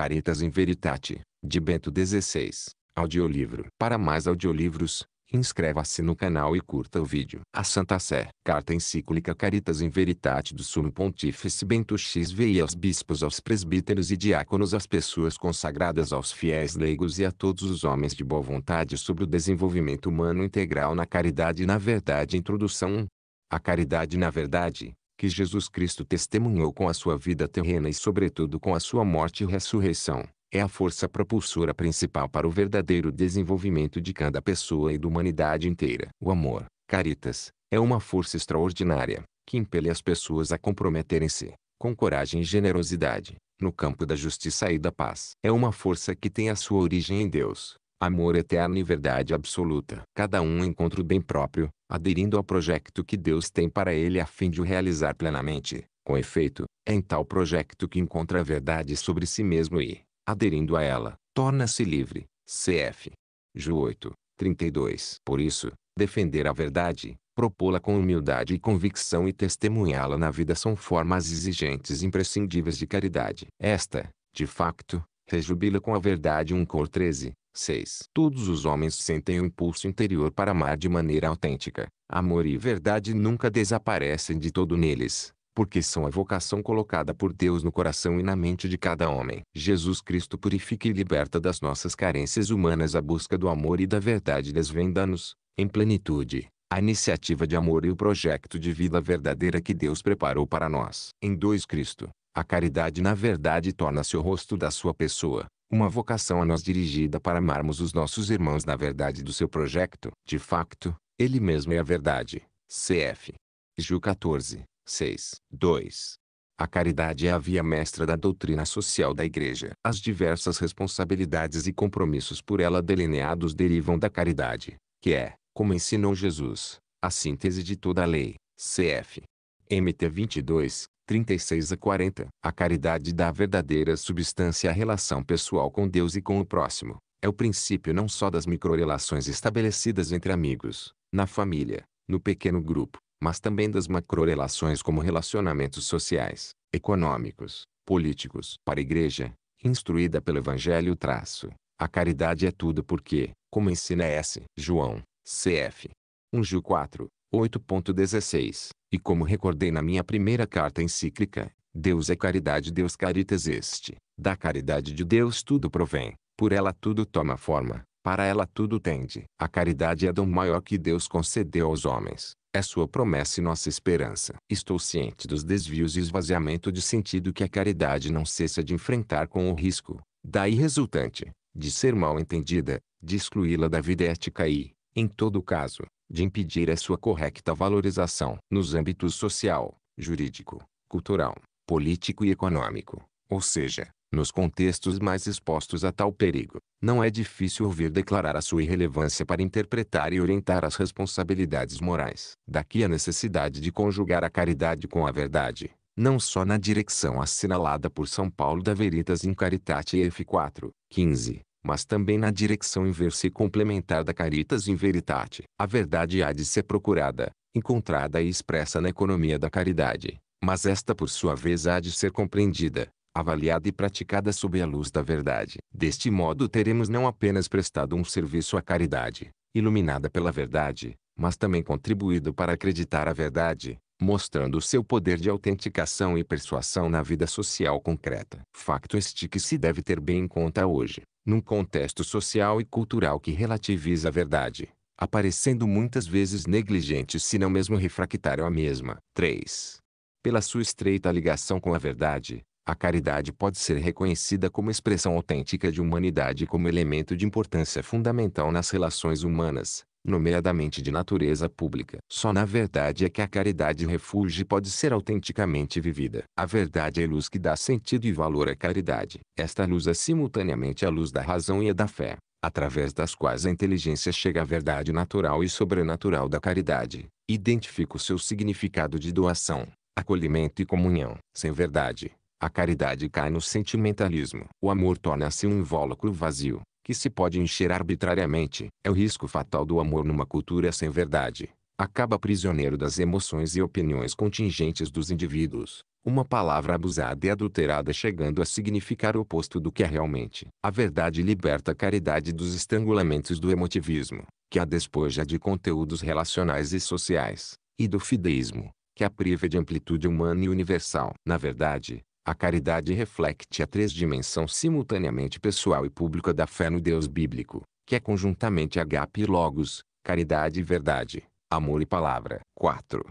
Caritas in Veritate, de Bento XVI. Audiolivro. Para mais audiolivros, inscreva-se no canal e curta o vídeo. A Santa Sé. Carta encíclica Caritas in Veritate do Sumo Pontífice Bento XVI aos bispos, aos presbíteros e diáconos, às pessoas consagradas, aos fiéis leigos e a todos os homens de boa vontade sobre o desenvolvimento humano integral na caridade e na verdade. Introdução 1. A caridade na verdade que Jesus Cristo testemunhou com a sua vida terrena e sobretudo com a sua morte e ressurreição, é a força propulsora principal para o verdadeiro desenvolvimento de cada pessoa e da humanidade inteira. O amor, caritas, é uma força extraordinária, que impele as pessoas a comprometerem-se, com coragem e generosidade, no campo da justiça e da paz. É uma força que tem a sua origem em Deus, amor eterno e verdade absoluta. Cada um encontra o bem próprio, aderindo ao projeto que Deus tem para ele a fim de o realizar plenamente. Com efeito, é em tal projeto que encontra a verdade sobre si mesmo e, aderindo a ela, torna-se livre. CF. Ju 8, 32. Por isso, defender a verdade, propô-la com humildade e convicção e testemunhá-la na vida são formas exigentes e imprescindíveis de caridade. Esta, de facto, rejubila com a verdade um cor 13, 6. Todos os homens sentem o impulso interior para amar de maneira autêntica. Amor e verdade nunca desaparecem de todo neles, porque são a vocação colocada por Deus no coração e na mente de cada homem. Jesus Cristo purifica e liberta das nossas carências humanas a busca do amor e da verdade desvenda-nos, em plenitude, a iniciativa de amor e o projeto de vida verdadeira que Deus preparou para nós. Em 2 Cristo, a caridade na verdade torna-se o rosto da sua pessoa, uma vocação a nós dirigida para amarmos os nossos irmãos na verdade do seu projeto, de facto, ele mesmo é a verdade. Cf. Ju 14, 6, 2. A caridade é a via mestra da doutrina social da Igreja. As diversas responsabilidades e compromissos por ela delineados derivam da caridade, que é, como ensinou Jesus, a síntese de toda a lei. Cf. MT 22, 36 a 40. A caridade dá verdadeira substância à relação pessoal com Deus e com o próximo. É o princípio não só das microrelações estabelecidas entre amigos, na família, no pequeno grupo, mas também das macrorelações como relacionamentos sociais, econômicos, políticos. Para a igreja, instruída pelo evangelho traço, a caridade é tudo porque, como ensina S. João, cf. 1 Ju 4, 8.16, e como recordei na minha primeira carta encíclica, Deus é caridade, Deus caritas este. Da caridade de Deus tudo provém, por ela tudo toma forma, para ela tudo tende. A caridade é dom maior que Deus concedeu aos homens. É sua promessa e nossa esperança. Estou ciente dos desvios e esvaziamento de sentido que a caridade não cessa de enfrentar com o risco, daí resultante, de ser mal entendida, de excluí-la da vida ética e, em todo caso, de impedir a sua correta valorização nos âmbitos social, jurídico, cultural, político e econômico, ou seja, nos contextos mais expostos a tal perigo, não é difícil ouvir declarar a sua irrelevância para interpretar e orientar as responsabilidades morais. Daqui a necessidade de conjugar a caridade com a verdade, não só na direção assinalada por São Paulo da Veritas in Caritate F4, 15, mas também na direção inversa e complementar da caritas in veritate. A verdade há de ser procurada, encontrada e expressa na economia da caridade, mas esta por sua vez há de ser compreendida, avaliada e praticada sob a luz da verdade. Deste modo teremos não apenas prestado um serviço à caridade, iluminada pela verdade, mas também contribuído para acreditar a verdade, mostrando o seu poder de autenticação e persuasão na vida social concreta. Facto este que se deve ter bem em conta hoje num contexto social e cultural que relativiza a verdade, aparecendo muitas vezes negligente se não mesmo refractário à mesma. 3. Pela sua estreita ligação com a verdade, a caridade pode ser reconhecida como expressão autêntica de humanidade e como elemento de importância fundamental nas relações humanas, nomeadamente de natureza pública. Só na verdade é que a caridade refúgio pode ser autenticamente vivida. A verdade é a luz que dá sentido e valor à caridade. Esta luz é simultaneamente a luz da razão e a da fé, através das quais a inteligência chega à verdade natural e sobrenatural da caridade. Identifica o seu significado de doação, acolhimento e comunhão. Sem verdade, a caridade cai no sentimentalismo. O amor torna-se um invólucro vazio, que se pode encher arbitrariamente, é o risco fatal do amor numa cultura sem verdade. Acaba prisioneiro das emoções e opiniões contingentes dos indivíduos. Uma palavra abusada e adulterada chegando a significar o oposto do que é realmente. A verdade liberta a caridade dos estrangulamentos do emotivismo, que a despoja de conteúdos relacionais e sociais, e do fideísmo, que a priva de amplitude humana e universal. Na verdade, a caridade reflete a três dimensão simultaneamente pessoal e pública da fé no Deus bíblico, que é conjuntamente agape e logos, caridade e verdade, amor e palavra. 4.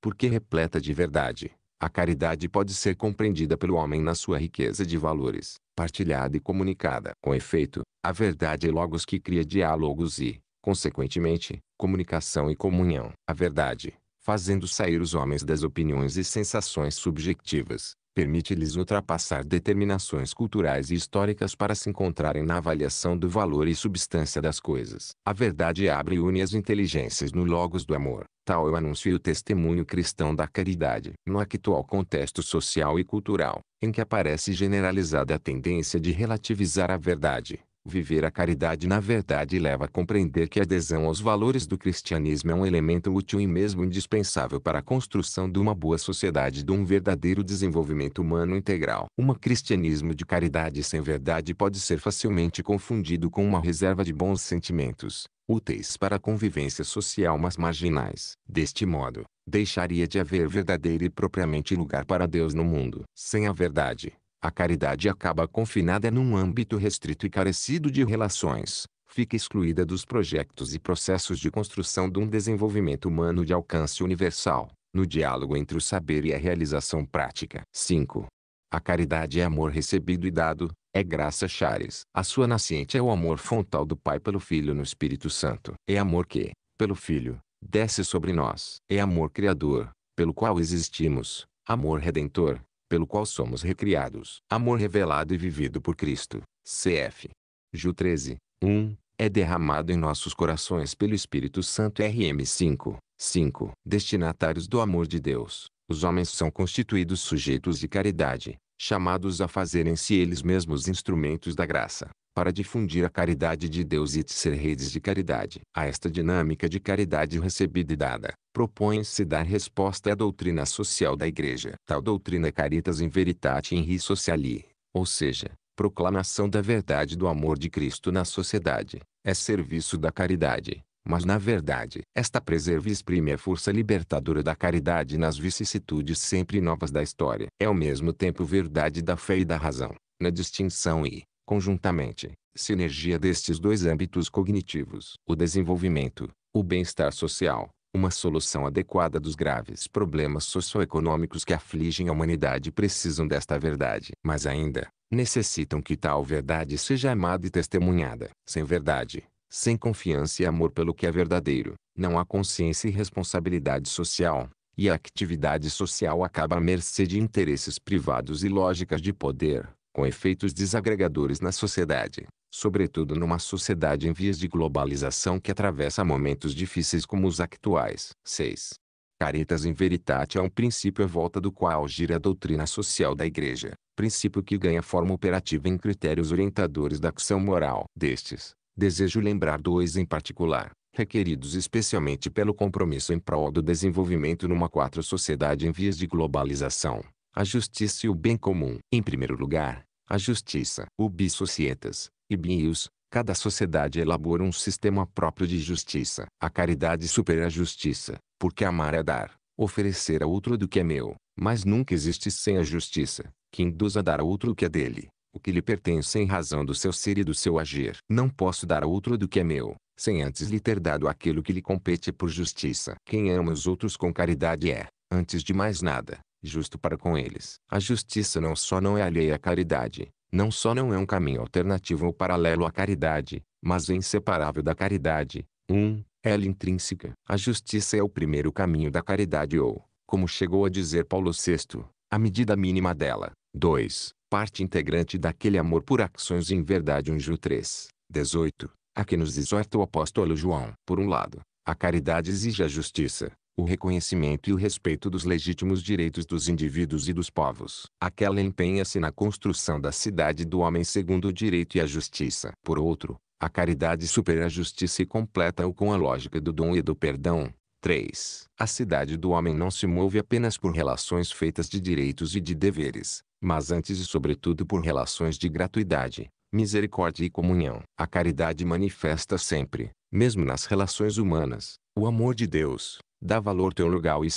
Porque repleta de verdade, a caridade pode ser compreendida pelo homem na sua riqueza de valores, partilhada e comunicada. Com efeito, a verdade é logos que cria diálogos e, consequentemente, comunicação e comunhão. A verdade, fazendo sair os homens das opiniões e sensações subjetivas, permite-lhes ultrapassar determinações culturais e históricas para se encontrarem na avaliação do valor e substância das coisas. A verdade abre e une as inteligências no logos do amor. Tal é o anúncio e o testemunho cristão da caridade. No actual contexto social e cultural, em que aparece generalizada a tendência de relativizar a verdade, Viver a caridade na verdade leva a compreender que a adesão aos valores do cristianismo é um elemento útil e mesmo indispensável para a construção de uma boa sociedade e de um verdadeiro desenvolvimento humano integral. Um cristianismo de caridade sem verdade pode ser facilmente confundido com uma reserva de bons sentimentos, úteis para a convivência social mas marginais. Deste modo, deixaria de haver verdadeiro e propriamente lugar para Deus no mundo. Sem a verdade, a caridade acaba confinada num âmbito restrito e carecido de relações, fica excluída dos projetos e processos de construção de um desenvolvimento humano de alcance universal, no diálogo entre o saber e a realização prática. 5. A caridade é amor recebido e dado, é graça chares. A sua nascente é o amor frontal do Pai pelo Filho no Espírito Santo. É amor que, pelo Filho, desce sobre nós. É amor criador, pelo qual existimos, amor redentor, pelo qual somos recriados. Amor revelado e vivido por Cristo. CF. Ju 13, 1, é derramado em nossos corações pelo Espírito Santo RM 5, 5. Destinatários do amor de Deus, os homens são constituídos sujeitos de caridade, chamados a fazerem-se eles mesmos instrumentos da graça, para difundir a caridade de Deus e de ser redes de caridade. A esta dinâmica de caridade recebida e dada, propõe-se dar resposta à doutrina social da Igreja. Tal doutrina é caritas in veritate in ri sociali, ou seja, proclamação da verdade do amor de Cristo na sociedade, é serviço da caridade, mas na verdade, esta preserva e exprime a força libertadora da caridade nas vicissitudes sempre novas da história. É ao mesmo tempo verdade da fé e da razão, na distinção e, conjuntamente, sinergia destes dois âmbitos cognitivos. O desenvolvimento, o bem-estar social, uma solução adequada dos graves problemas socioeconômicos que afligem a humanidade precisam desta verdade. Mas ainda, necessitam que tal verdade seja amada e testemunhada. Sem verdade, sem confiança e amor pelo que é verdadeiro, não há consciência e responsabilidade social, e a atividade social acaba à mercê de interesses privados e lógicas de poder, com efeitos desagregadores na sociedade, sobretudo numa sociedade em vias de globalização que atravessa momentos difíceis como os actuais. 6. Caritas in veritate é um princípio à volta do qual gira a doutrina social da Igreja, princípio que ganha forma operativa em critérios orientadores da ação moral. Destes, desejo lembrar dois em particular, requeridos especialmente pelo compromisso em prol do desenvolvimento numa quatro sociedade em vias de globalização, a justiça e o bem comum. Em primeiro lugar, a justiça. O Bi Societas, e BIUS, cada sociedade elabora um sistema próprio de justiça. A caridade supera a justiça, porque amar é dar, oferecer a outro do que é meu, mas nunca existe sem a justiça, que induz a dar a outro o que é dele o que lhe pertence em razão do seu ser e do seu agir. Não posso dar a outro do que é meu, sem antes lhe ter dado aquilo que lhe compete por justiça. Quem ama os outros com caridade é, antes de mais nada, justo para com eles. A justiça não só não é alheia à caridade, não só não é um caminho alternativo ou paralelo à caridade, mas é inseparável da caridade. 1. Um, ela intrínseca. A justiça é o primeiro caminho da caridade ou, como chegou a dizer Paulo VI, a medida mínima dela. 2 parte integrante daquele amor por ações em verdade. 1 Ju 3, 18, a que nos exorta o apóstolo João. Por um lado, a caridade exige a justiça, o reconhecimento e o respeito dos legítimos direitos dos indivíduos e dos povos. Aquela empenha-se na construção da cidade do homem segundo o direito e a justiça. Por outro, a caridade supera a justiça e completa-o com a lógica do dom e do perdão. 3. A cidade do homem não se move apenas por relações feitas de direitos e de deveres, mas antes e sobretudo por relações de gratuidade, misericórdia e comunhão. A caridade manifesta sempre, mesmo nas relações humanas, o amor de Deus, dá valor teologal e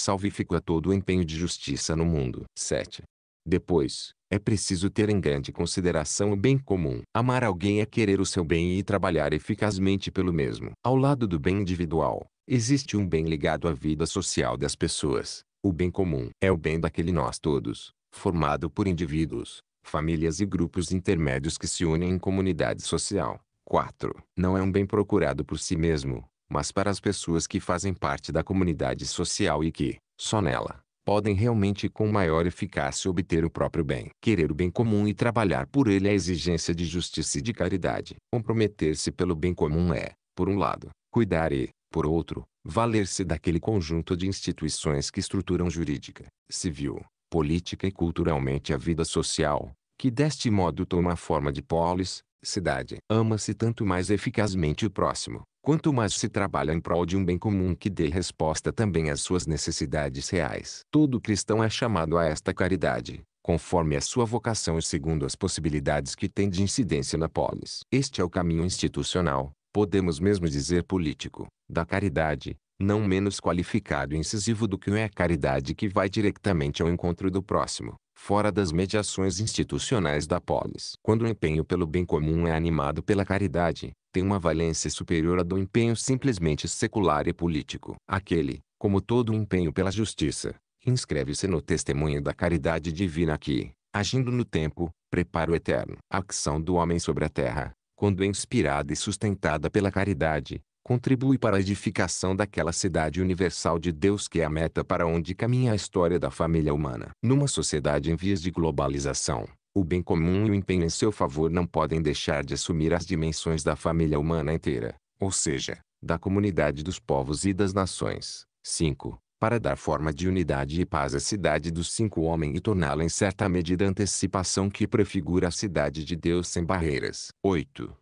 a todo o empenho de justiça no mundo. 7. Depois, é preciso ter em grande consideração o bem comum. Amar alguém é querer o seu bem e trabalhar eficazmente pelo mesmo. Ao lado do bem individual, existe um bem ligado à vida social das pessoas. O bem comum é o bem daquele nós todos, formado por indivíduos, famílias e grupos intermédios que se unem em comunidade social. 4. Não é um bem procurado por si mesmo, mas para as pessoas que fazem parte da comunidade social e que, só nela, podem realmente com maior eficácia obter o próprio bem. Querer o bem comum e trabalhar por ele é exigência de justiça e de caridade. Comprometer-se pelo bem comum é, por um lado, cuidar e, por outro, valer-se daquele conjunto de instituições que estruturam jurídica, civil, política e culturalmente a vida social, que deste modo toma a forma de polis, cidade. Ama-se tanto mais eficazmente o próximo, quanto mais se trabalha em prol de um bem comum que dê resposta também às suas necessidades reais. Todo cristão é chamado a esta caridade, conforme a sua vocação e segundo as possibilidades que tem de incidência na polis. Este é o caminho institucional, podemos mesmo dizer político, da caridade, não menos qualificado e incisivo do que o é a caridade que vai diretamente ao encontro do próximo, fora das mediações institucionais da polis. Quando o empenho pelo bem comum é animado pela caridade, tem uma valência superior à do empenho simplesmente secular e político. Aquele, como todo empenho pela justiça, inscreve-se no testemunho da caridade divina que, agindo no tempo, prepara o eterno. A ação do homem sobre a terra, quando é inspirada e sustentada pela caridade, contribui para a edificação daquela cidade universal de Deus que é a meta para onde caminha a história da família humana. Numa sociedade em vias de globalização, o bem comum e o empenho em seu favor não podem deixar de assumir as dimensões da família humana inteira, ou seja, da comunidade dos povos e das nações. 5. Para dar forma de unidade e paz à cidade dos cinco homens e torná-la em certa medida antecipação que prefigura a cidade de Deus sem barreiras. 8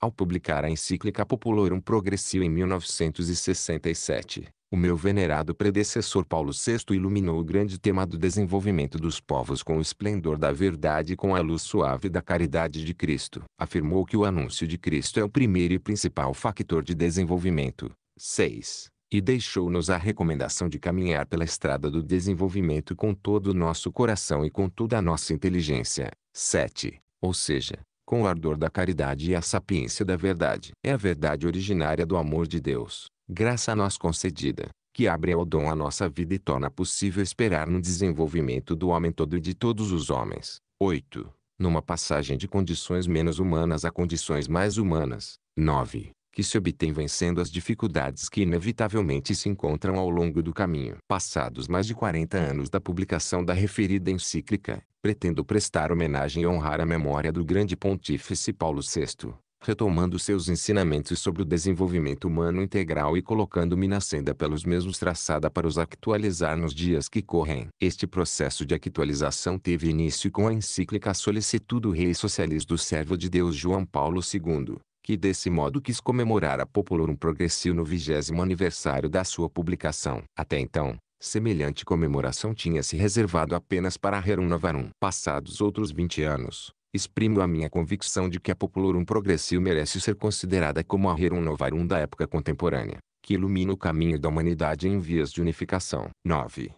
ao publicar a encíclica Populorum Progressio em 1967, o meu venerado predecessor Paulo VI iluminou o grande tema do desenvolvimento dos povos com o esplendor da verdade e com a luz suave da caridade de Cristo. Afirmou que o anúncio de Cristo é o primeiro e principal fator de desenvolvimento. 6. E deixou-nos a recomendação de caminhar pela estrada do desenvolvimento com todo o nosso coração e com toda a nossa inteligência. 7. Ou seja, com o ardor da caridade e a sapiência da verdade. É a verdade originária do amor de Deus, graça a nós concedida, que abre ao dom a nossa vida e torna possível esperar no desenvolvimento do homem todo e de todos os homens. 8. Numa passagem de condições menos humanas a condições mais humanas. 9 que se obtém vencendo as dificuldades que inevitavelmente se encontram ao longo do caminho. Passados mais de 40 anos da publicação da referida encíclica, pretendo prestar homenagem e honrar a memória do grande pontífice Paulo VI, retomando seus ensinamentos sobre o desenvolvimento humano integral e colocando-me na senda pelos mesmos traçada para os actualizar nos dias que correm. Este processo de actualização teve início com a encíclica Solicitudo Rei Socialis do Servo de Deus João Paulo II, que desse modo quis comemorar a Populorum Progressio no vigésimo aniversário da sua publicação. Até então, semelhante comemoração tinha se reservado apenas para Rerum Novarum. Passados outros 20 anos, exprimo a minha convicção de que a Populorum Progressio merece ser considerada como a Rerum Novarum da época contemporânea, que ilumina o caminho da humanidade em vias de unificação. 9.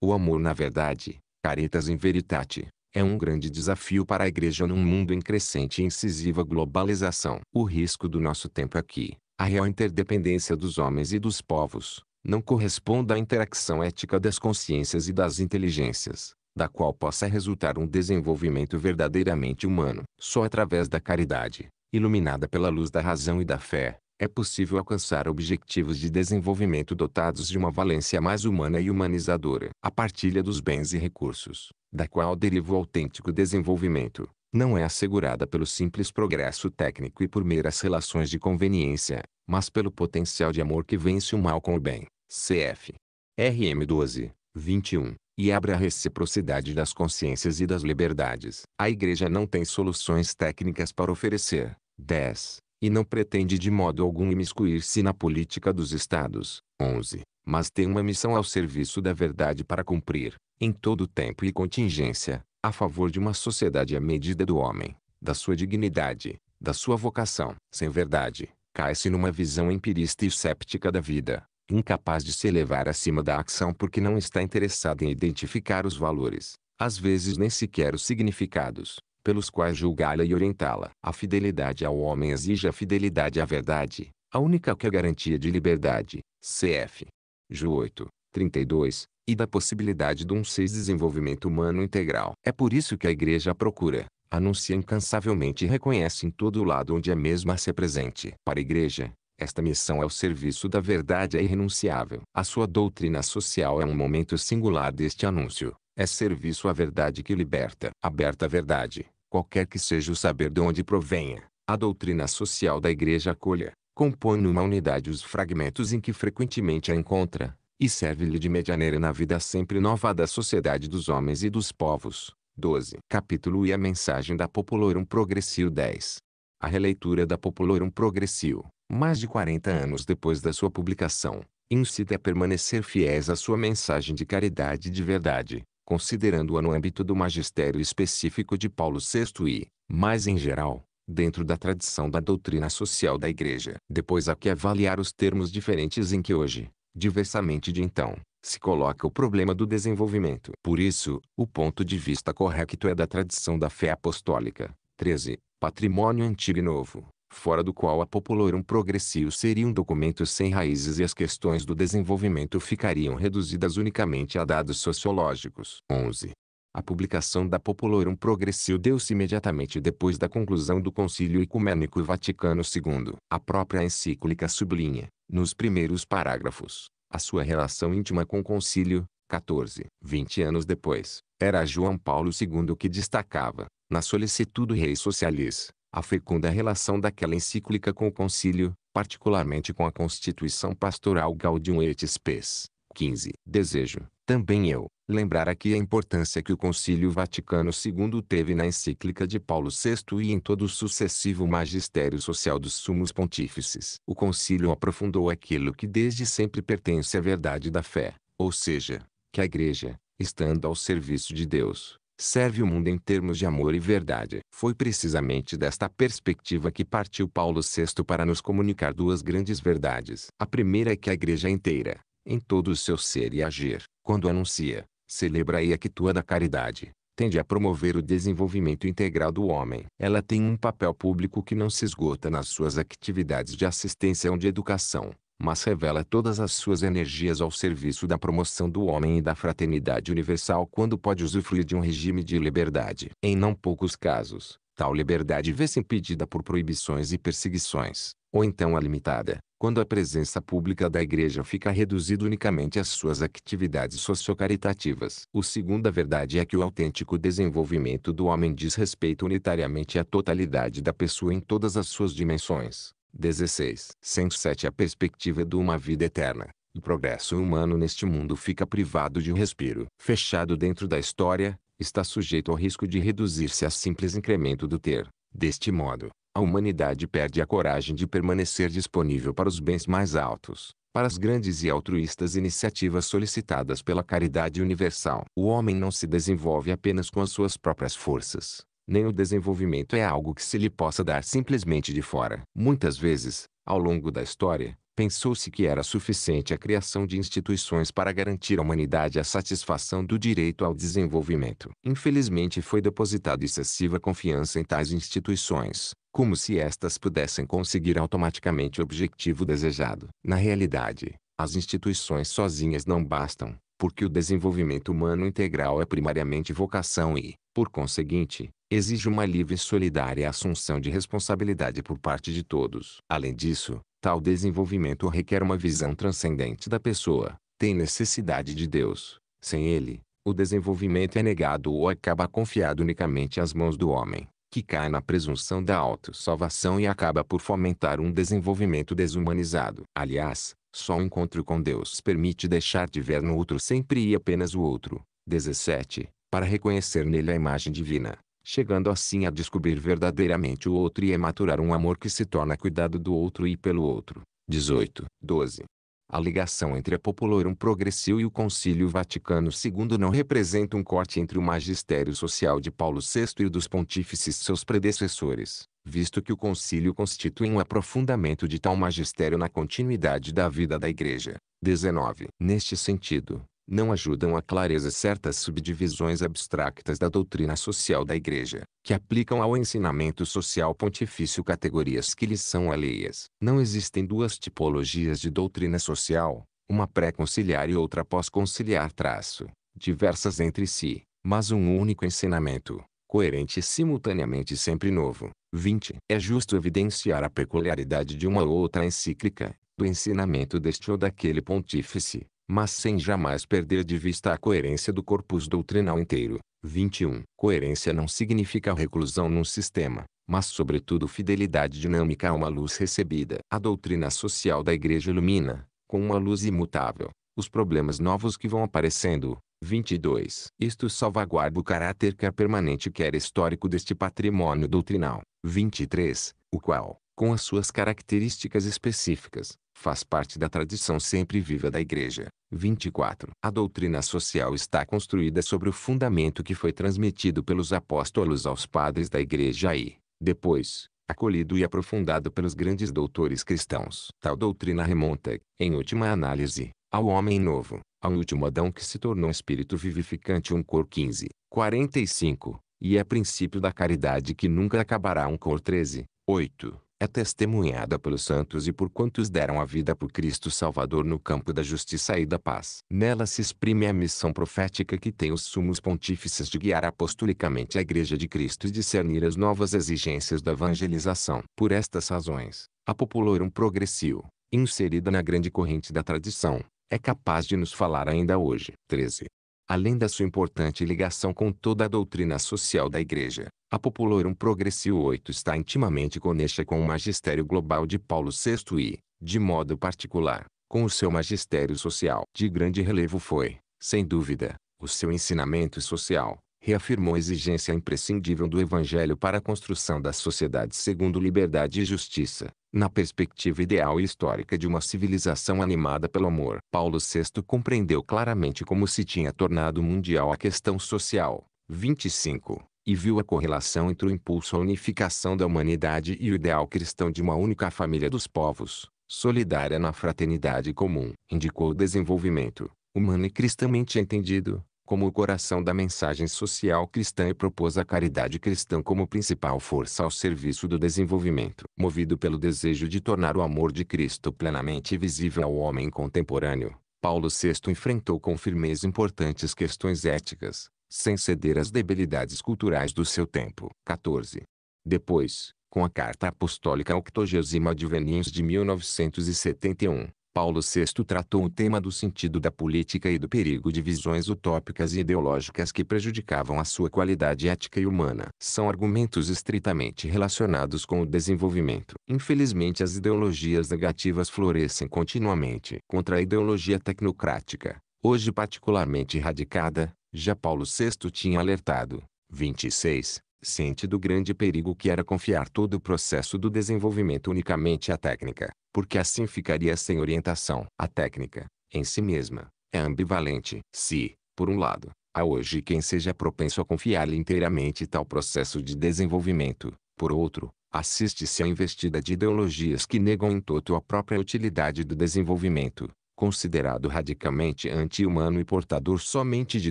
O amor na verdade, caritas in veritate, é um grande desafio para a Igreja num mundo em crescente e incisiva globalização. O risco do nosso tempo é que, a real interdependência dos homens e dos povos, não corresponda à interação ética das consciências e das inteligências, da qual possa resultar um desenvolvimento verdadeiramente humano. Só através da caridade, iluminada pela luz da razão e da fé, é possível alcançar objetivos de desenvolvimento dotados de uma valência mais humana e humanizadora. A partilha dos bens e recursos, da qual deriva o autêntico desenvolvimento, não é assegurada pelo simples progresso técnico e por meras relações de conveniência, mas pelo potencial de amor que vence o mal com o bem. Cf. RM 12, 21, e abre a reciprocidade das consciências e das liberdades. A Igreja não tem soluções técnicas para oferecer. 10. E não pretende de modo algum imiscuir-se na política dos Estados. 11. Mas tem uma missão ao serviço da verdade para cumprir em todo tempo e contingência, a favor de uma sociedade à medida do homem, da sua dignidade, da sua vocação. Sem verdade, cai-se numa visão empirista e séptica da vida, incapaz de se elevar acima da ação porque não está interessado em identificar os valores, às vezes nem sequer os significados, pelos quais julgá-la e orientá-la. A fidelidade ao homem exige a fidelidade à verdade, a única que é garantia de liberdade. CF. Ju 8, 32, e da possibilidade de um seis desenvolvimento humano integral. É por isso que a igreja procura, anuncia incansavelmente e reconhece em todo o lado onde é a mesma se presente. Para a igreja, esta missão é o serviço da verdade é irrenunciável. A sua doutrina social é um momento singular deste anúncio. É serviço à verdade que liberta. Aberta à verdade, qualquer que seja o saber de onde provenha, a doutrina social da igreja acolha, compõe numa unidade os fragmentos em que frequentemente a encontra, e serve-lhe de medianeira na vida sempre nova da sociedade dos homens e dos povos. 12. Capítulo e a mensagem da Populorum Progressio 10. A releitura da Populorum Progressio, mais de 40 anos depois da sua publicação, incita a permanecer fiéis à sua mensagem de caridade de verdade, considerando-a no âmbito do magistério específico de Paulo VI e, mais em geral, dentro da tradição da doutrina social da Igreja. Depois há que avaliar os termos diferentes em que hoje, Diversamente de então, se coloca o problema do desenvolvimento. Por isso, o ponto de vista correto é da tradição da fé apostólica. 13. Patrimônio antigo e novo, fora do qual a populorum progressio seria um documento sem raízes e as questões do desenvolvimento ficariam reduzidas unicamente a dados sociológicos. 11. A publicação da Populorum Progressio deu-se imediatamente depois da conclusão do Concílio Ecumênico Vaticano II. A própria encíclica sublinha, nos primeiros parágrafos, a sua relação íntima com o concílio, 14, 20 anos depois, era João Paulo II que destacava, na solicitude Rei Socialis, a fecunda relação daquela encíclica com o concílio, particularmente com a Constituição Pastoral Gaudium et Spes, 15. Desejo, também eu, lembrar aqui a importância que o Concílio Vaticano II teve na encíclica de Paulo VI e em todo o sucessivo magistério social dos sumos pontífices. O concílio aprofundou aquilo que desde sempre pertence à verdade da fé, ou seja, que a Igreja, estando ao serviço de Deus, serve o mundo em termos de amor e verdade. Foi precisamente desta perspectiva que partiu Paulo VI para nos comunicar duas grandes verdades. A primeira é que a igreja inteira, em todo o seu ser e agir, quando anuncia, celebra e actua da caridade, tende a promover o desenvolvimento integral do homem. Ela tem um papel público que não se esgota nas suas atividades de assistência ou de educação, mas revela todas as suas energias ao serviço da promoção do homem e da fraternidade universal quando pode usufruir de um regime de liberdade. Em não poucos casos, Tal liberdade vê-se impedida por proibições e perseguições, ou então é limitada, quando a presença pública da igreja fica reduzida unicamente às suas atividades sociocaritativas. O a verdade é que o autêntico desenvolvimento do homem diz respeito unitariamente à totalidade da pessoa em todas as suas dimensões. 16. 107 A perspectiva de uma vida eterna. O progresso humano neste mundo fica privado de um respiro. Fechado dentro da história, está sujeito ao risco de reduzir-se a simples incremento do ter. Deste modo, a humanidade perde a coragem de permanecer disponível para os bens mais altos, para as grandes e altruístas iniciativas solicitadas pela caridade universal. O homem não se desenvolve apenas com as suas próprias forças, nem o desenvolvimento é algo que se lhe possa dar simplesmente de fora. Muitas vezes, ao longo da história, pensou-se que era suficiente a criação de instituições para garantir à humanidade a satisfação do direito ao desenvolvimento. Infelizmente foi depositada excessiva confiança em tais instituições, como se estas pudessem conseguir automaticamente o objetivo desejado. Na realidade, as instituições sozinhas não bastam, porque o desenvolvimento humano integral é primariamente vocação e, por conseguinte, exige uma livre e solidária assunção de responsabilidade por parte de todos. Além disso, Tal desenvolvimento requer uma visão transcendente da pessoa, tem necessidade de Deus. Sem ele, o desenvolvimento é negado ou acaba confiado unicamente às mãos do homem, que cai na presunção da autossalvação e acaba por fomentar um desenvolvimento desumanizado. Aliás, só o um encontro com Deus permite deixar de ver no outro sempre e apenas o outro. 17. Para reconhecer nele a imagem divina, chegando assim a descobrir verdadeiramente o outro e a maturar um amor que se torna cuidado do outro e pelo outro. 18. 12. A ligação entre a Populorum Progressio e o Concílio Vaticano II não representa um corte entre o magistério social de Paulo VI e o dos pontífices seus predecessores, visto que o concílio constitui um aprofundamento de tal magistério na continuidade da vida da Igreja. 19. Neste sentido, não ajudam à clareza certas subdivisões abstractas da doutrina social da Igreja, que aplicam ao ensinamento social pontifício categorias que lhes são alheias. Não existem duas tipologias de doutrina social, uma pré-conciliar e outra pós-conciliar traço, diversas entre si, mas um único ensinamento, coerente e simultaneamente sempre novo. 20. É justo evidenciar a peculiaridade de uma ou outra encíclica, do ensinamento deste ou daquele pontífice, mas sem jamais perder de vista a coerência do corpus doutrinal inteiro. 21. Coerência não significa reclusão num sistema, mas sobretudo fidelidade dinâmica a uma luz recebida. A doutrina social da igreja ilumina, com uma luz imutável, os problemas novos que vão aparecendo. 22. Isto salvaguarda o caráter quer permanente quer histórico deste patrimônio doutrinal. 23. O qual, com as suas características específicas, faz parte da tradição sempre viva da Igreja. 24. A doutrina social está construída sobre o fundamento que foi transmitido pelos apóstolos aos padres da Igreja e, depois, acolhido e aprofundado pelos grandes doutores cristãos. Tal doutrina remonta, em última análise, ao homem novo, ao último Adão que se tornou espírito vivificante um cor 15, 45, e é princípio da caridade que nunca acabará um cor 13, 8 é testemunhada pelos santos e por quantos deram a vida por Cristo Salvador no campo da justiça e da paz. Nela se exprime a missão profética que tem os sumos pontífices de guiar apostolicamente a Igreja de Cristo e discernir as novas exigências da evangelização. Por estas razões, a Populorum Progressio, inserida na grande corrente da tradição, é capaz de nos falar ainda hoje. 13. Além da sua importante ligação com toda a doutrina social da Igreja, a Populorum Progressio 8 está intimamente conexa com o magistério global de Paulo VI e, de modo particular, com o seu magistério social. De grande relevo foi, sem dúvida, o seu ensinamento social, reafirmou a exigência imprescindível do Evangelho para a construção da sociedade segundo liberdade e justiça, na perspectiva ideal e histórica de uma civilização animada pelo amor. Paulo VI compreendeu claramente como se tinha tornado mundial a questão social. 25. E viu a correlação entre o impulso à unificação da humanidade e o ideal cristão de uma única família dos povos, solidária na fraternidade comum. Indicou o desenvolvimento, humano e cristamente entendido, como o coração da mensagem social cristã e propôs a caridade cristã como principal força ao serviço do desenvolvimento. Movido pelo desejo de tornar o amor de Cristo plenamente visível ao homem contemporâneo, Paulo VI enfrentou com firmeza importantes questões éticas, sem ceder às debilidades culturais do seu tempo. 14. Depois, com a Carta Apostólica Octogésima Adveniens de 1971, Paulo VI tratou o tema do sentido da política e do perigo de visões utópicas e ideológicas que prejudicavam a sua qualidade ética e humana. São argumentos estritamente relacionados com o desenvolvimento. Infelizmente as ideologias negativas florescem continuamente. Contra a ideologia tecnocrática, hoje particularmente radicada, já Paulo VI tinha alertado. 26 ciente do grande perigo que era confiar todo o processo do desenvolvimento unicamente à técnica, porque assim ficaria sem orientação. A técnica, em si mesma, é ambivalente. Se, por um lado, há hoje quem seja propenso a confiar-lhe inteiramente tal processo de desenvolvimento, por outro, assiste-se à investida de ideologias que negam em toto a própria utilidade do desenvolvimento, considerado radicalmente anti-humano e portador somente de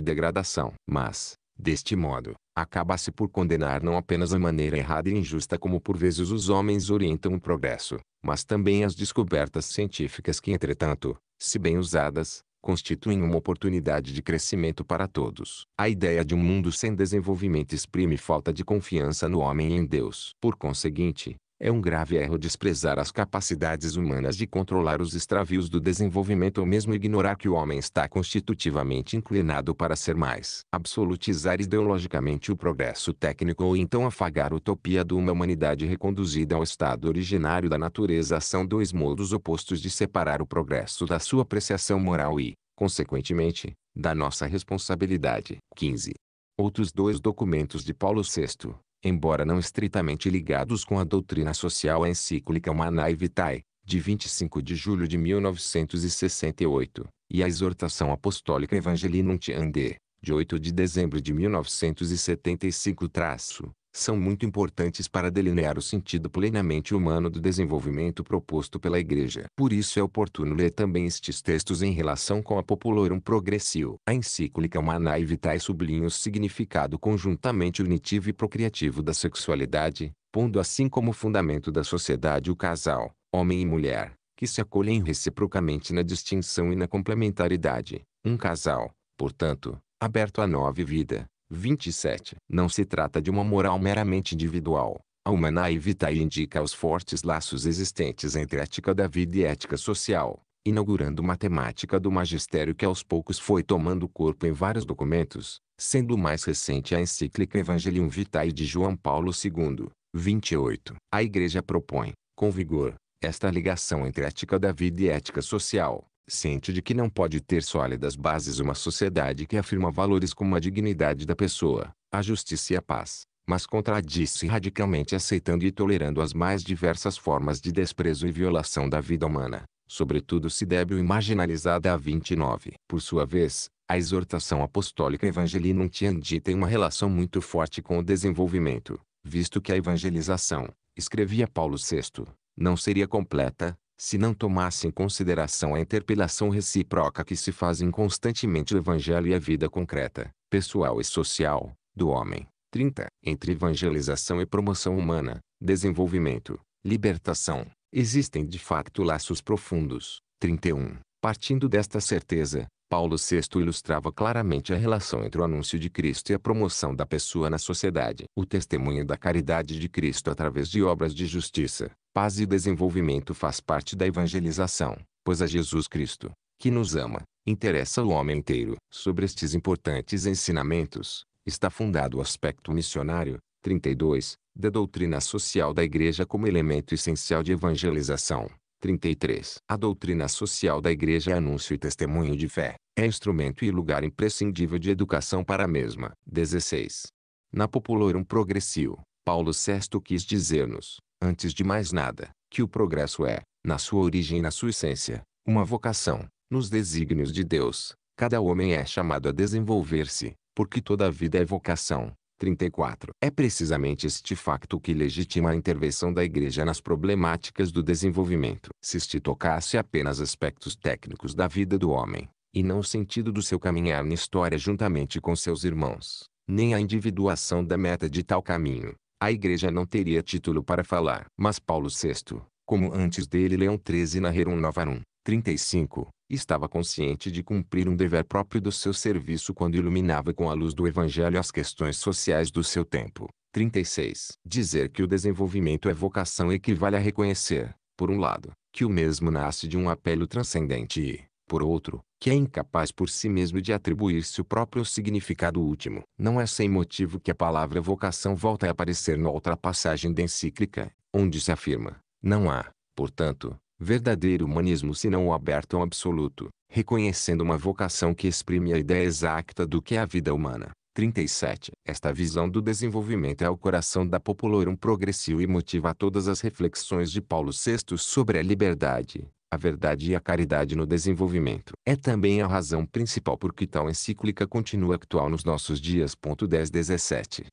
degradação. Mas, deste modo, acaba-se por condenar não apenas a maneira errada e injusta como por vezes os homens orientam o progresso, mas também as descobertas científicas que, entretanto, se bem usadas, constituem uma oportunidade de crescimento para todos. A ideia de um mundo sem desenvolvimento exprime falta de confiança no homem e em Deus. Por conseguinte, é um grave erro desprezar as capacidades humanas de controlar os extravios do desenvolvimento ou mesmo ignorar que o homem está constitutivamente inclinado para ser mais. Absolutizar ideologicamente o progresso técnico ou então afagar a utopia de uma humanidade reconduzida ao estado originário da natureza são dois modos opostos de separar o progresso da sua apreciação moral e, consequentemente, da nossa responsabilidade. 15. Outros dois documentos de Paulo VI, embora não estritamente ligados com a doutrina social, a encíclica Humanae Vitae, de 25 de julho de 1968, e a exortação apostólica Evangelium Tiande, de 8 de dezembro de 1975 traço, são muito importantes para delinear o sentido plenamente humano do desenvolvimento proposto pela Igreja. Por isso é oportuno ler também estes textos em relação com a Populorum Progressio. A encíclica Humanae Vitae sublinha o significado conjuntamente unitivo e procriativo da sexualidade, pondo assim como fundamento da sociedade o casal, homem e mulher, que se acolhem reciprocamente na distinção e na complementaridade. Um casal, portanto, aberto à nova vida, 27. Não se trata de uma moral meramente individual. A Humana Vitae indica os fortes laços existentes entre ética da vida e ética social, inaugurando uma temática do magistério que aos poucos foi tomando corpo em vários documentos, sendo o mais recente a encíclica Evangelium Vitae de João Paulo II, 28. A Igreja propõe, com vigor, esta ligação entre ética da vida e ética social, sente de que não pode ter sólidas bases uma sociedade que afirma valores como a dignidade da pessoa, a justiça e a paz, mas contradiz-se radicalmente aceitando e tolerando as mais diversas formas de desprezo e violação da vida humana, sobretudo se débil e marginalizada a 29. Por sua vez, a exortação apostólica Evangelium Tiandi tem uma relação muito forte com o desenvolvimento, visto que a evangelização, escrevia Paulo VI, não seria completa, se não tomasse em consideração a interpelação recíproca que se fazem constantemente o Evangelho e a vida concreta, pessoal e social, do homem. 30. Entre evangelização e promoção humana, desenvolvimento, libertação, existem de fato laços profundos. 31. Partindo desta certeza, Paulo VI ilustrava claramente a relação entre o anúncio de Cristo e a promoção da pessoa na sociedade. O testemunho da caridade de Cristo através de obras de justiça, paz e desenvolvimento faz parte da evangelização, pois a Jesus Cristo, que nos ama, interessa o homem inteiro. Sobre estes importantes ensinamentos, está fundado o aspecto missionário, 32, da doutrina social da Igreja como elemento essencial de evangelização. 33. A doutrina social da Igreja é anúncio e testemunho de fé. É instrumento e lugar imprescindível de educação para a mesma. 16. Na Populorum Progressio, Paulo VI quis dizer-nos, antes de mais nada, que o progresso é, na sua origem e na sua essência, uma vocação. Nos desígnios de Deus, cada homem é chamado a desenvolver-se, porque toda a vida é vocação. 34. É precisamente este facto que legitima a intervenção da Igreja nas problemáticas do desenvolvimento. Se se tocasse apenas aspectos técnicos da vida do homem, e não o sentido do seu caminhar na história juntamente com seus irmãos, nem a individuação da meta de tal caminho, a igreja não teria título para falar. Mas Paulo VI, como antes dele Leão XIII na Rerum Novarum, 35, estava consciente de cumprir um dever próprio do seu serviço quando iluminava com a luz do Evangelho as questões sociais do seu tempo. 36. Dizer que o desenvolvimento é vocação equivale a reconhecer, por um lado, que o mesmo nasce de um apelo transcendente e, por outro, que é incapaz por si mesmo de atribuir-se o próprio significado último. Não é sem motivo que a palavra vocação volta a aparecer outra passagem da encíclica, onde se afirma: não há, portanto, verdadeiro humanismo senão o aberto ao absoluto, reconhecendo uma vocação que exprime a ideia exata do que é a vida humana. 37. Esta visão do desenvolvimento é o coração da Populorum progressiva e motiva todas as reflexões de Paulo VI sobre a liberdade, a verdade e a caridade no desenvolvimento. É também a razão principal por que tal encíclica continua atual nos nossos dias. 1017.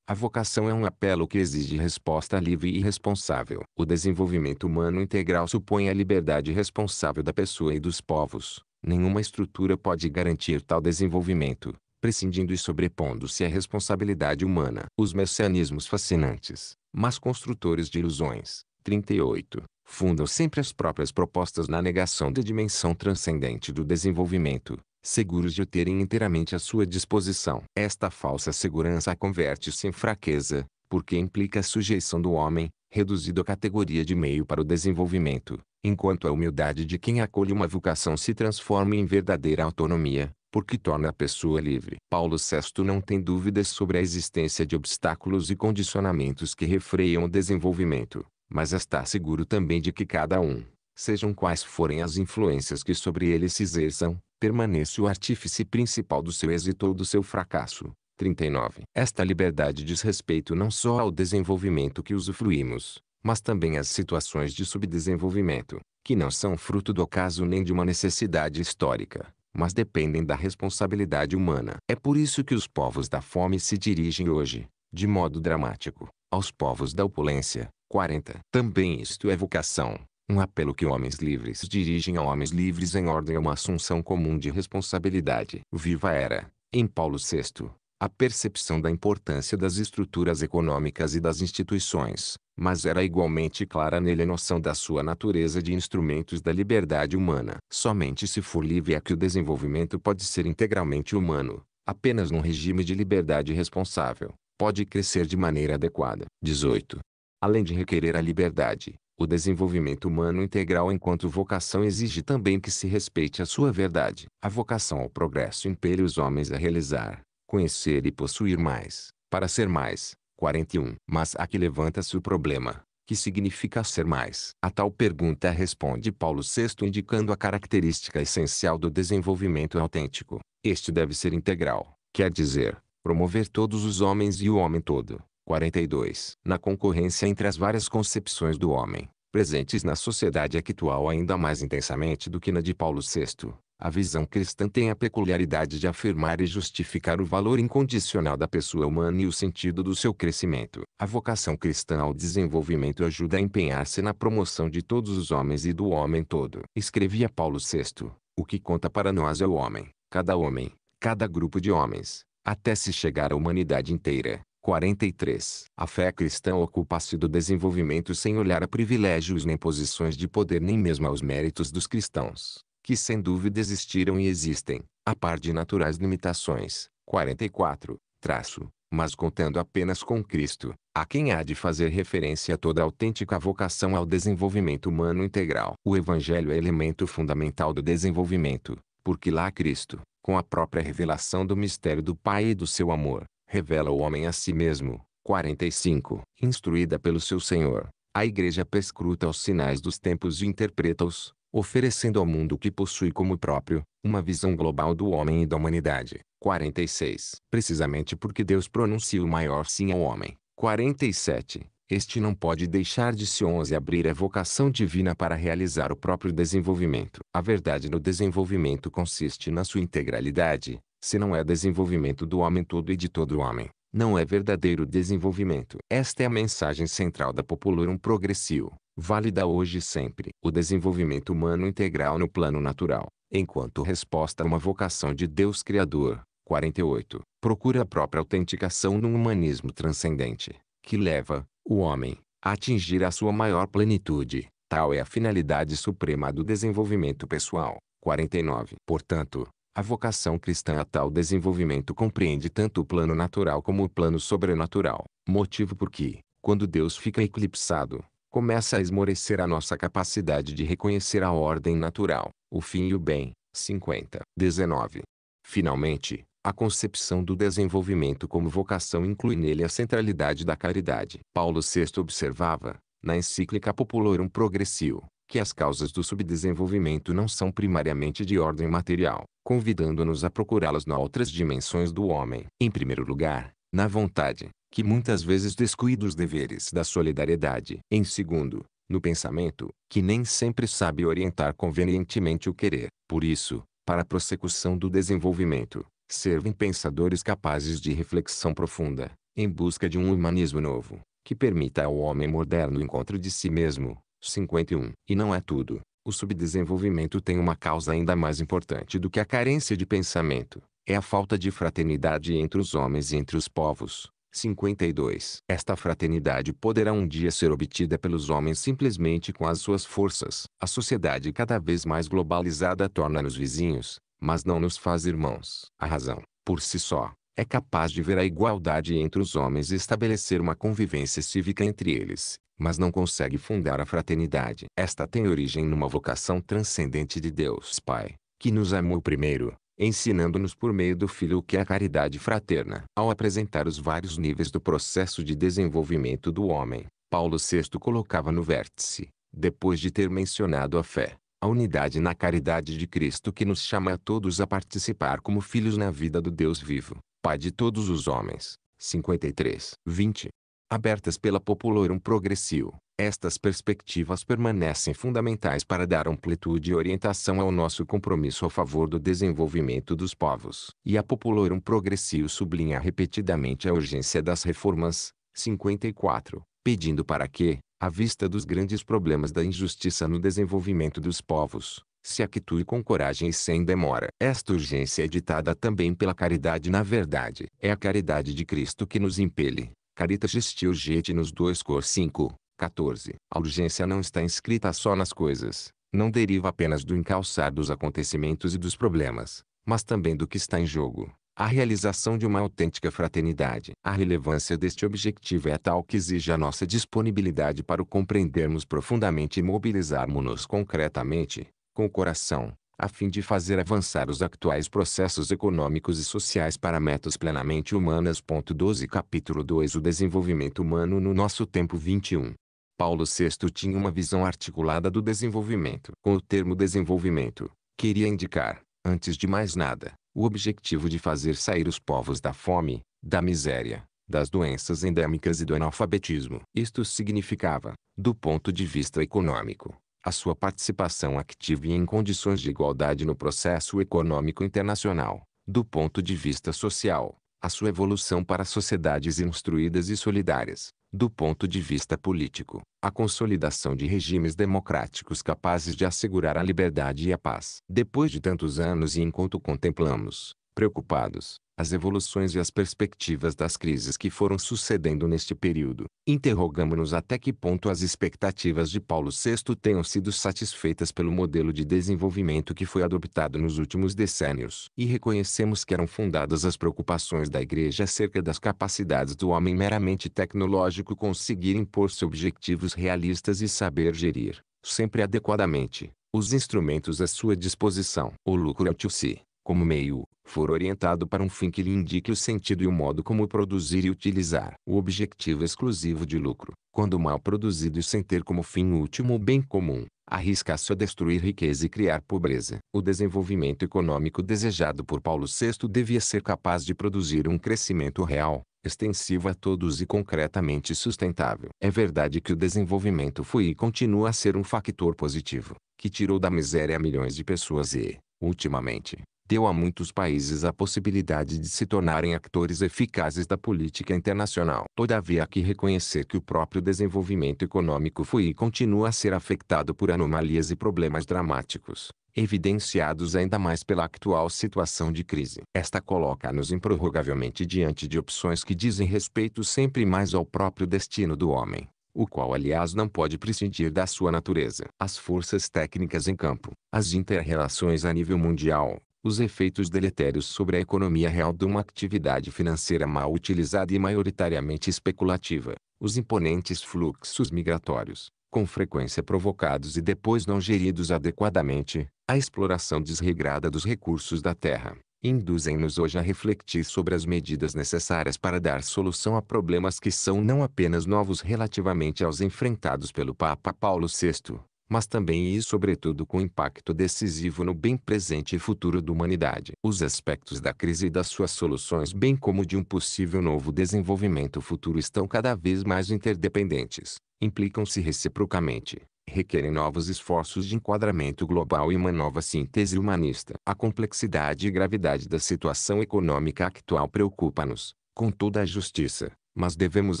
A vocação é um apelo que exige resposta livre e responsável. O desenvolvimento humano integral supõe a liberdade responsável da pessoa e dos povos. Nenhuma estrutura pode garantir tal desenvolvimento, prescindindo e sobrepondo-se à responsabilidade humana. Os messianismos fascinantes, mas construtores de ilusões. 38 fundam sempre as próprias propostas na negação da dimensão transcendente do desenvolvimento, seguros de o terem inteiramente à sua disposição. Esta falsa segurança converte-se em fraqueza, porque implica a sujeição do homem, reduzido à categoria de meio para o desenvolvimento, enquanto a humildade de quem acolhe uma vocação se transforma em verdadeira autonomia, porque torna a pessoa livre. Paulo VI não tem dúvidas sobre a existência de obstáculos e condicionamentos que refreiam o desenvolvimento mas está seguro também de que cada um, sejam quais forem as influências que sobre ele se exerçam, permanece o artífice principal do seu êxito ou do seu fracasso. 39. Esta liberdade diz respeito não só ao desenvolvimento que usufruímos, mas também às situações de subdesenvolvimento, que não são fruto do acaso nem de uma necessidade histórica, mas dependem da responsabilidade humana. É por isso que os povos da fome se dirigem hoje, de modo dramático, aos povos da opulência, 40. Também isto é vocação, um apelo que homens livres dirigem a homens livres em ordem a uma assunção comum de responsabilidade. Viva era, em Paulo VI, a percepção da importância das estruturas econômicas e das instituições, mas era igualmente clara nele a noção da sua natureza de instrumentos da liberdade humana. Somente se for livre é que o desenvolvimento pode ser integralmente humano, apenas num regime de liberdade responsável, pode crescer de maneira adequada. 18. Além de requerer a liberdade, o desenvolvimento humano integral enquanto vocação exige também que se respeite a sua verdade. A vocação ao progresso impele os homens a realizar, conhecer e possuir mais, para ser mais. 41. Mas a que levanta-se o problema, que significa ser mais? A tal pergunta responde Paulo VI indicando a característica essencial do desenvolvimento autêntico. Este deve ser integral, quer dizer, promover todos os homens e o homem todo, 42. Na concorrência entre as várias concepções do homem, presentes na sociedade actual ainda mais intensamente do que na de Paulo VI, a visão cristã tem a peculiaridade de afirmar e justificar o valor incondicional da pessoa humana e o sentido do seu crescimento. A vocação cristã ao desenvolvimento ajuda a empenhar-se na promoção de todos os homens e do homem todo. Escrevia Paulo VI: O que conta para nós é o homem, cada homem, cada grupo de homens, até se chegar à humanidade inteira. 43. A fé cristã ocupa-se do desenvolvimento sem olhar a privilégios nem posições de poder nem mesmo aos méritos dos cristãos, que sem dúvida existiram e existem, a par de naturais limitações. 44. Traço, mas contando apenas com Cristo, a quem há de fazer referência toda a autêntica vocação ao desenvolvimento humano integral. O Evangelho é elemento fundamental do desenvolvimento, porque lá Cristo, com a própria revelação do mistério do Pai e do seu amor, revela o homem a si mesmo. 45. Instruída pelo seu Senhor, a igreja perscruta os sinais dos tempos e interpreta-os, oferecendo ao mundo que possui como próprio, uma visão global do homem e da humanidade. 46. Precisamente porque Deus pronuncia o maior sim ao homem. 47. Este não pode deixar de se 11 abrir a vocação divina para realizar o próprio desenvolvimento. A verdade no desenvolvimento consiste na sua integralidade, se não é desenvolvimento do homem todo e de todo homem, não é verdadeiro desenvolvimento. Esta é a mensagem central da Populorum Progressio, válida hoje e sempre. O desenvolvimento humano integral no plano natural, enquanto resposta a uma vocação de Deus Criador. 48. Procura a própria autenticação num humanismo transcendente, que leva, o homem, a atingir a sua maior plenitude. Tal é a finalidade suprema do desenvolvimento pessoal. 49. Portanto, a vocação cristã a tal desenvolvimento compreende tanto o plano natural como o plano sobrenatural, motivo por que, quando Deus fica eclipsado, começa a esmorecer a nossa capacidade de reconhecer a ordem natural, o fim e o bem. 50. 19. Finalmente, a concepção do desenvolvimento como vocação inclui nele a centralidade da caridade. Paulo VI observava, na encíclica Populorum Progressio, que as causas do subdesenvolvimento não são primariamente de ordem material, convidando-nos a procurá-las nas outras dimensões do homem. Em primeiro lugar, na vontade, que muitas vezes descuida os deveres da solidariedade. Em segundo, no pensamento, que nem sempre sabe orientar convenientemente o querer. Por isso, para a prossecução do desenvolvimento, servem pensadores capazes de reflexão profunda, em busca de um humanismo novo, que permita ao homem moderno o encontro de si mesmo, 51. E não é tudo. O subdesenvolvimento tem uma causa ainda mais importante do que a carência de pensamento. É a falta de fraternidade entre os homens e entre os povos. 52. Esta fraternidade poderá um dia ser obtida pelos homens simplesmente com as suas forças. A sociedade cada vez mais globalizada torna-nos vizinhos, mas não nos faz irmãos. A razão, por si só, é capaz de ver a igualdade entre os homens e estabelecer uma convivência cívica entre eles mas não consegue fundar a fraternidade. Esta tem origem numa vocação transcendente de Deus Pai, que nos amou primeiro, ensinando-nos por meio do Filho o que é a caridade fraterna. Ao apresentar os vários níveis do processo de desenvolvimento do homem, Paulo VI colocava no vértice, depois de ter mencionado a fé, a unidade na caridade de Cristo que nos chama a todos a participar como filhos na vida do Deus vivo, Pai de todos os homens. 53. 20 abertas pela Populorum Progressio. Estas perspectivas permanecem fundamentais para dar amplitude e orientação ao nosso compromisso a favor do desenvolvimento dos povos. E a Populorum Progressio sublinha repetidamente a urgência das reformas, 54, pedindo para que, à vista dos grandes problemas da injustiça no desenvolvimento dos povos, se actue com coragem e sem demora. Esta urgência é ditada também pela caridade na verdade. É a caridade de Cristo que nos impele, Caritas gestiu Gete nos dois Cor 5, 14. A urgência não está inscrita só nas coisas, não deriva apenas do encalçar dos acontecimentos e dos problemas, mas também do que está em jogo. A realização de uma autêntica fraternidade. A relevância deste objetivo é tal que exige a nossa disponibilidade para o compreendermos profundamente e mobilizarmos-nos concretamente, com o coração, a fim de fazer avançar os atuais processos econômicos e sociais para metas plenamente humanas. 12 Capítulo 2 O desenvolvimento humano no nosso tempo 21 Paulo VI tinha uma visão articulada do desenvolvimento. Com o termo desenvolvimento, queria indicar, antes de mais nada, o objetivo de fazer sair os povos da fome, da miséria, das doenças endêmicas e do analfabetismo. Isto significava, do ponto de vista econômico, a sua participação ativa e em condições de igualdade no processo econômico internacional, do ponto de vista social, a sua evolução para sociedades instruídas e solidárias, do ponto de vista político, a consolidação de regimes democráticos capazes de assegurar a liberdade e a paz. Depois de tantos anos e enquanto contemplamos, preocupados, as evoluções e as perspectivas das crises que foram sucedendo neste período. Interrogamos-nos até que ponto as expectativas de Paulo VI tenham sido satisfeitas pelo modelo de desenvolvimento que foi adoptado nos últimos decênios. E reconhecemos que eram fundadas as preocupações da Igreja acerca das capacidades do homem meramente tecnológico conseguir impor-se objetivos realistas e saber gerir, sempre adequadamente, os instrumentos à sua disposição. O lucro é o tio-si como meio, for orientado para um fim que lhe indique o sentido e o modo como produzir e utilizar o objetivo exclusivo de lucro, quando mal produzido e sem ter como fim último o bem comum, arrisca-se a destruir riqueza e criar pobreza. O desenvolvimento econômico desejado por Paulo VI devia ser capaz de produzir um crescimento real, extensivo a todos e concretamente sustentável. É verdade que o desenvolvimento foi e continua a ser um fator positivo, que tirou da miséria milhões de pessoas e, ultimamente, deu a muitos países a possibilidade de se tornarem atores eficazes da política internacional. Todavia há que reconhecer que o próprio desenvolvimento econômico foi e continua a ser afetado por anomalias e problemas dramáticos, evidenciados ainda mais pela atual situação de crise. Esta coloca-nos improrrogavelmente diante de opções que dizem respeito sempre mais ao próprio destino do homem o qual aliás não pode prescindir da sua natureza. As forças técnicas em campo, as interrelações a nível mundial, os efeitos deletérios sobre a economia real de uma atividade financeira mal utilizada e maioritariamente especulativa, os imponentes fluxos migratórios, com frequência provocados e depois não geridos adequadamente, a exploração desregrada dos recursos da terra, induzem-nos hoje a refletir sobre as medidas necessárias para dar solução a problemas que são não apenas novos relativamente aos enfrentados pelo Papa Paulo VI, mas também e sobretudo com impacto decisivo no bem presente e futuro da humanidade. Os aspectos da crise e das suas soluções, bem como de um possível novo desenvolvimento futuro, estão cada vez mais interdependentes, implicam-se reciprocamente, requerem novos esforços de enquadramento global e uma nova síntese humanista. A complexidade e gravidade da situação econômica actual preocupa-nos, com toda a justiça mas devemos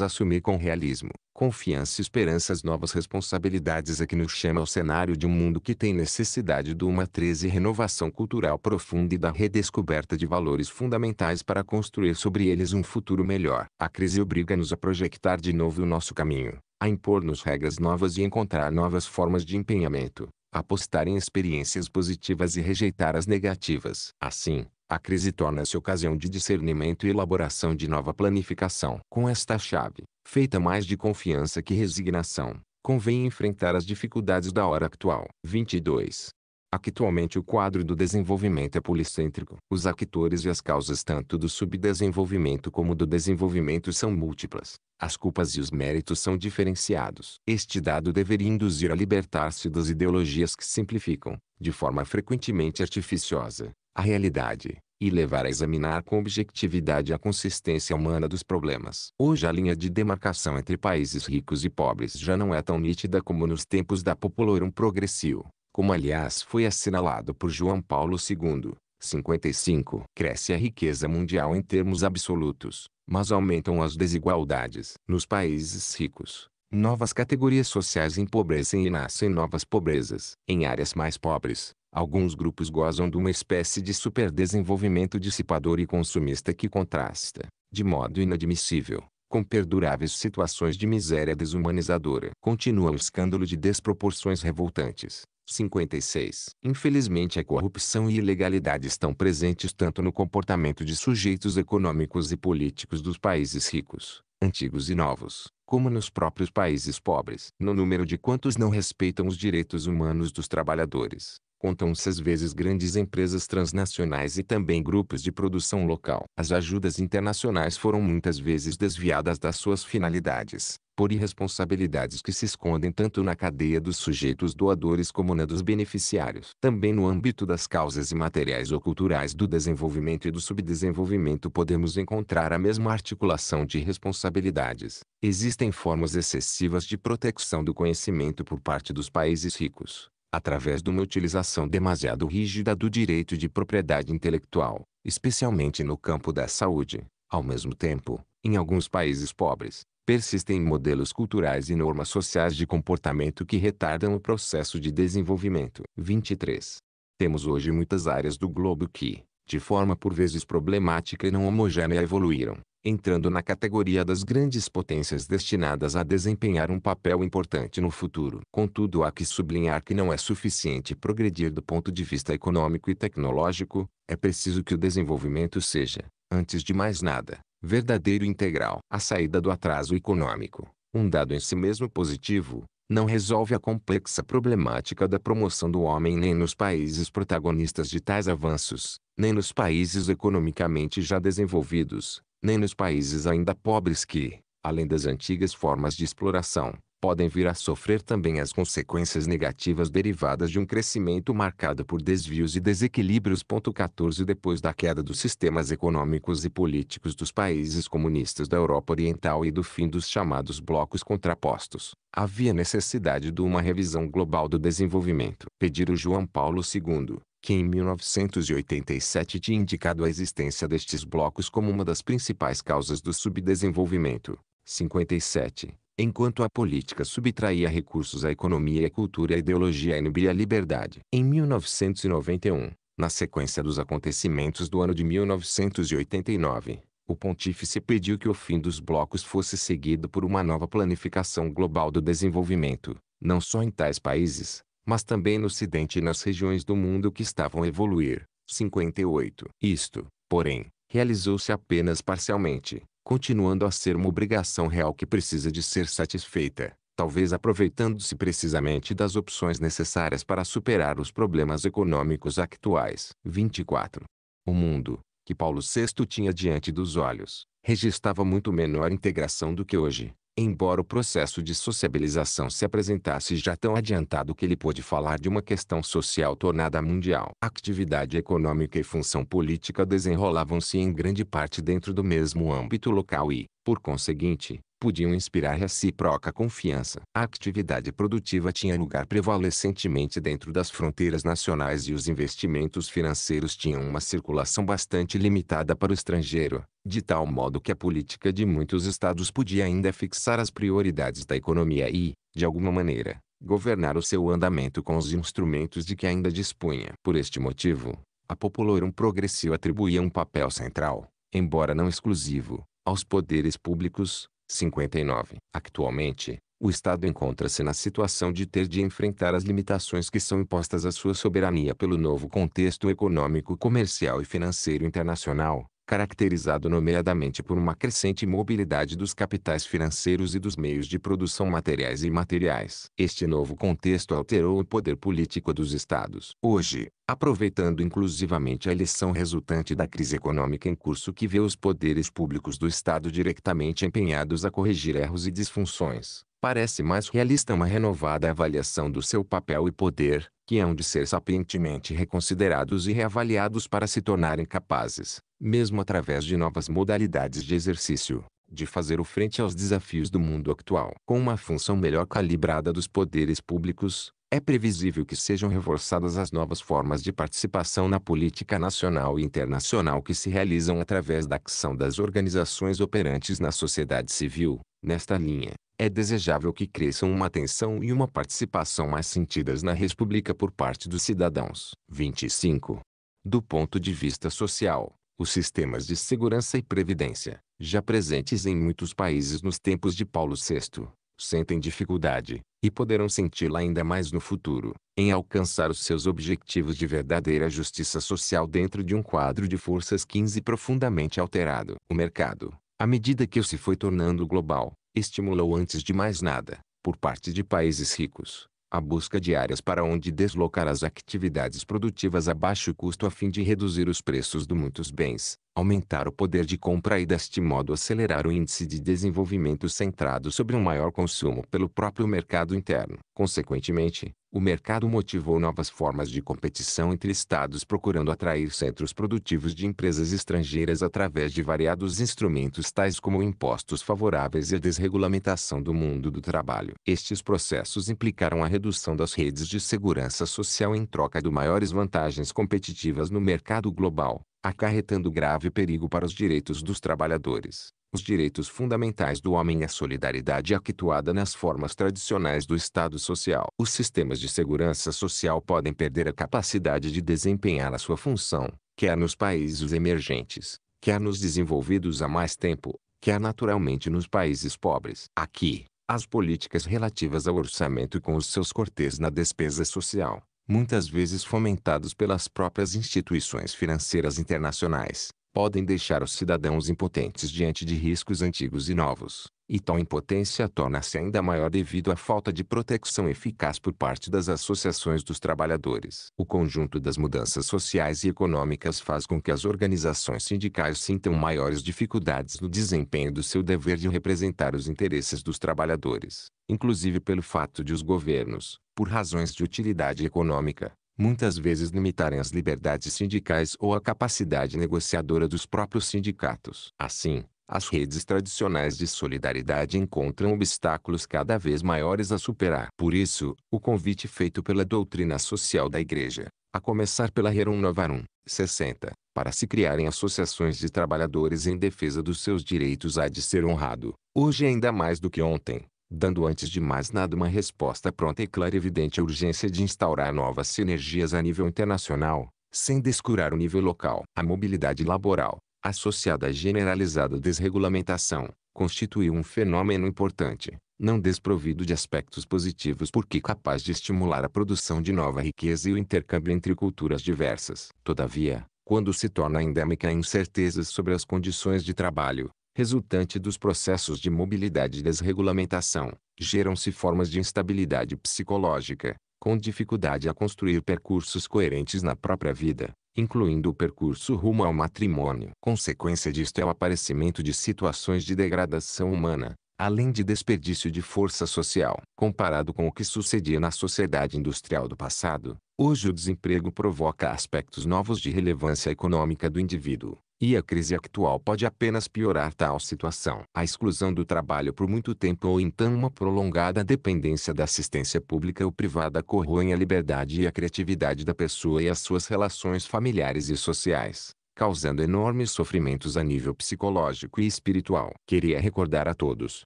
assumir com realismo, confiança e esperança as novas responsabilidades a que nos chama o cenário de um mundo que tem necessidade de uma 13 renovação cultural profunda e da redescoberta de valores fundamentais para construir sobre eles um futuro melhor. A crise obriga-nos a projetar de novo o nosso caminho, a impor-nos regras novas e encontrar novas formas de empenhamento, apostar em experiências positivas e rejeitar as negativas. Assim, a crise torna-se ocasião de discernimento e elaboração de nova planificação. Com esta chave, feita mais de confiança que resignação, convém enfrentar as dificuldades da hora atual. 22. Actualmente o quadro do desenvolvimento é policêntrico. Os actores e as causas tanto do subdesenvolvimento como do desenvolvimento são múltiplas. As culpas e os méritos são diferenciados. Este dado deveria induzir a libertar-se das ideologias que simplificam, de forma frequentemente artificiosa, a realidade, e levar a examinar com objetividade a consistência humana dos problemas. Hoje a linha de demarcação entre países ricos e pobres já não é tão nítida como nos tempos da Populorum Progressio, como aliás foi assinalado por João Paulo II. 55. Cresce a riqueza mundial em termos absolutos, mas aumentam as desigualdades. Nos países ricos, novas categorias sociais empobrecem e nascem novas pobrezas. Em áreas mais pobres, Alguns grupos gozam de uma espécie de superdesenvolvimento dissipador e consumista que contrasta, de modo inadmissível, com perduráveis situações de miséria desumanizadora. Continua o escândalo de desproporções revoltantes. 56. Infelizmente a corrupção e ilegalidade estão presentes tanto no comportamento de sujeitos econômicos e políticos dos países ricos, antigos e novos, como nos próprios países pobres, no número de quantos não respeitam os direitos humanos dos trabalhadores, contam-se às vezes grandes empresas transnacionais e também grupos de produção local. As ajudas internacionais foram muitas vezes desviadas das suas finalidades, por irresponsabilidades que se escondem tanto na cadeia dos sujeitos doadores como na dos beneficiários. Também no âmbito das causas imateriais ou culturais do desenvolvimento e do subdesenvolvimento podemos encontrar a mesma articulação de responsabilidades. Existem formas excessivas de proteção do conhecimento por parte dos países ricos através de uma utilização demasiado rígida do direito de propriedade intelectual, especialmente no campo da saúde. Ao mesmo tempo, em alguns países pobres, persistem modelos culturais e normas sociais de comportamento que retardam o processo de desenvolvimento. 23. Temos hoje muitas áreas do globo que, de forma por vezes problemática e não homogênea, evoluíram, entrando na categoria das grandes potências destinadas a desempenhar um papel importante no futuro. Contudo, há que sublinhar que não é suficiente progredir do ponto de vista econômico e tecnológico, é preciso que o desenvolvimento seja, antes de mais nada, verdadeiro e integral. A saída do atraso econômico, um dado em si mesmo positivo, não resolve a complexa problemática da promoção do homem nem nos países protagonistas de tais avanços, nem nos países economicamente já desenvolvidos, nem nos países ainda pobres que, além das antigas formas de exploração, podem vir a sofrer também as consequências negativas derivadas de um crescimento marcado por desvios e desequilíbrios. 14 Depois da queda dos sistemas econômicos e políticos dos países comunistas da Europa Oriental e do fim dos chamados blocos contrapostos, havia necessidade de uma revisão global do desenvolvimento. Pediram João Paulo II, que em 1987 tinha indicado a existência destes blocos como uma das principais causas do subdesenvolvimento. 57. Enquanto a política subtraía recursos à economia e à cultura, a ideologia inibia a liberdade. Em 1991, na sequência dos acontecimentos do ano de 1989, o pontífice pediu que o fim dos blocos fosse seguido por uma nova planificação global do desenvolvimento, não só em tais países, mas também no Ocidente e nas regiões do mundo que estavam a evoluir. 58. Isto, porém, realizou-se apenas parcialmente, continuando a ser uma obrigação real que precisa de ser satisfeita, talvez aproveitando-se precisamente das opções necessárias para superar os problemas econômicos actuais. 24. O mundo, que Paulo VI tinha diante dos olhos, registrava muito menor integração do que hoje, Embora o processo de sociabilização se apresentasse já tão adiantado que ele pôde falar de uma questão social tornada mundial, atividade econômica e função política desenrolavam-se em grande parte dentro do mesmo âmbito local e, por conseguinte, podiam inspirar recíproca confiança. A atividade produtiva tinha lugar prevalecentemente dentro das fronteiras nacionais e os investimentos financeiros tinham uma circulação bastante limitada para o estrangeiro, de tal modo que a política de muitos estados podia ainda fixar as prioridades da economia e, de alguma maneira, governar o seu andamento com os instrumentos de que ainda dispunha. Por este motivo, a Populorum Progressiva atribuía um papel central, embora não exclusivo, aos poderes públicos, 59. Actualmente, o Estado encontra-se na situação de ter de enfrentar as limitações que são impostas à sua soberania pelo novo contexto econômico comercial e financeiro internacional, caracterizado nomeadamente por uma crescente mobilidade dos capitais financeiros e dos meios de produção materiais e imateriais. Este novo contexto alterou o poder político dos estados. Hoje, aproveitando inclusivamente a eleição resultante da crise econômica em curso que vê os poderes públicos do estado diretamente empenhados a corrigir erros e disfunções, parece mais realista uma renovada avaliação do seu papel e poder, que hão de ser sapientemente reconsiderados e reavaliados para se tornarem capazes mesmo através de novas modalidades de exercício, de fazer o frente aos desafios do mundo atual. Com uma função melhor calibrada dos poderes públicos, é previsível que sejam reforçadas as novas formas de participação na política nacional e internacional que se realizam através da ação das organizações operantes na sociedade civil. Nesta linha, é desejável que cresçam uma atenção e uma participação mais sentidas na República por parte dos cidadãos. 25. Do ponto de vista social, os sistemas de segurança e previdência, já presentes em muitos países nos tempos de Paulo VI, sentem dificuldade, e poderão senti-la ainda mais no futuro, em alcançar os seus objetivos de verdadeira justiça social dentro de um quadro de forças 15 profundamente alterado. O mercado, à medida que se foi tornando global, estimulou antes de mais nada, por parte de países ricos, a busca de áreas para onde deslocar as atividades produtivas a baixo custo a fim de reduzir os preços de muitos bens, aumentar o poder de compra e deste modo acelerar o índice de desenvolvimento centrado sobre um maior consumo pelo próprio mercado interno. Consequentemente, o mercado motivou novas formas de competição entre estados procurando atrair centros produtivos de empresas estrangeiras através de variados instrumentos tais como impostos favoráveis e a desregulamentação do mundo do trabalho. Estes processos implicaram a redução das redes de segurança social em troca de maiores vantagens competitivas no mercado global, acarretando grave perigo para os direitos dos trabalhadores. Os direitos fundamentais do homem e é a solidariedade actuada nas formas tradicionais do Estado social. Os sistemas de segurança social podem perder a capacidade de desempenhar a sua função, quer nos países emergentes, quer nos desenvolvidos há mais tempo, quer naturalmente nos países pobres. Aqui, as políticas relativas ao orçamento com os seus cortes na despesa social, muitas vezes fomentados pelas próprias instituições financeiras internacionais, podem deixar os cidadãos impotentes diante de riscos antigos e novos, e tal impotência torna-se ainda maior devido à falta de proteção eficaz por parte das associações dos trabalhadores. O conjunto das mudanças sociais e econômicas faz com que as organizações sindicais sintam maiores dificuldades no desempenho do seu dever de representar os interesses dos trabalhadores, inclusive pelo fato de os governos, por razões de utilidade econômica, muitas vezes limitarem as liberdades sindicais ou a capacidade negociadora dos próprios sindicatos. Assim, as redes tradicionais de solidariedade encontram obstáculos cada vez maiores a superar. Por isso, o convite feito pela doutrina social da Igreja, a começar pela Rerum Novarum, 60, para se criarem associações de trabalhadores em defesa dos seus direitos há de ser honrado, hoje ainda mais do que ontem dando antes de mais nada uma resposta pronta e clara e evidente à urgência de instaurar novas sinergias a nível internacional, sem descurar o nível local. A mobilidade laboral, associada à generalizada desregulamentação, constituiu um fenômeno importante, não desprovido de aspectos positivos porque capaz de estimular a produção de nova riqueza e o intercâmbio entre culturas diversas. Todavia, quando se torna endêmica a incertezas sobre as condições de trabalho, resultante dos processos de mobilidade e desregulamentação, geram-se formas de instabilidade psicológica, com dificuldade a construir percursos coerentes na própria vida, incluindo o percurso rumo ao matrimônio. Consequência disto é o aparecimento de situações de degradação humana, além de desperdício de força social. Comparado com o que sucedia na sociedade industrial do passado, hoje o desemprego provoca aspectos novos de relevância econômica do indivíduo, e a crise atual pode apenas piorar tal situação. A exclusão do trabalho por muito tempo ou então uma prolongada dependência da assistência pública ou privada corroem a liberdade e a criatividade da pessoa e as suas relações familiares e sociais causando enormes sofrimentos a nível psicológico e espiritual. Queria recordar a todos,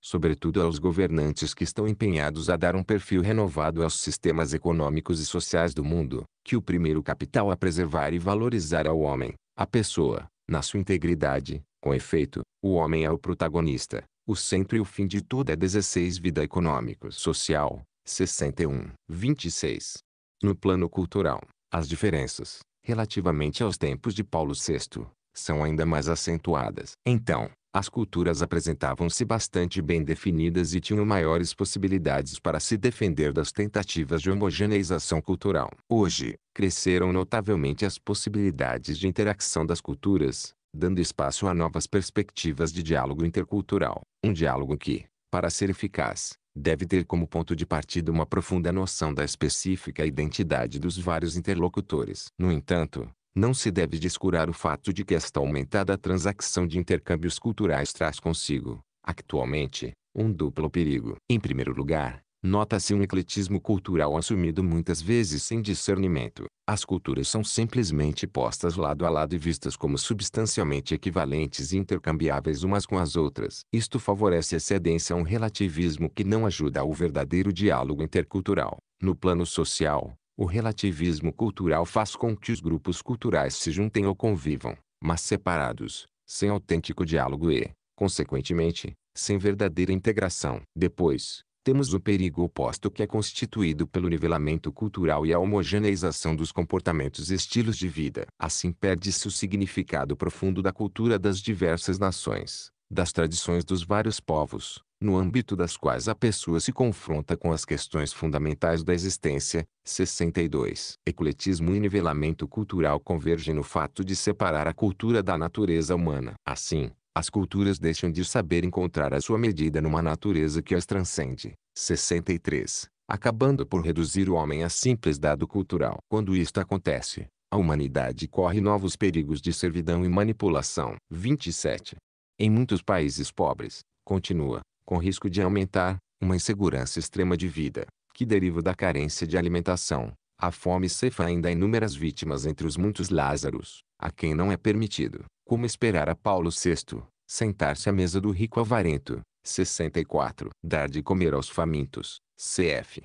sobretudo aos governantes que estão empenhados a dar um perfil renovado aos sistemas econômicos e sociais do mundo, que o primeiro capital a preservar e valorizar é o homem, a pessoa, na sua integridade. Com efeito, o homem é o protagonista, o centro e o fim de toda a 16 vida econômico-social. 61. 26. No plano cultural, as diferenças, relativamente aos tempos de Paulo VI, são ainda mais acentuadas. Então, as culturas apresentavam-se bastante bem definidas e tinham maiores possibilidades para se defender das tentativas de homogeneização cultural. Hoje, cresceram notavelmente as possibilidades de interação das culturas, dando espaço a novas perspectivas de diálogo intercultural. Um diálogo que, para ser eficaz, deve ter como ponto de partida uma profunda noção da específica identidade dos vários interlocutores. No entanto, não se deve descurar o fato de que esta aumentada transação de intercâmbios culturais traz consigo, actualmente, um duplo perigo. Em primeiro lugar, nota-se um ecletismo cultural assumido muitas vezes sem discernimento. As culturas são simplesmente postas lado a lado e vistas como substancialmente equivalentes e intercambiáveis umas com as outras. Isto favorece a cedência a um relativismo que não ajuda ao verdadeiro diálogo intercultural. No plano social, o relativismo cultural faz com que os grupos culturais se juntem ou convivam, mas separados, sem autêntico diálogo e, consequentemente, sem verdadeira integração. Depois, temos o perigo oposto que é constituído pelo nivelamento cultural e a homogeneização dos comportamentos e estilos de vida. Assim perde-se o significado profundo da cultura das diversas nações, das tradições dos vários povos, no âmbito das quais a pessoa se confronta com as questões fundamentais da existência. 62. Ecletismo e nivelamento cultural convergem no fato de separar a cultura da natureza humana. Assim, as culturas deixam de saber encontrar a sua medida numa natureza que as transcende. 63. Acabando por reduzir o homem a simples dado cultural. Quando isto acontece, a humanidade corre novos perigos de servidão e manipulação. 27. Em muitos países pobres, continua, com risco de aumentar uma insegurança extrema de vida, que deriva da carência de alimentação. A fome cefa ainda inúmeras vítimas entre os muitos Lázaros, a quem não é permitido, como esperar a Paulo VI, sentar-se à mesa do rico avarento. 64. Dar de comer aos famintos. CF.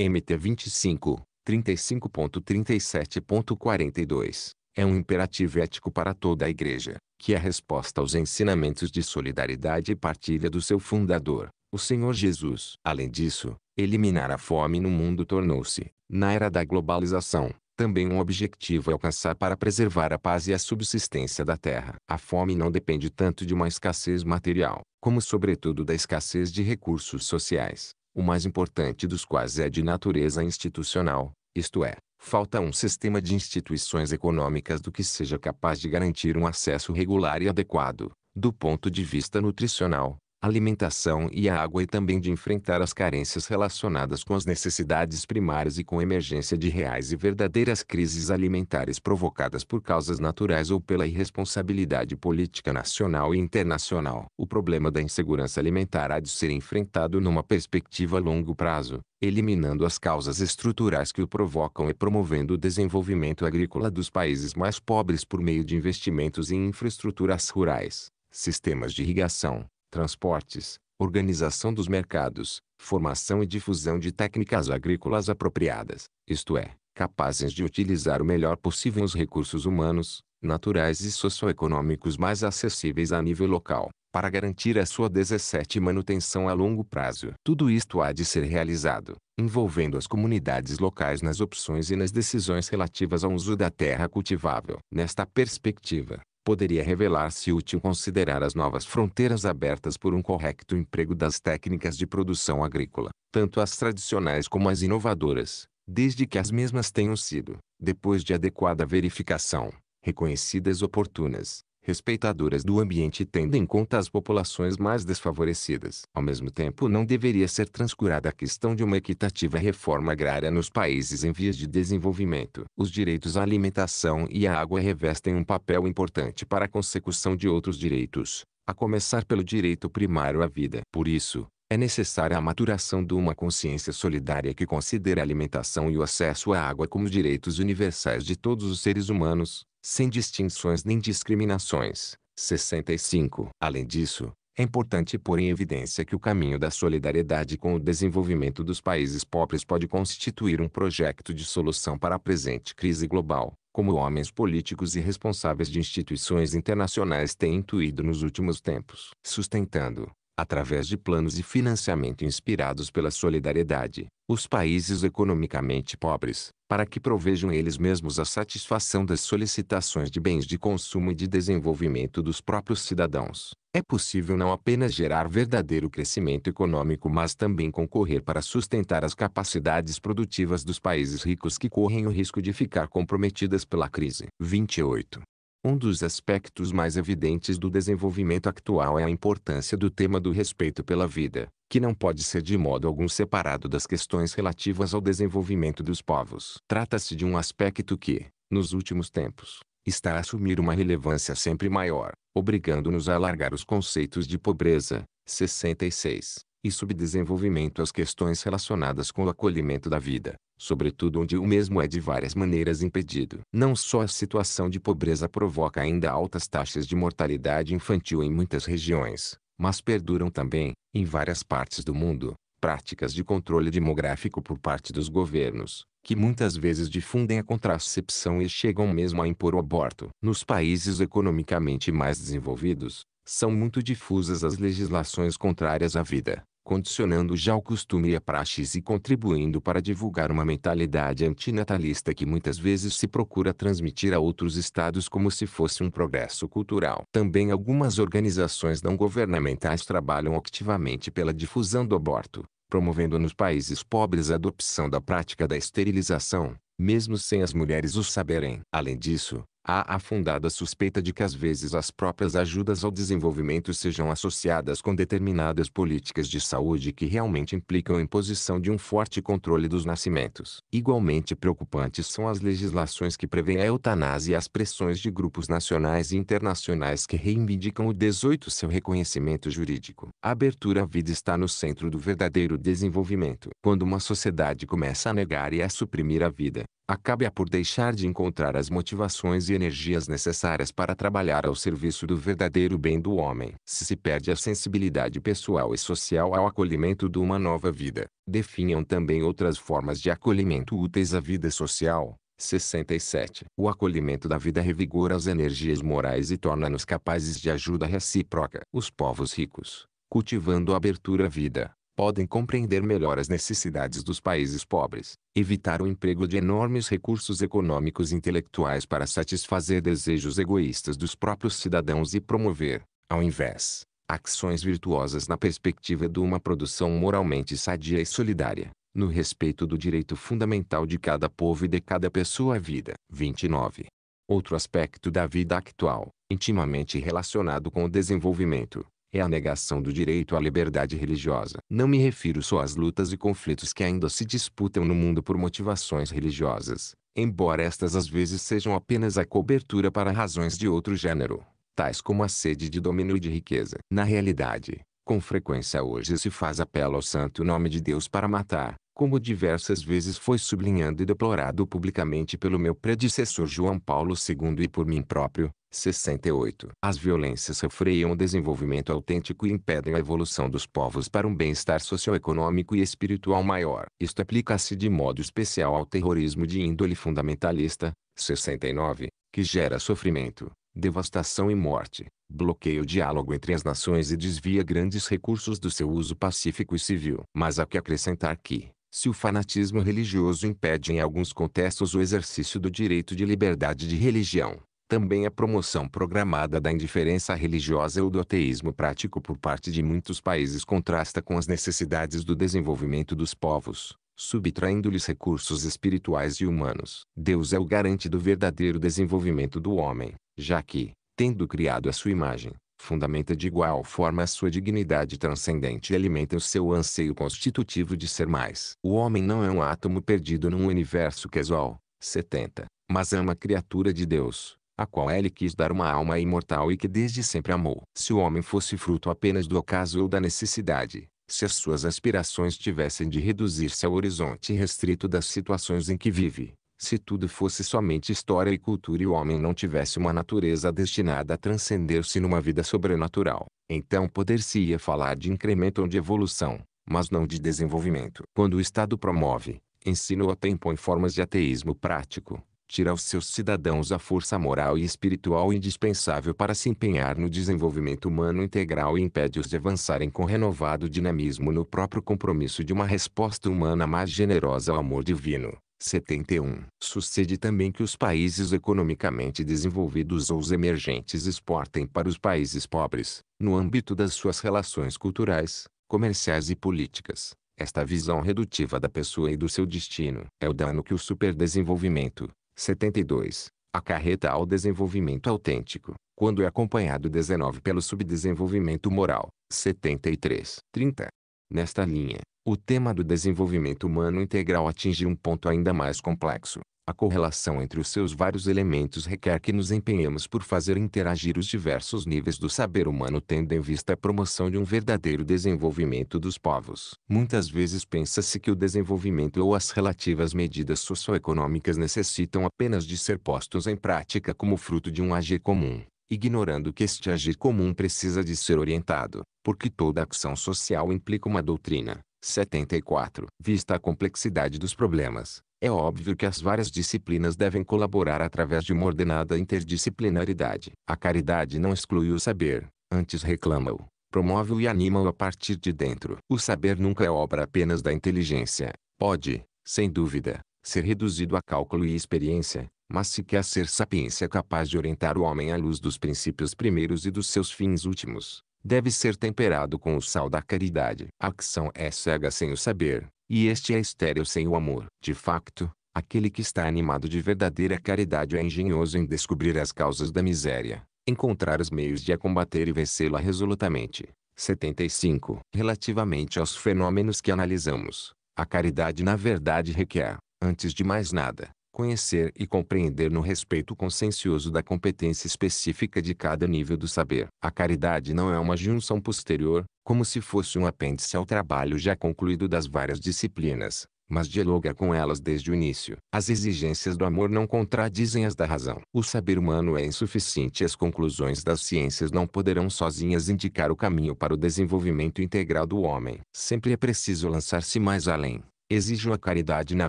MT 25, 35.37.42. É um imperativo ético para toda a Igreja, que é a resposta aos ensinamentos de solidariedade e partilha do seu fundador, o Senhor Jesus. Além disso, eliminar a fome no mundo tornou-se, na era da globalização, também um objetivo a alcançar para preservar a paz e a subsistência da terra. A fome não depende tanto de uma escassez material, como sobretudo da escassez de recursos sociais, o mais importante dos quais é de natureza institucional, isto é, falta um sistema de instituições econômicas do que seja capaz de garantir um acesso regular e adequado, do ponto de vista nutricional, alimentação e a água e também de enfrentar as carências relacionadas com as necessidades primárias e com emergência de reais e verdadeiras crises alimentares provocadas por causas naturais ou pela irresponsabilidade política nacional e internacional. O problema da insegurança alimentar há de ser enfrentado numa perspectiva a longo prazo, eliminando as causas estruturais que o provocam e promovendo o desenvolvimento agrícola dos países mais pobres por meio de investimentos em infraestruturas rurais, sistemas de irrigação, transportes, organização dos mercados, formação e difusão de técnicas agrícolas apropriadas, isto é, capazes de utilizar o melhor possível os recursos humanos, naturais e socioeconômicos mais acessíveis a nível local, para garantir a sua 17 manutenção a longo prazo. Tudo isto há de ser realizado, envolvendo as comunidades locais nas opções e nas decisões relativas ao uso da terra cultivável. Nesta perspectiva, poderia revelar-se útil considerar as novas fronteiras abertas por um correto emprego das técnicas de produção agrícola, tanto as tradicionais como as inovadoras, desde que as mesmas tenham sido, depois de adequada verificação, reconhecidas oportunas, respeitadoras do ambiente tendo em conta as populações mais desfavorecidas. Ao mesmo tempo, não deveria ser transcurada a questão de uma equitativa reforma agrária nos países em vias de desenvolvimento. Os direitos à alimentação e à água revestem um papel importante para a consecução de outros direitos, a começar pelo direito primário à vida. Por isso, é necessária a maturação de uma consciência solidária que considere a alimentação e o acesso à água como direitos universais de todos os seres humanos, sem distinções nem discriminações. 65. Além disso, é importante pôr em evidência que o caminho da solidariedade com o desenvolvimento dos países pobres pode constituir um projeto de solução para a presente crise global, como homens políticos e responsáveis de instituições internacionais têm intuído nos últimos tempos, sustentando, através de planos de financiamento inspirados pela solidariedade, os países economicamente pobres, para que provejam eles mesmos a satisfação das solicitações de bens de consumo e de desenvolvimento dos próprios cidadãos. É possível não apenas gerar verdadeiro crescimento econômico, mas também concorrer para sustentar as capacidades produtivas dos países ricos que correm o risco de ficar comprometidas pela crise. 28. Um dos aspectos mais evidentes do desenvolvimento actual é a importância do tema do respeito pela vida, que não pode ser de modo algum separado das questões relativas ao desenvolvimento dos povos. Trata-se de um aspecto que, nos últimos tempos, está a assumir uma relevância sempre maior, obrigando-nos a alargar os conceitos de pobreza. 66 e subdesenvolvimento às questões relacionadas com o acolhimento da vida, sobretudo onde o mesmo é de várias maneiras impedido. Não só a situação de pobreza provoca ainda altas taxas de mortalidade infantil em muitas regiões, mas perduram também, em várias partes do mundo, práticas de controle demográfico por parte dos governos, que muitas vezes difundem a contracepção e chegam mesmo a impor o aborto. Nos países economicamente mais desenvolvidos, são muito difusas as legislações contrárias à vida, condicionando já o costume e a praxis e contribuindo para divulgar uma mentalidade antinatalista que muitas vezes se procura transmitir a outros estados como se fosse um progresso cultural. Também algumas organizações não governamentais trabalham ativamente pela difusão do aborto, promovendo nos países pobres a adopção da prática da esterilização, mesmo sem as mulheres o saberem. Além disso, Há a fundada suspeita de que às vezes as próprias ajudas ao desenvolvimento sejam associadas com determinadas políticas de saúde que realmente implicam a imposição de um forte controle dos nascimentos. Igualmente preocupantes são as legislações que prevêem a eutanásia e as pressões de grupos nacionais e internacionais que reivindicam o 18 seu reconhecimento jurídico. A abertura à vida está no centro do verdadeiro desenvolvimento. Quando uma sociedade começa a negar e a suprimir a vida, a por deixar de encontrar as motivações e energias necessárias para trabalhar ao serviço do verdadeiro bem do homem. Se se perde a sensibilidade pessoal e social ao acolhimento de uma nova vida, definham também outras formas de acolhimento úteis à vida social. 67. O acolhimento da vida revigora as energias morais e torna-nos capazes de ajuda recíproca. Os povos ricos, cultivando a abertura à vida, podem compreender melhor as necessidades dos países pobres, evitar o emprego de enormes recursos econômicos e intelectuais para satisfazer desejos egoístas dos próprios cidadãos e promover, ao invés, ações virtuosas na perspectiva de uma produção moralmente sadia e solidária, no respeito do direito fundamental de cada povo e de cada pessoa à vida. 29. Outro aspecto da vida actual, intimamente relacionado com o desenvolvimento, é a negação do direito à liberdade religiosa. Não me refiro só às lutas e conflitos que ainda se disputam no mundo por motivações religiosas, embora estas às vezes sejam apenas a cobertura para razões de outro gênero, tais como a sede de domínio e de riqueza. Na realidade, com frequência hoje se faz apelo ao santo nome de Deus para matar, como diversas vezes foi sublinhado e deplorado publicamente pelo meu predecessor João Paulo II e por mim próprio, 68. As violências refreiam o desenvolvimento autêntico e impedem a evolução dos povos para um bem-estar socioeconômico e espiritual maior. Isto aplica-se de modo especial ao terrorismo de índole fundamentalista, 69, que gera sofrimento, devastação e morte, bloqueia o diálogo entre as nações e desvia grandes recursos do seu uso pacífico e civil. Mas há que acrescentar que, se o fanatismo religioso impede em alguns contextos o exercício do direito de liberdade de religião, também a é promoção programada da indiferença religiosa ou do ateísmo prático por parte de muitos países contrasta com as necessidades do desenvolvimento dos povos, subtraindo-lhes recursos espirituais e humanos. Deus é o garante do verdadeiro desenvolvimento do homem, já que, tendo criado a sua imagem, fundamenta de igual forma a sua dignidade transcendente e alimenta o seu anseio constitutivo de ser mais. O homem não é um átomo perdido num universo casual, 70, mas é uma criatura de Deus, a qual ele quis dar uma alma imortal e que desde sempre amou. Se o homem fosse fruto apenas do acaso ou da necessidade, se as suas aspirações tivessem de reduzir-se ao horizonte restrito das situações em que vive, se tudo fosse somente história e cultura e o homem não tivesse uma natureza destinada a transcender-se numa vida sobrenatural, então poder-se-ia falar de incremento ou de evolução, mas não de desenvolvimento. Quando o Estado promove, ensina ou até impõe formas de ateísmo prático, tira aos seus cidadãos a força moral e espiritual indispensável para se empenhar no desenvolvimento humano integral e impede-os de avançarem com renovado dinamismo no próprio compromisso de uma resposta humana mais generosa ao amor divino. 71. Sucede também que os países economicamente desenvolvidos ou os emergentes exportem para os países pobres, no âmbito das suas relações culturais, comerciais e políticas. Esta visão redutiva da pessoa e do seu destino é o dano que o superdesenvolvimento, 72. Acarreta ao desenvolvimento autêntico, quando é acompanhado 19 pelo subdesenvolvimento moral. 73. 30. Nesta linha, o tema do desenvolvimento humano integral atinge um ponto ainda mais complexo. A correlação entre os seus vários elementos requer que nos empenhemos por fazer interagir os diversos níveis do saber humano tendo em vista a promoção de um verdadeiro desenvolvimento dos povos. Muitas vezes pensa-se que o desenvolvimento ou as relativas medidas socioeconômicas necessitam apenas de ser postos em prática como fruto de um agir comum ignorando que este agir comum precisa de ser orientado, porque toda ação social implica uma doutrina. 74. Vista a complexidade dos problemas, é óbvio que as várias disciplinas devem colaborar através de uma ordenada interdisciplinaridade. A caridade não exclui o saber, antes reclama-o, promove-o e anima-o a partir de dentro. O saber nunca é obra apenas da inteligência. Pode, sem dúvida, ser reduzido a cálculo e experiência, mas se quer ser sapiência capaz de orientar o homem à luz dos princípios primeiros e dos seus fins últimos, deve ser temperado com o sal da caridade. A ação é cega sem o saber, e este é estéril sem o amor. De facto, aquele que está animado de verdadeira caridade é engenhoso em descobrir as causas da miséria, encontrar os meios de a combater e vencê-la resolutamente. 75. Relativamente aos fenômenos que analisamos, a caridade na verdade requer, antes de mais nada, conhecer e compreender no respeito consciencioso da competência específica de cada nível do saber. A caridade não é uma junção posterior, como se fosse um apêndice ao trabalho já concluído das várias disciplinas, mas dialoga com elas desde o início. As exigências do amor não contradizem as da razão. O saber humano é insuficiente e as conclusões das ciências não poderão sozinhas indicar o caminho para o desenvolvimento integral do homem. Sempre é preciso lançar-se mais além. Exijo a caridade na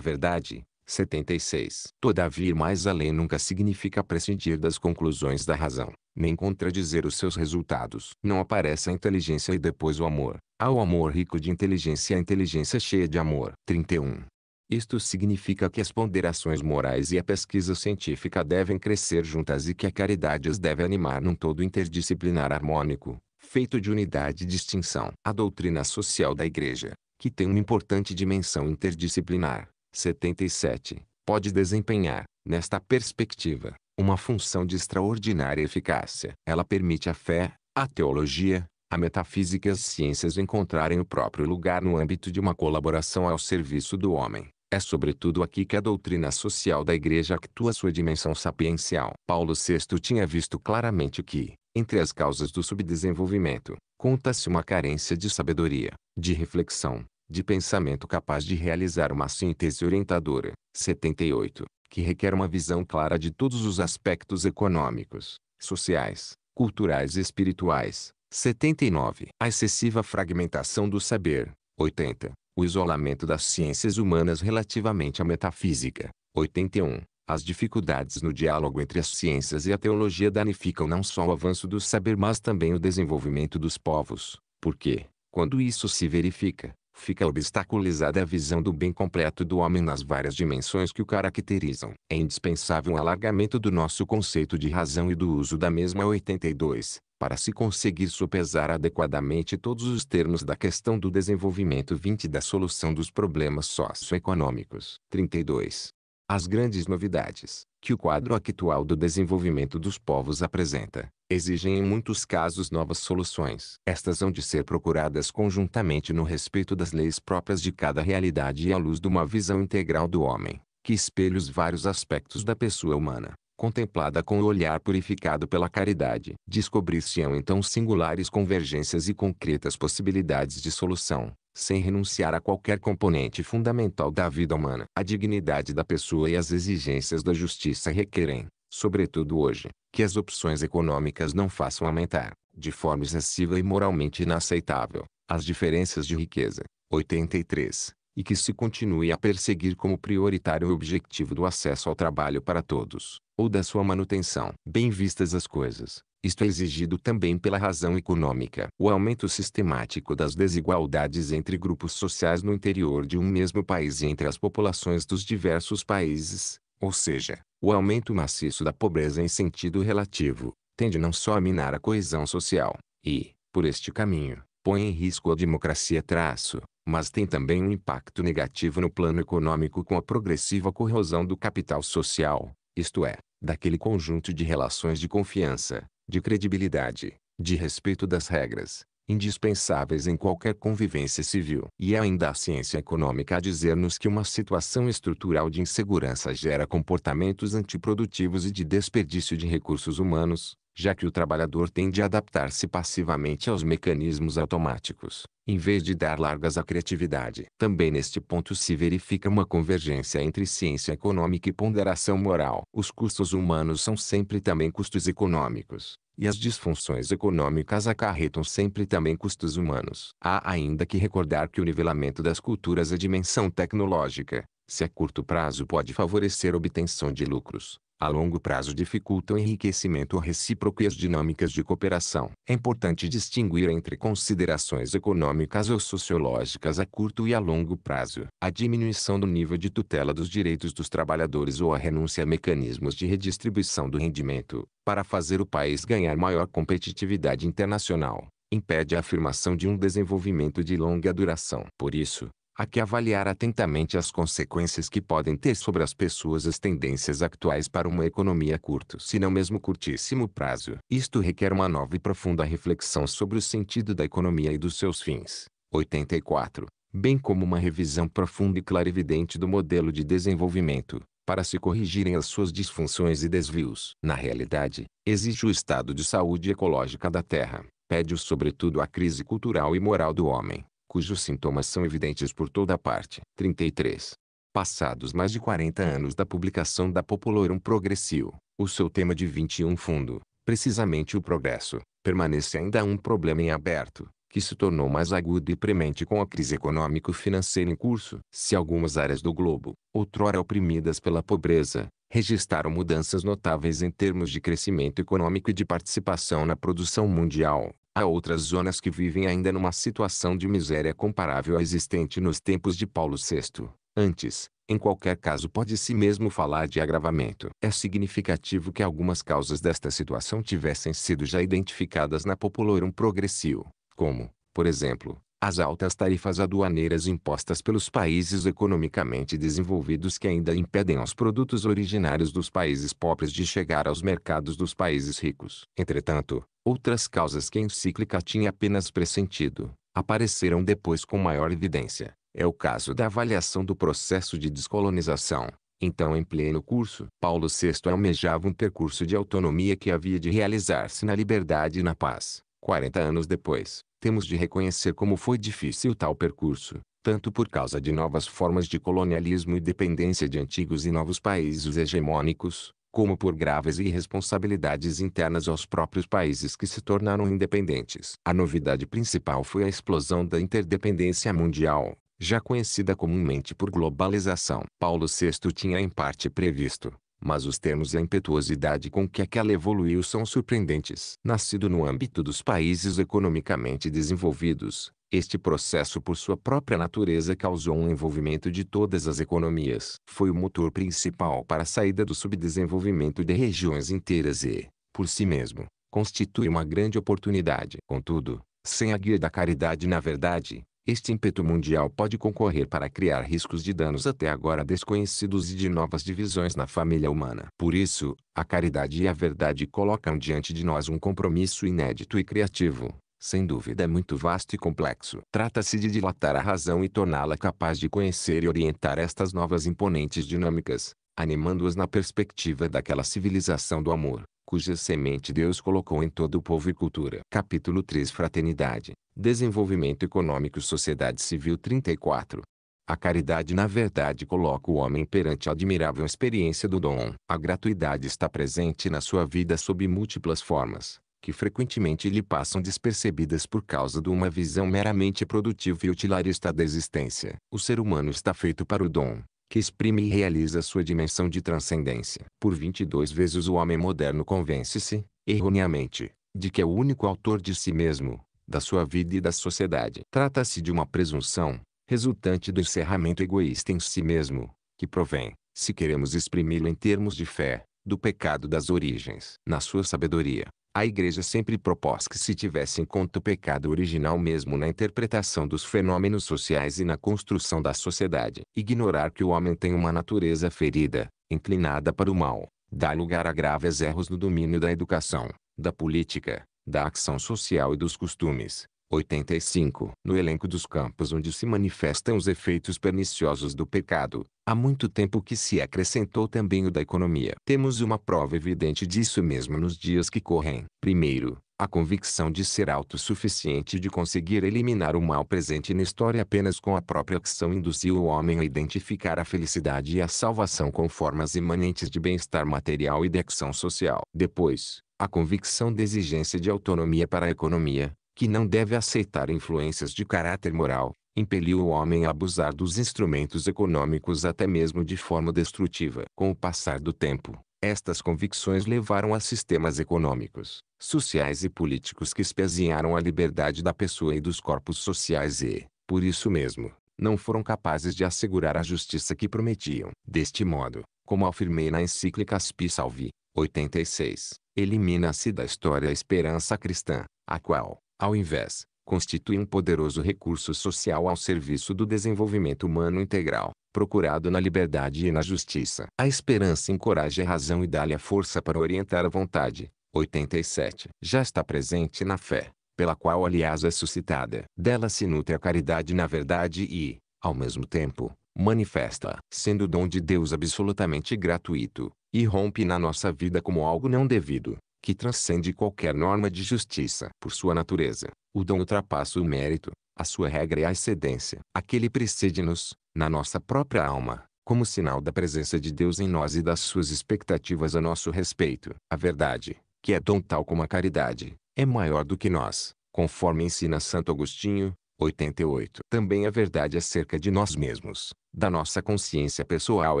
verdade, 76. Todavia ir mais além nunca significa prescindir das conclusões da razão, nem contradizer os seus resultados. Não aparece a inteligência e depois o amor. Há o amor rico de inteligência e a inteligência cheia de amor. 31. Isto significa que as ponderações morais e a pesquisa científica devem crescer juntas e que a caridade as deve animar num todo interdisciplinar harmônico, feito de unidade e distinção. A doutrina social da Igreja, que tem uma importante dimensão interdisciplinar, 77, pode desempenhar, nesta perspectiva, uma função de extraordinária eficácia. Ela permite à fé, à teologia, à metafísica e às ciências encontrarem o próprio lugar no âmbito de uma colaboração ao serviço do homem. É sobretudo aqui que a doutrina social da Igreja atua sua dimensão sapiencial. Paulo VI tinha visto claramente que, entre as causas do subdesenvolvimento, conta-se uma carência de sabedoria, de reflexão, de pensamento capaz de realizar uma síntese orientadora. 78. Que requer uma visão clara de todos os aspectos econômicos, sociais, culturais e espirituais. 79. A excessiva fragmentação do saber. 80. O isolamento das ciências humanas relativamente à metafísica. 81. As dificuldades no diálogo entre as ciências e a teologia danificam não só o avanço do saber, mas também o desenvolvimento dos povos, porque, quando isso se verifica, fica obstaculizada a visão do bem completo do homem nas várias dimensões que o caracterizam. É indispensável um alargamento do nosso conceito de razão e do uso da mesma 82, para se conseguir sopesar adequadamente todos os termos da questão do desenvolvimento 20 da solução dos problemas socioeconômicos. 32. As grandes novidades que o quadro actual do desenvolvimento dos povos apresenta, exigem em muitos casos novas soluções. Estas hão de ser procuradas conjuntamente no respeito das leis próprias de cada realidade e à luz de uma visão integral do homem, que espelha os vários aspectos da pessoa humana, contemplada com o olhar purificado pela caridade. Descobrir-se-ão então singulares convergências e concretas possibilidades de solução, sem renunciar a qualquer componente fundamental da vida humana. A dignidade da pessoa e as exigências da justiça requerem, sobretudo hoje, que as opções econômicas não façam aumentar, de forma excessiva e moralmente inaceitável, as diferenças de riqueza. 83. E que se continue a perseguir como prioritário o objetivo do acesso ao trabalho para todos, ou da sua manutenção. Bem vistas as coisas, isto é exigido também pela razão econômica. O aumento sistemático das desigualdades entre grupos sociais no interior de um mesmo país e entre as populações dos diversos países, ou seja, o aumento maciço da pobreza em sentido relativo, tende não só a minar a coesão social, e, por este caminho, põe em risco a democracia traço, mas tem também um impacto negativo no plano econômico com a progressiva corrosão do capital social, isto é, daquele conjunto de relações de confiança, de credibilidade, de respeito das regras, indispensáveis em qualquer convivência civil. E é ainda a ciência econômica a dizer-nos que uma situação estrutural de insegurança gera comportamentos antiprodutivos e de desperdício de recursos humanos, já que o trabalhador tende a adaptar-se passivamente aos mecanismos automáticos, em vez de dar largas à criatividade. Também neste ponto se verifica uma convergência entre ciência econômica e ponderação moral. Os custos humanos são sempre também custos econômicos, e as disfunções econômicas acarretam sempre também custos humanos. Há ainda que recordar que o nivelamento das culturas é dimensão tecnológica, se a curto prazo pode favorecer a obtenção de lucros, a longo prazo dificulta o enriquecimento recíproco e as dinâmicas de cooperação. É importante distinguir entre considerações econômicas ou sociológicas a curto e a longo prazo. A diminuição do nível de tutela dos direitos dos trabalhadores ou a renúncia a mecanismos de redistribuição do rendimento, para fazer o país ganhar maior competitividade internacional impede a afirmação de um desenvolvimento de longa duração. Por isso, há que avaliar atentamente as consequências que podem ter sobre as pessoas as tendências atuais para uma economia a curto, se não mesmo curtíssimo prazo. Isto requer uma nova e profunda reflexão sobre o sentido da economia e dos seus fins. 84. Bem como uma revisão profunda e clarividente do modelo de desenvolvimento, para se corrigirem as suas disfunções e desvios. Na realidade, exige o estado de saúde ecológica da Terra, pede-o sobretudo a crise cultural e moral do homem cujos sintomas são evidentes por toda parte. 33. Passados mais de 40 anos da publicação da Populorum Progressio, o seu tema de 21 fundo, precisamente o progresso, permanece ainda um problema em aberto, que se tornou mais agudo e premente com a crise econômico-financeira em curso. Se algumas áreas do globo, outrora oprimidas pela pobreza, registraram mudanças notáveis em termos de crescimento econômico e de participação na produção mundial, Há outras zonas que vivem ainda numa situação de miséria comparável à existente nos tempos de Paulo VI. Antes, em qualquer caso pode-se mesmo falar de agravamento. É significativo que algumas causas desta situação tivessem sido já identificadas na Populorum Progressio, como, por exemplo, as altas tarifas aduaneiras impostas pelos países economicamente desenvolvidos que ainda impedem aos produtos originários dos países pobres de chegar aos mercados dos países ricos. Entretanto, Outras causas que a encíclica tinha apenas pressentido, apareceram depois com maior evidência. É o caso da avaliação do processo de descolonização, então em pleno curso. Paulo VI almejava um percurso de autonomia que havia de realizar-se na liberdade e na paz. 40 anos depois, temos de reconhecer como foi difícil tal percurso, tanto por causa de novas formas de colonialismo e dependência de antigos e novos países hegemônicos, como por graves irresponsabilidades internas aos próprios países que se tornaram independentes. A novidade principal foi a explosão da interdependência mundial, já conhecida comumente por globalização. Paulo VI tinha em parte previsto, mas os termos e a impetuosidade com que aquela evoluiu são surpreendentes. Nascido no âmbito dos países economicamente desenvolvidos, este processo, por sua própria natureza, causou um envolvimento de todas as economias. Foi o motor principal para a saída do subdesenvolvimento de regiões inteiras e, por si mesmo, constitui uma grande oportunidade. Contudo, sem a guia da caridade, na verdade, este ímpeto mundial pode concorrer para criar riscos de danos até agora desconhecidos e de novas divisões na família humana. Por isso, a caridade e a verdade colocam diante de nós um compromisso inédito e criativo sem dúvida é muito vasto e complexo. Trata-se de dilatar a razão e torná-la capaz de conhecer e orientar estas novas imponentes dinâmicas, animando-as na perspectiva daquela civilização do amor, cuja semente Deus colocou em todo o povo e cultura. Capítulo 3 Fraternidade, Desenvolvimento Econômico Sociedade Civil 34 a caridade na verdade coloca o homem perante a admirável experiência do dom. A gratuidade está presente na sua vida sob múltiplas formas, que frequentemente lhe passam despercebidas por causa de uma visão meramente produtiva e utilarista da existência. O ser humano está feito para o dom, que exprime e realiza sua dimensão de transcendência. Por 22 vezes o homem moderno convence-se, erroneamente, de que é o único autor de si mesmo, da sua vida e da sociedade. Trata-se de uma presunção, resultante do encerramento egoísta em si mesmo, que provém, se queremos exprimi-lo em termos de fé, do pecado das origens. Na sua sabedoria, a igreja sempre propôs que se tivesse em conta o pecado original mesmo na interpretação dos fenômenos sociais e na construção da sociedade. Ignorar que o homem tem uma natureza ferida, inclinada para o mal, dá lugar a graves erros no domínio da educação, da política, da ação social e dos costumes. 85. No elenco dos campos onde se manifestam os efeitos perniciosos do pecado, há muito tempo que se acrescentou também o da economia. Temos uma prova evidente disso mesmo nos dias que correm. Primeiro, a convicção de ser autossuficiente e de conseguir eliminar o mal presente na história apenas com a própria ação induziu o homem a identificar a felicidade e a salvação com formas imanentes de bem-estar material e de ação social. Depois, a convicção de exigência de autonomia para a economia, que não deve aceitar influências de caráter moral, impeliu o homem a abusar dos instrumentos econômicos até mesmo de forma destrutiva. Com o passar do tempo, estas convicções levaram a sistemas econômicos, sociais e políticos que espezinharam a liberdade da pessoa e dos corpos sociais e, por isso mesmo, não foram capazes de assegurar a justiça que prometiam. Deste modo, como afirmei na encíclica Spi Salvi, 86, elimina-se da história a esperança cristã, a qual, ao invés, constitui um poderoso recurso social ao serviço do desenvolvimento humano integral, procurado na liberdade e na justiça. A esperança encoraja a razão e dá-lhe a força para orientar a vontade. 87. Já está presente na fé, pela qual aliás é suscitada. Dela se nutre a caridade na verdade e, ao mesmo tempo, manifesta, sendo dom de Deus absolutamente gratuito, e rompe na nossa vida como algo não devido, que transcende qualquer norma de justiça. Por sua natureza, o dom ultrapassa o mérito, a sua regra é a excedência. Aquele precede-nos, na nossa própria alma, como sinal da presença de Deus em nós e das suas expectativas a nosso respeito. A verdade, que é dom tal como a caridade, é maior do que nós, conforme ensina Santo Agostinho, 88. Também a verdade acerca de nós mesmos, da nossa consciência pessoal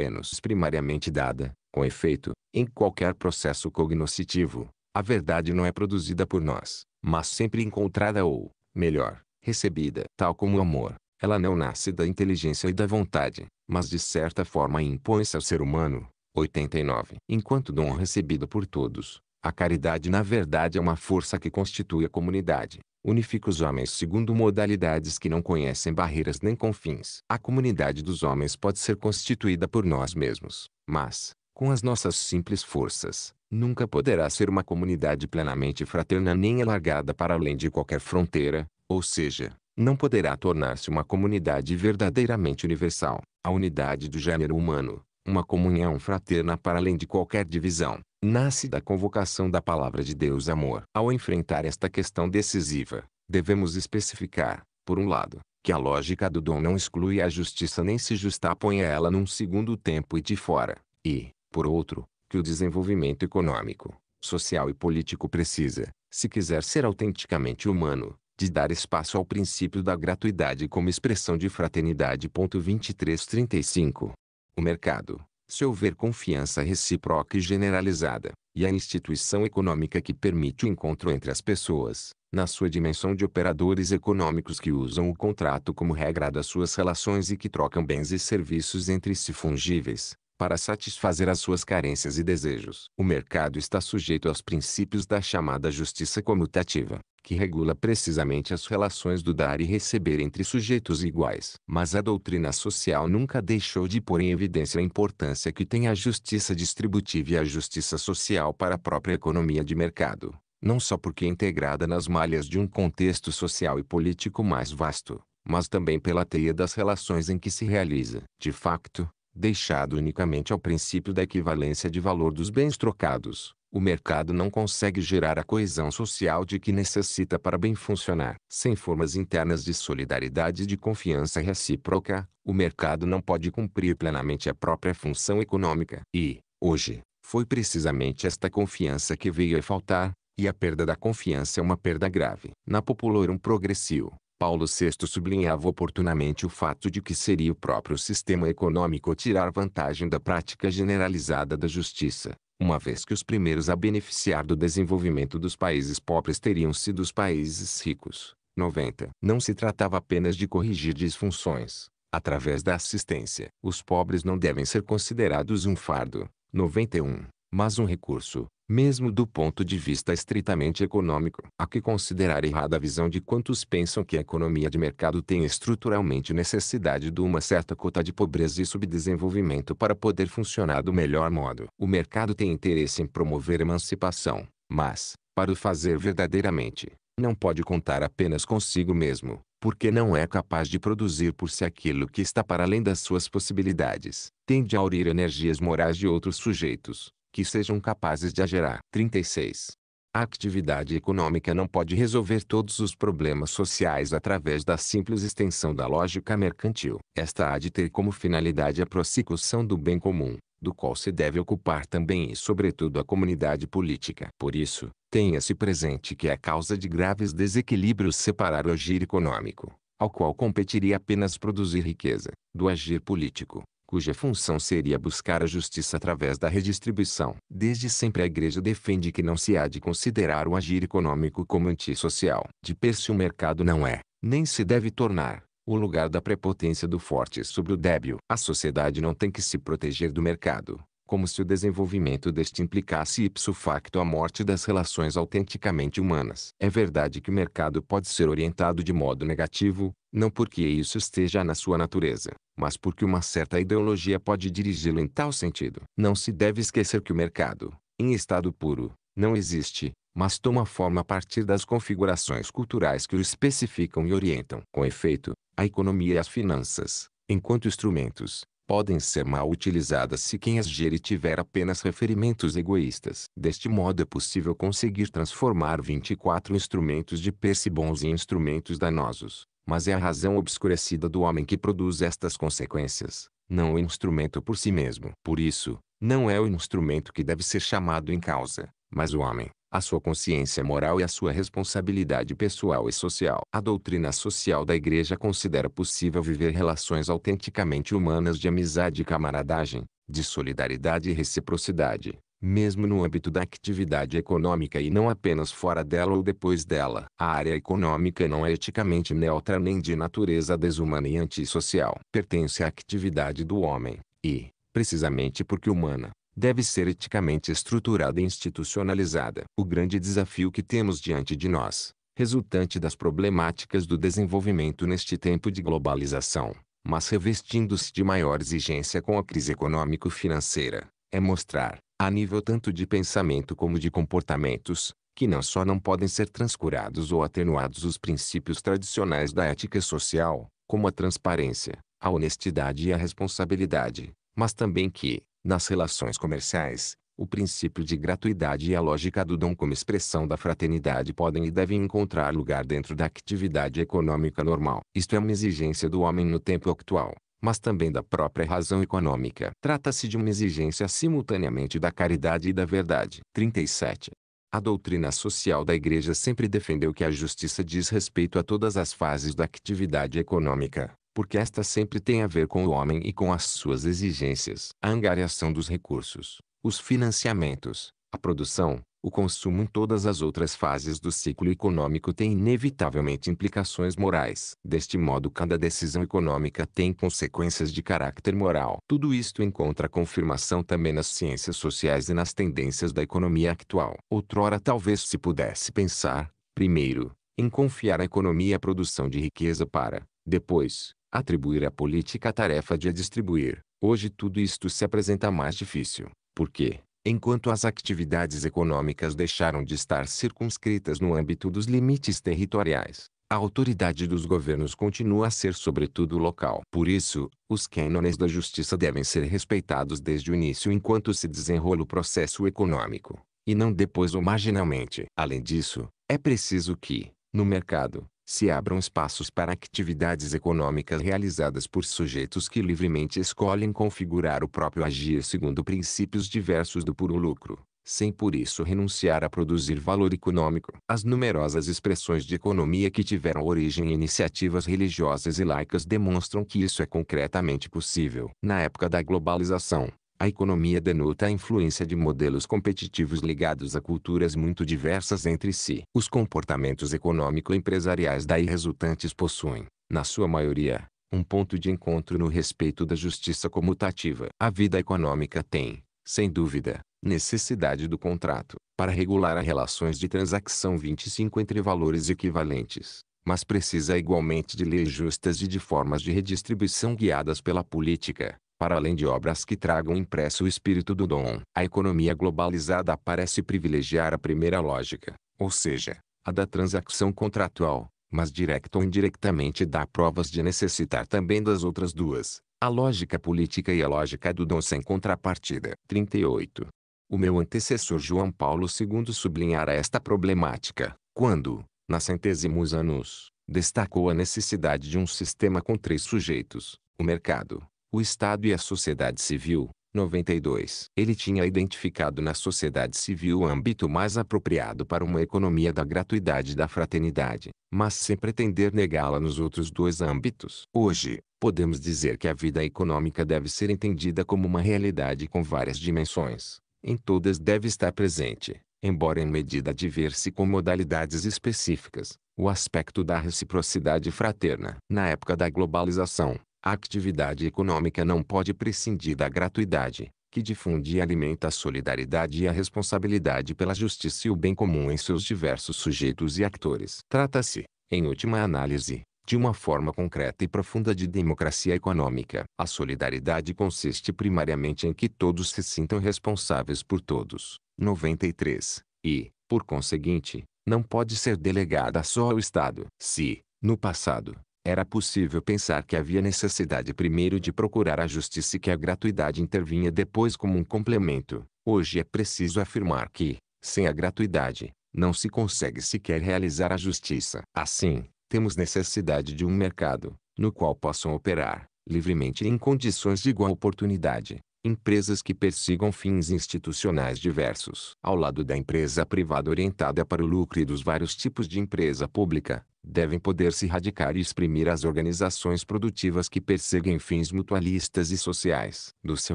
é-nos primariamente dada, com efeito, em qualquer processo cognoscitivo. A verdade não é produzida por nós, mas sempre encontrada ou, melhor, recebida. Tal como o amor, ela não nasce da inteligência e da vontade, mas de certa forma impõe-se ao ser humano. 89. Enquanto dom recebido por todos, a caridade na verdade é uma força que constitui a comunidade. Unifica os homens segundo modalidades que não conhecem barreiras nem confins. A comunidade dos homens pode ser constituída por nós mesmos, mas, com as nossas simples forças, nunca poderá ser uma comunidade plenamente fraterna nem alargada para além de qualquer fronteira, ou seja, não poderá tornar-se uma comunidade verdadeiramente universal. A unidade do gênero humano, uma comunhão fraterna para além de qualquer divisão, nasce da convocação da palavra de Deus amor. Ao enfrentar esta questão decisiva, devemos especificar, por um lado, que a lógica do dom não exclui a justiça nem se justapõe a ela num segundo tempo e de fora, e, por outro, que o desenvolvimento econômico, social e político precisa, se quiser ser autenticamente humano, de dar espaço ao princípio da gratuidade como expressão de fraternidade. 2335 O mercado, se houver confiança recíproca e generalizada, e a instituição econômica que permite o encontro entre as pessoas, na sua dimensão de operadores econômicos que usam o contrato como regra das suas relações e que trocam bens e serviços entre si fungíveis, para satisfazer as suas carências e desejos. O mercado está sujeito aos princípios da chamada justiça comutativa, que regula precisamente as relações do dar e receber entre sujeitos iguais. Mas a doutrina social nunca deixou de pôr em evidência a importância que tem a justiça distributiva e a justiça social para a própria economia de mercado, não só porque é integrada nas malhas de um contexto social e político mais vasto, mas também pela teia das relações em que se realiza. De facto, deixado unicamente ao princípio da equivalência de valor dos bens trocados, o mercado não consegue gerar a coesão social de que necessita para bem funcionar. Sem formas internas de solidariedade e de confiança recíproca, o mercado não pode cumprir plenamente a própria função econômica. E, hoje, foi precisamente esta confiança que veio a faltar, e a perda da confiança é uma perda grave. Na Populorum Progressio, Paulo VI sublinhava oportunamente o fato de que seria o próprio sistema econômico tirar vantagem da prática generalizada da justiça uma vez que os primeiros a beneficiar do desenvolvimento dos países pobres teriam sido os países ricos. 90. Não se tratava apenas de corrigir disfunções, através da assistência. Os pobres não devem ser considerados um fardo, 91, mas um recurso, mesmo do ponto de vista estritamente econômico. Há que considerar errada a visão de quantos pensam que a economia de mercado tem estruturalmente necessidade de uma certa cota de pobreza e subdesenvolvimento para poder funcionar do melhor modo. O mercado tem interesse em promover emancipação, mas, para o fazer verdadeiramente, não pode contar apenas consigo mesmo, porque não é capaz de produzir por si aquilo que está para além das suas possibilidades. Tende a aurir energias morais de outros sujeitos, que sejam capazes de agerar. 36. A atividade econômica não pode resolver todos os problemas sociais através da simples extensão da lógica mercantil. Esta há de ter como finalidade a prossecução do bem comum, do qual se deve ocupar também e sobretudo a comunidade política. Por isso, tenha-se presente que a é causa de graves desequilíbrios separar o agir econômico, ao qual competiria apenas produzir riqueza, do agir político, cuja função seria buscar a justiça através da redistribuição. Desde sempre a igreja defende que não se há de considerar o agir econômico como antissocial. De per se o mercado não é, nem se deve tornar, o lugar da prepotência do forte sobre o débil. A sociedade não tem que se proteger do mercado, como se o desenvolvimento deste implicasse ipso facto a morte das relações autenticamente humanas. É verdade que o mercado pode ser orientado de modo negativo, não porque isso esteja na sua natureza, mas porque uma certa ideologia pode dirigi-lo em tal sentido. Não se deve esquecer que o mercado, em estado puro, não existe, mas toma forma a partir das configurações culturais que o especificam e orientam. Com efeito, a economia e as finanças, enquanto instrumentos, podem ser mal utilizadas se quem as gere tiver apenas referimentos egoístas. Deste modo é possível conseguir transformar 24 instrumentos de Percy bons em instrumentos danosos, mas é a razão obscurecida do homem que produz estas consequências, não o instrumento por si mesmo. Por isso, não é o instrumento que deve ser chamado em causa, mas o homem, a sua consciência moral e a sua responsabilidade pessoal e social. A doutrina social da Igreja considera possível viver relações autenticamente humanas de amizade e camaradagem, de solidariedade e reciprocidade, mesmo no âmbito da atividade econômica e não apenas fora dela ou depois dela. A área econômica não é eticamente neutra nem de natureza desumana e antissocial. Pertence à atividade do homem e, precisamente porque humana, deve ser eticamente estruturada e institucionalizada. O grande desafio que temos diante de nós, resultante das problemáticas do desenvolvimento neste tempo de globalização, mas revestindo-se de maior exigência com a crise econômico-financeira, é mostrar, a nível tanto de pensamento como de comportamentos, que não só não podem ser transcurados ou atenuados os princípios tradicionais da ética social, como a transparência, a honestidade e a responsabilidade, mas também que, nas relações comerciais, o princípio de gratuidade e a lógica do dom como expressão da fraternidade podem e devem encontrar lugar dentro da atividade econômica normal. Isto é uma exigência do homem no tempo atual mas também da própria razão econômica. Trata-se de uma exigência simultaneamente da caridade e da verdade. 37. A doutrina social da Igreja sempre defendeu que a justiça diz respeito a todas as fases da atividade econômica, porque esta sempre tem a ver com o homem e com as suas exigências. A angariação dos recursos, os financiamentos, a produção, o consumo em todas as outras fases do ciclo econômico tem inevitavelmente implicações morais. Deste modo, cada decisão econômica tem consequências de caráter moral. Tudo isto encontra confirmação também nas ciências sociais e nas tendências da economia atual. Outrora, talvez se pudesse pensar, primeiro, em confiar à economia a produção de riqueza para, depois, atribuir à política a tarefa de a distribuir. Hoje tudo isto se apresenta mais difícil, porque, enquanto as atividades econômicas deixaram de estar circunscritas no âmbito dos limites territoriais. A autoridade dos governos continua a ser sobretudo local. Por isso, os cânones da justiça devem ser respeitados desde o início enquanto se desenrola o processo econômico, e não depois ou marginalmente. Além disso, é preciso que, no mercado, se abram espaços para atividades econômicas realizadas por sujeitos que livremente escolhem configurar o próprio agir segundo princípios diversos do puro lucro, sem por isso renunciar a produzir valor econômico. As numerosas expressões de economia que tiveram origem em iniciativas religiosas e laicas demonstram que isso é concretamente possível. Na época da globalização, a economia denota a influência de modelos competitivos ligados a culturas muito diversas entre si. Os comportamentos econômico-empresariais daí resultantes possuem, na sua maioria, um ponto de encontro no respeito da justiça comutativa. A vida econômica tem, sem dúvida, necessidade do contrato para regular as relações de transação 25 entre valores equivalentes, mas precisa igualmente de leis justas e de formas de redistribuição guiadas pela política para além de obras que tragam impresso o espírito do dom. A economia globalizada parece privilegiar a primeira lógica, ou seja, a da transação contratual, mas direta ou indiretamente dá provas de necessitar também das outras duas, a lógica política e a lógica do dom sem contrapartida. 38. O meu antecessor João Paulo II sublinhara esta problemática, quando, na centésimos anos, destacou a necessidade de um sistema com três sujeitos, o mercado, o Estado e a sociedade civil. 92. Ele tinha identificado na sociedade civil o âmbito mais apropriado para uma economia da gratuidade e da fraternidade, mas sem pretender negá-la nos outros dois âmbitos. Hoje, podemos dizer que a vida econômica deve ser entendida como uma realidade com várias dimensões. Em todas deve estar presente, embora em medida de ver-se com modalidades específicas, o aspecto da reciprocidade fraterna. Na época da globalização, a atividade econômica não pode prescindir da gratuidade, que difunde e alimenta a solidariedade e a responsabilidade pela justiça e o bem comum em seus diversos sujeitos e atores. Trata-se, em última análise, de uma forma concreta e profunda de democracia econômica. A solidariedade consiste primariamente em que todos se sintam responsáveis por todos. 93. E, por conseguinte, não pode ser delegada só ao Estado. Se, no passado, era possível pensar que havia necessidade primeiro de procurar a justiça e que a gratuidade intervinha depois como um complemento. Hoje é preciso afirmar que, sem a gratuidade, não se consegue sequer realizar a justiça. Assim, temos necessidade de um mercado, no qual possam operar, livremente e em condições de igual oportunidade, empresas que persigam fins institucionais diversos. Ao lado da empresa privada orientada para o lucro e dos vários tipos de empresa pública, devem poder se radicar e exprimir as organizações produtivas que perseguem fins mutualistas e sociais. Do seu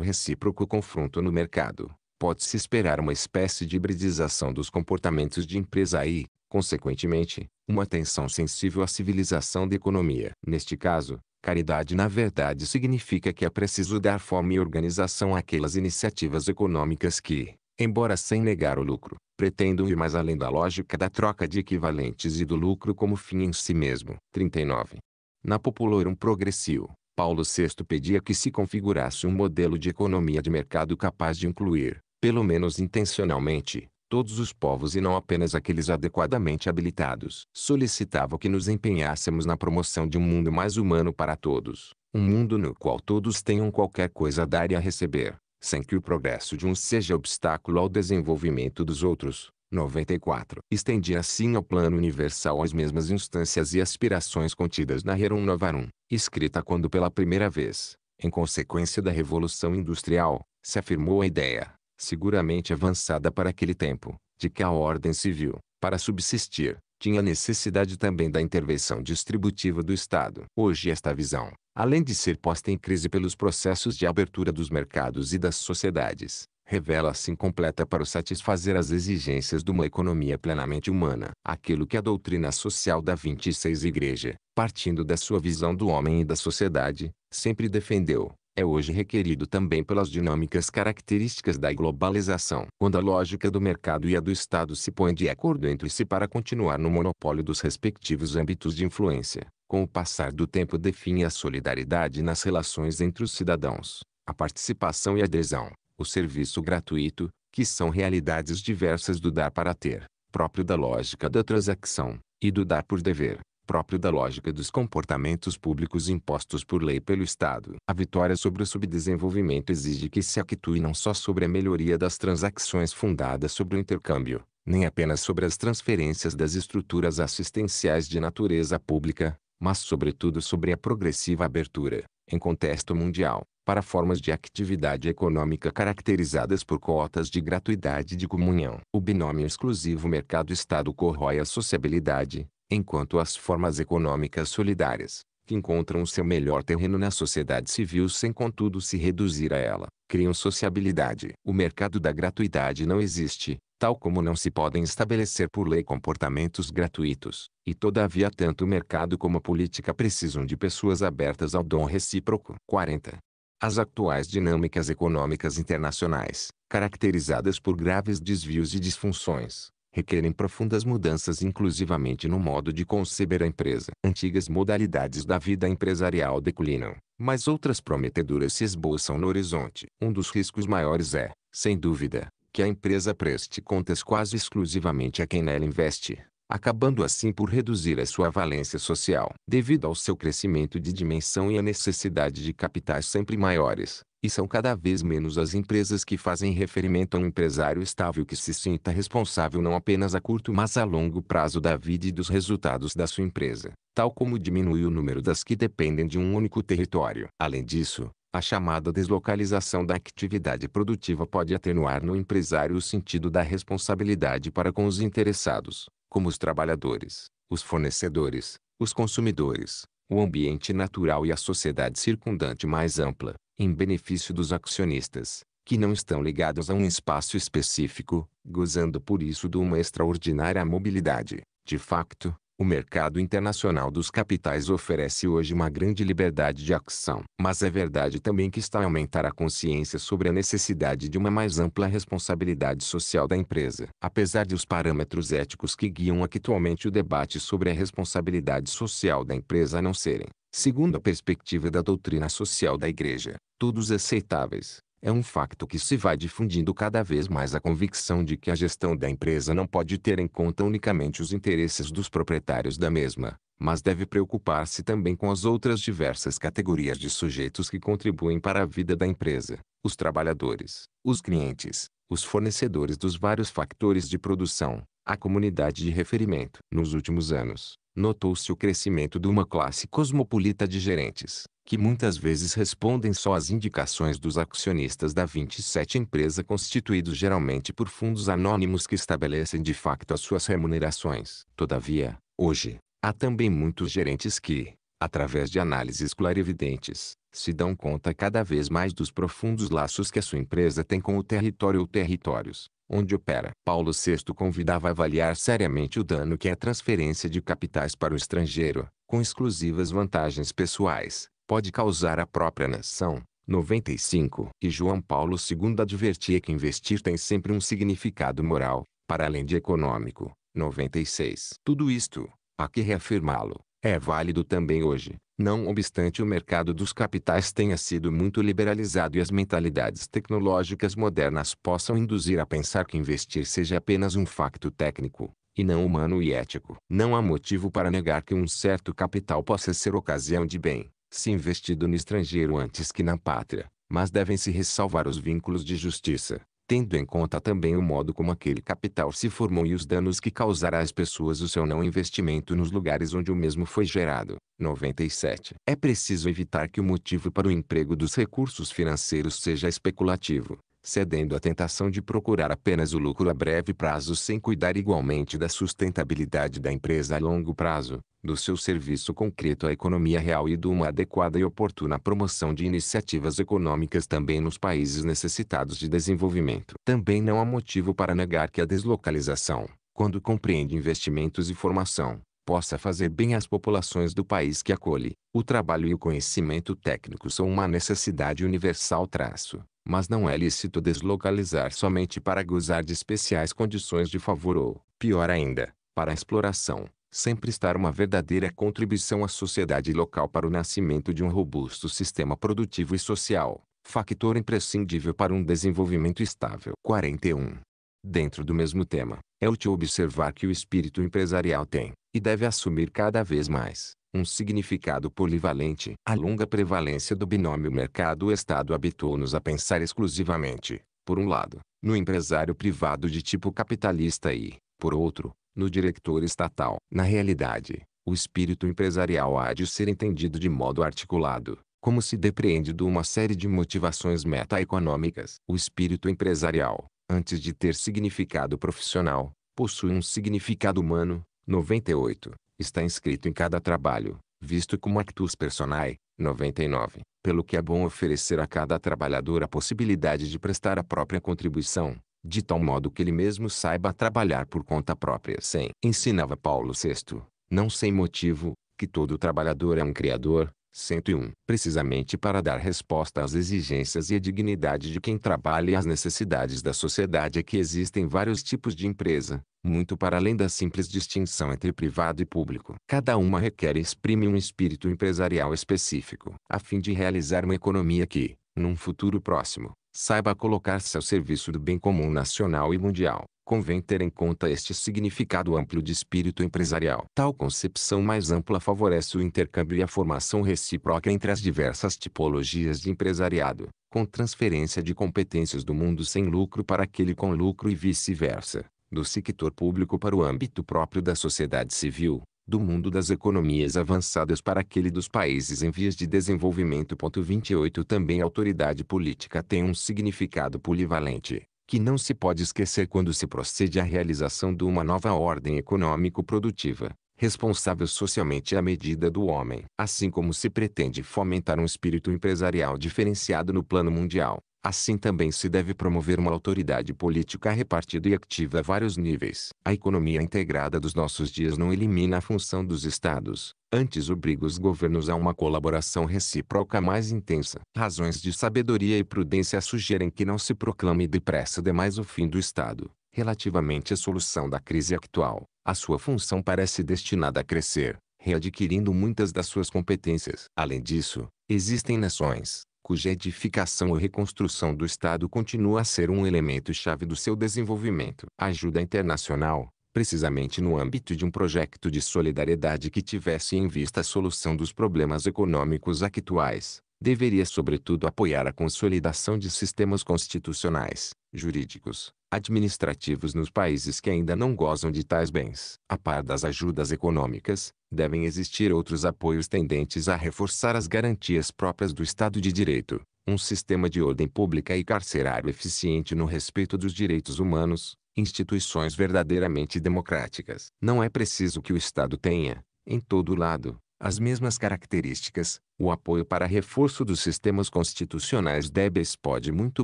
recíproco confronto no mercado, pode-se esperar uma espécie de hibridização dos comportamentos de empresa e, consequentemente, uma atenção sensível à civilização da economia. Neste caso, caridade na verdade significa que é preciso dar forma e organização àquelas iniciativas econômicas que, embora sem negar o lucro, pretendo ir mais além da lógica da troca de equivalentes e do lucro como fim em si mesmo. 39. Na Populorum Progressio, Paulo VI pedia que se configurasse um modelo de economia de mercado capaz de incluir, pelo menos intencionalmente, todos os povos e não apenas aqueles adequadamente habilitados. Solicitava que nos empenhássemos na promoção de um mundo mais humano para todos, um mundo no qual todos tenham qualquer coisa a dar e a receber, sem que o progresso de uns seja obstáculo ao desenvolvimento dos outros. 94. Estende assim ao plano universal as mesmas instâncias e aspirações contidas na Rerum Novarum, escrita quando pela primeira vez, em consequência da Revolução Industrial, se afirmou a ideia, seguramente avançada para aquele tempo, de que a ordem civil, para subsistir, tinha necessidade também da intervenção distributiva do Estado. Hoje esta visão, além de ser posta em crise pelos processos de abertura dos mercados e das sociedades, revela-se assim incompleta para satisfazer as exigências de uma economia plenamente humana. Aquilo que a doutrina social da 26 Igreja, partindo da sua visão do homem e da sociedade, sempre defendeu, é hoje requerido também pelas dinâmicas características da globalização. Quando a lógica do mercado e a do Estado se põem de acordo entre si para continuar no monopólio dos respectivos âmbitos de influência, com o passar do tempo define a solidariedade nas relações entre os cidadãos, a participação e a adesão, o serviço gratuito, que são realidades diversas do dar para ter, próprio da lógica da transação, e do dar por dever próprio da lógica dos comportamentos públicos impostos por lei pelo Estado. A vitória sobre o subdesenvolvimento exige que se actue não só sobre a melhoria das transações fundadas sobre o intercâmbio, nem apenas sobre as transferências das estruturas assistenciais de natureza pública, mas sobretudo sobre a progressiva abertura, em contexto mundial, para formas de atividade econômica caracterizadas por cotas de gratuidade e de comunhão. O binômio exclusivo mercado-estado corrói a sociabilidade, enquanto as formas econômicas solidárias, que encontram seu melhor terreno na sociedade civil sem contudo se reduzir a ela, criam sociabilidade. O mercado da gratuidade não existe, tal como não se podem estabelecer por lei comportamentos gratuitos, e todavia tanto o mercado como a política precisam de pessoas abertas ao dom recíproco. 40. As atuais dinâmicas econômicas internacionais, caracterizadas por graves desvios e disfunções, requerem profundas mudanças inclusivamente no modo de conceber a empresa. Antigas modalidades da vida empresarial declinam, mas outras prometedoras se esboçam no horizonte. Um dos riscos maiores é, sem dúvida, que a empresa preste contas quase exclusivamente a quem nela investe acabando assim por reduzir a sua valência social. Devido ao seu crescimento de dimensão e à necessidade de capitais sempre maiores, e são cada vez menos as empresas que fazem referimento a um empresário estável que se sinta responsável não apenas a curto mas a longo prazo da vida e dos resultados da sua empresa, tal como diminui o número das que dependem de um único território. Além disso, a chamada deslocalização da atividade produtiva pode atenuar no empresário o sentido da responsabilidade para com os interessados, como os trabalhadores, os fornecedores, os consumidores, o ambiente natural e a sociedade circundante mais ampla, em benefício dos acionistas, que não estão ligados a um espaço específico, gozando por isso de uma extraordinária mobilidade. De facto, o mercado internacional dos capitais oferece hoje uma grande liberdade de ação, mas é verdade também que está a aumentar a consciência sobre a necessidade de uma mais ampla responsabilidade social da empresa. Apesar de os parâmetros éticos que guiam atualmente o debate sobre a responsabilidade social da empresa não serem, segundo a perspectiva da doutrina social da Igreja, todos aceitáveis, é um facto que se vai difundindo cada vez mais a convicção de que a gestão da empresa não pode ter em conta unicamente os interesses dos proprietários da mesma, mas deve preocupar-se também com as outras diversas categorias de sujeitos que contribuem para a vida da empresa: os trabalhadores, os clientes, os fornecedores dos vários fatores de produção, a comunidade de referimento. Nos últimos anos, notou-se o crescimento de uma classe cosmopolita de gerentes, que muitas vezes respondem só às indicações dos acionistas da 27 empresa constituídos geralmente por fundos anônimos que estabelecem de facto as suas remunerações. Todavia, hoje, há também muitos gerentes que, através de análises clarividentes, se dão conta cada vez mais dos profundos laços que a sua empresa tem com o território ou territórios, onde opera. Paulo VI convidava a avaliar seriamente o dano que é a transferência de capitais para o estrangeiro, com exclusivas vantagens pessoais, pode causar à própria nação. 95. E João Paulo II advertia que investir tem sempre um significado moral, para além de econômico. 96. Tudo isto, há que reafirmá-lo, é válido também hoje, não obstante o mercado dos capitais tenha sido muito liberalizado e as mentalidades tecnológicas modernas possam induzir a pensar que investir seja apenas um facto técnico, e não humano e ético. Não há motivo para negar que um certo capital possa ser ocasião de bem, se investido no estrangeiro antes que na pátria, mas devem-se ressalvar os vínculos de justiça, tendo em conta também o modo como aquele capital se formou e os danos que causará às pessoas o seu não investimento nos lugares onde o mesmo foi gerado. 97. É preciso evitar que o motivo para o emprego dos recursos financeiros seja especulativo, cedendo à tentação de procurar apenas o lucro a breve prazo sem cuidar igualmente da sustentabilidade da empresa a longo prazo, do seu serviço concreto à economia real e de uma adequada e oportuna promoção de iniciativas econômicas também nos países necessitados de desenvolvimento. Também não há motivo para negar que a deslocalização, quando compreende investimentos e formação, possa fazer bem às populações do país que acolhe. O trabalho e o conhecimento técnico são uma necessidade universal traço mas não é lícito deslocalizar somente para gozar de especiais condições de favor ou, pior ainda, para a exploração, sem prestar uma verdadeira contribuição à sociedade local para o nascimento de um robusto sistema produtivo e social, fator imprescindível para um desenvolvimento estável. 41. Dentro do mesmo tema, é útil observar que o espírito empresarial tem, e deve assumir cada vez mais, um significado polivalente. A longa prevalência do binômio mercado-estado habitou-nos a pensar exclusivamente, por um lado, no empresário privado de tipo capitalista e, por outro, no diretor estatal. Na realidade, o espírito empresarial há de ser entendido de modo articulado, como se depreende de uma série de motivações metaeconômicas. O espírito empresarial, antes de ter significado profissional, possui um significado humano. 98 está inscrito em cada trabalho, visto como actus personae, 99, pelo que é bom oferecer a cada trabalhador a possibilidade de prestar a própria contribuição, de tal modo que ele mesmo saiba trabalhar por conta própria sem. Ensinava Paulo VI, não sem motivo, que todo trabalhador é um criador, 101. Precisamente para dar resposta às exigências e à dignidade de quem trabalha e às necessidades da sociedade é que existem vários tipos de empresa, muito para além da simples distinção entre privado e público. Cada uma requer e exprime um espírito empresarial específico, a fim de realizar uma economia que, num futuro próximo, saiba colocar-se ao serviço do bem comum nacional e mundial. Convém ter em conta este significado amplo de espírito empresarial. Tal concepção mais ampla favorece o intercâmbio e a formação recíproca entre as diversas tipologias de empresariado, com transferência de competências do mundo sem lucro para aquele com lucro e vice-versa, do sector público para o âmbito próprio da sociedade civil, do mundo das economias avançadas para aquele dos países em vias de desenvolvimento. 28 Também autoridade política tem um significado polivalente, que não se pode esquecer quando se procede à realização de uma nova ordem econômico-produtiva, responsável socialmente à medida do homem, assim como se pretende fomentar um espírito empresarial diferenciado no plano mundial. Assim também se deve promover uma autoridade política repartida e ativa a vários níveis. A economia integrada dos nossos dias não elimina a função dos estados, antes obriga os governos a uma colaboração recíproca mais intensa. Razões de sabedoria e prudência sugerem que não se proclame depressa demais o fim do estado. Relativamente à solução da crise actual, a sua função parece destinada a crescer, readquirindo muitas das suas competências. Além disso, existem nações, cuja edificação ou reconstrução do Estado continua a ser um elemento-chave do seu desenvolvimento. Ajuda internacional, precisamente no âmbito de um projeto de solidariedade que tivesse em vista a solução dos problemas econômicos atuais, deveria sobretudo apoiar a consolidação de sistemas constitucionais, jurídicos, administrativos nos países que ainda não gozam de tais bens. A par das ajudas econômicas, devem existir outros apoios tendentes a reforçar as garantias próprias do Estado de Direito, um sistema de ordem pública e carcerário eficiente no respeito dos direitos humanos, instituições verdadeiramente democráticas. Não é preciso que o Estado tenha, em todo lado, as mesmas características, o apoio para reforço dos sistemas constitucionais débeis pode muito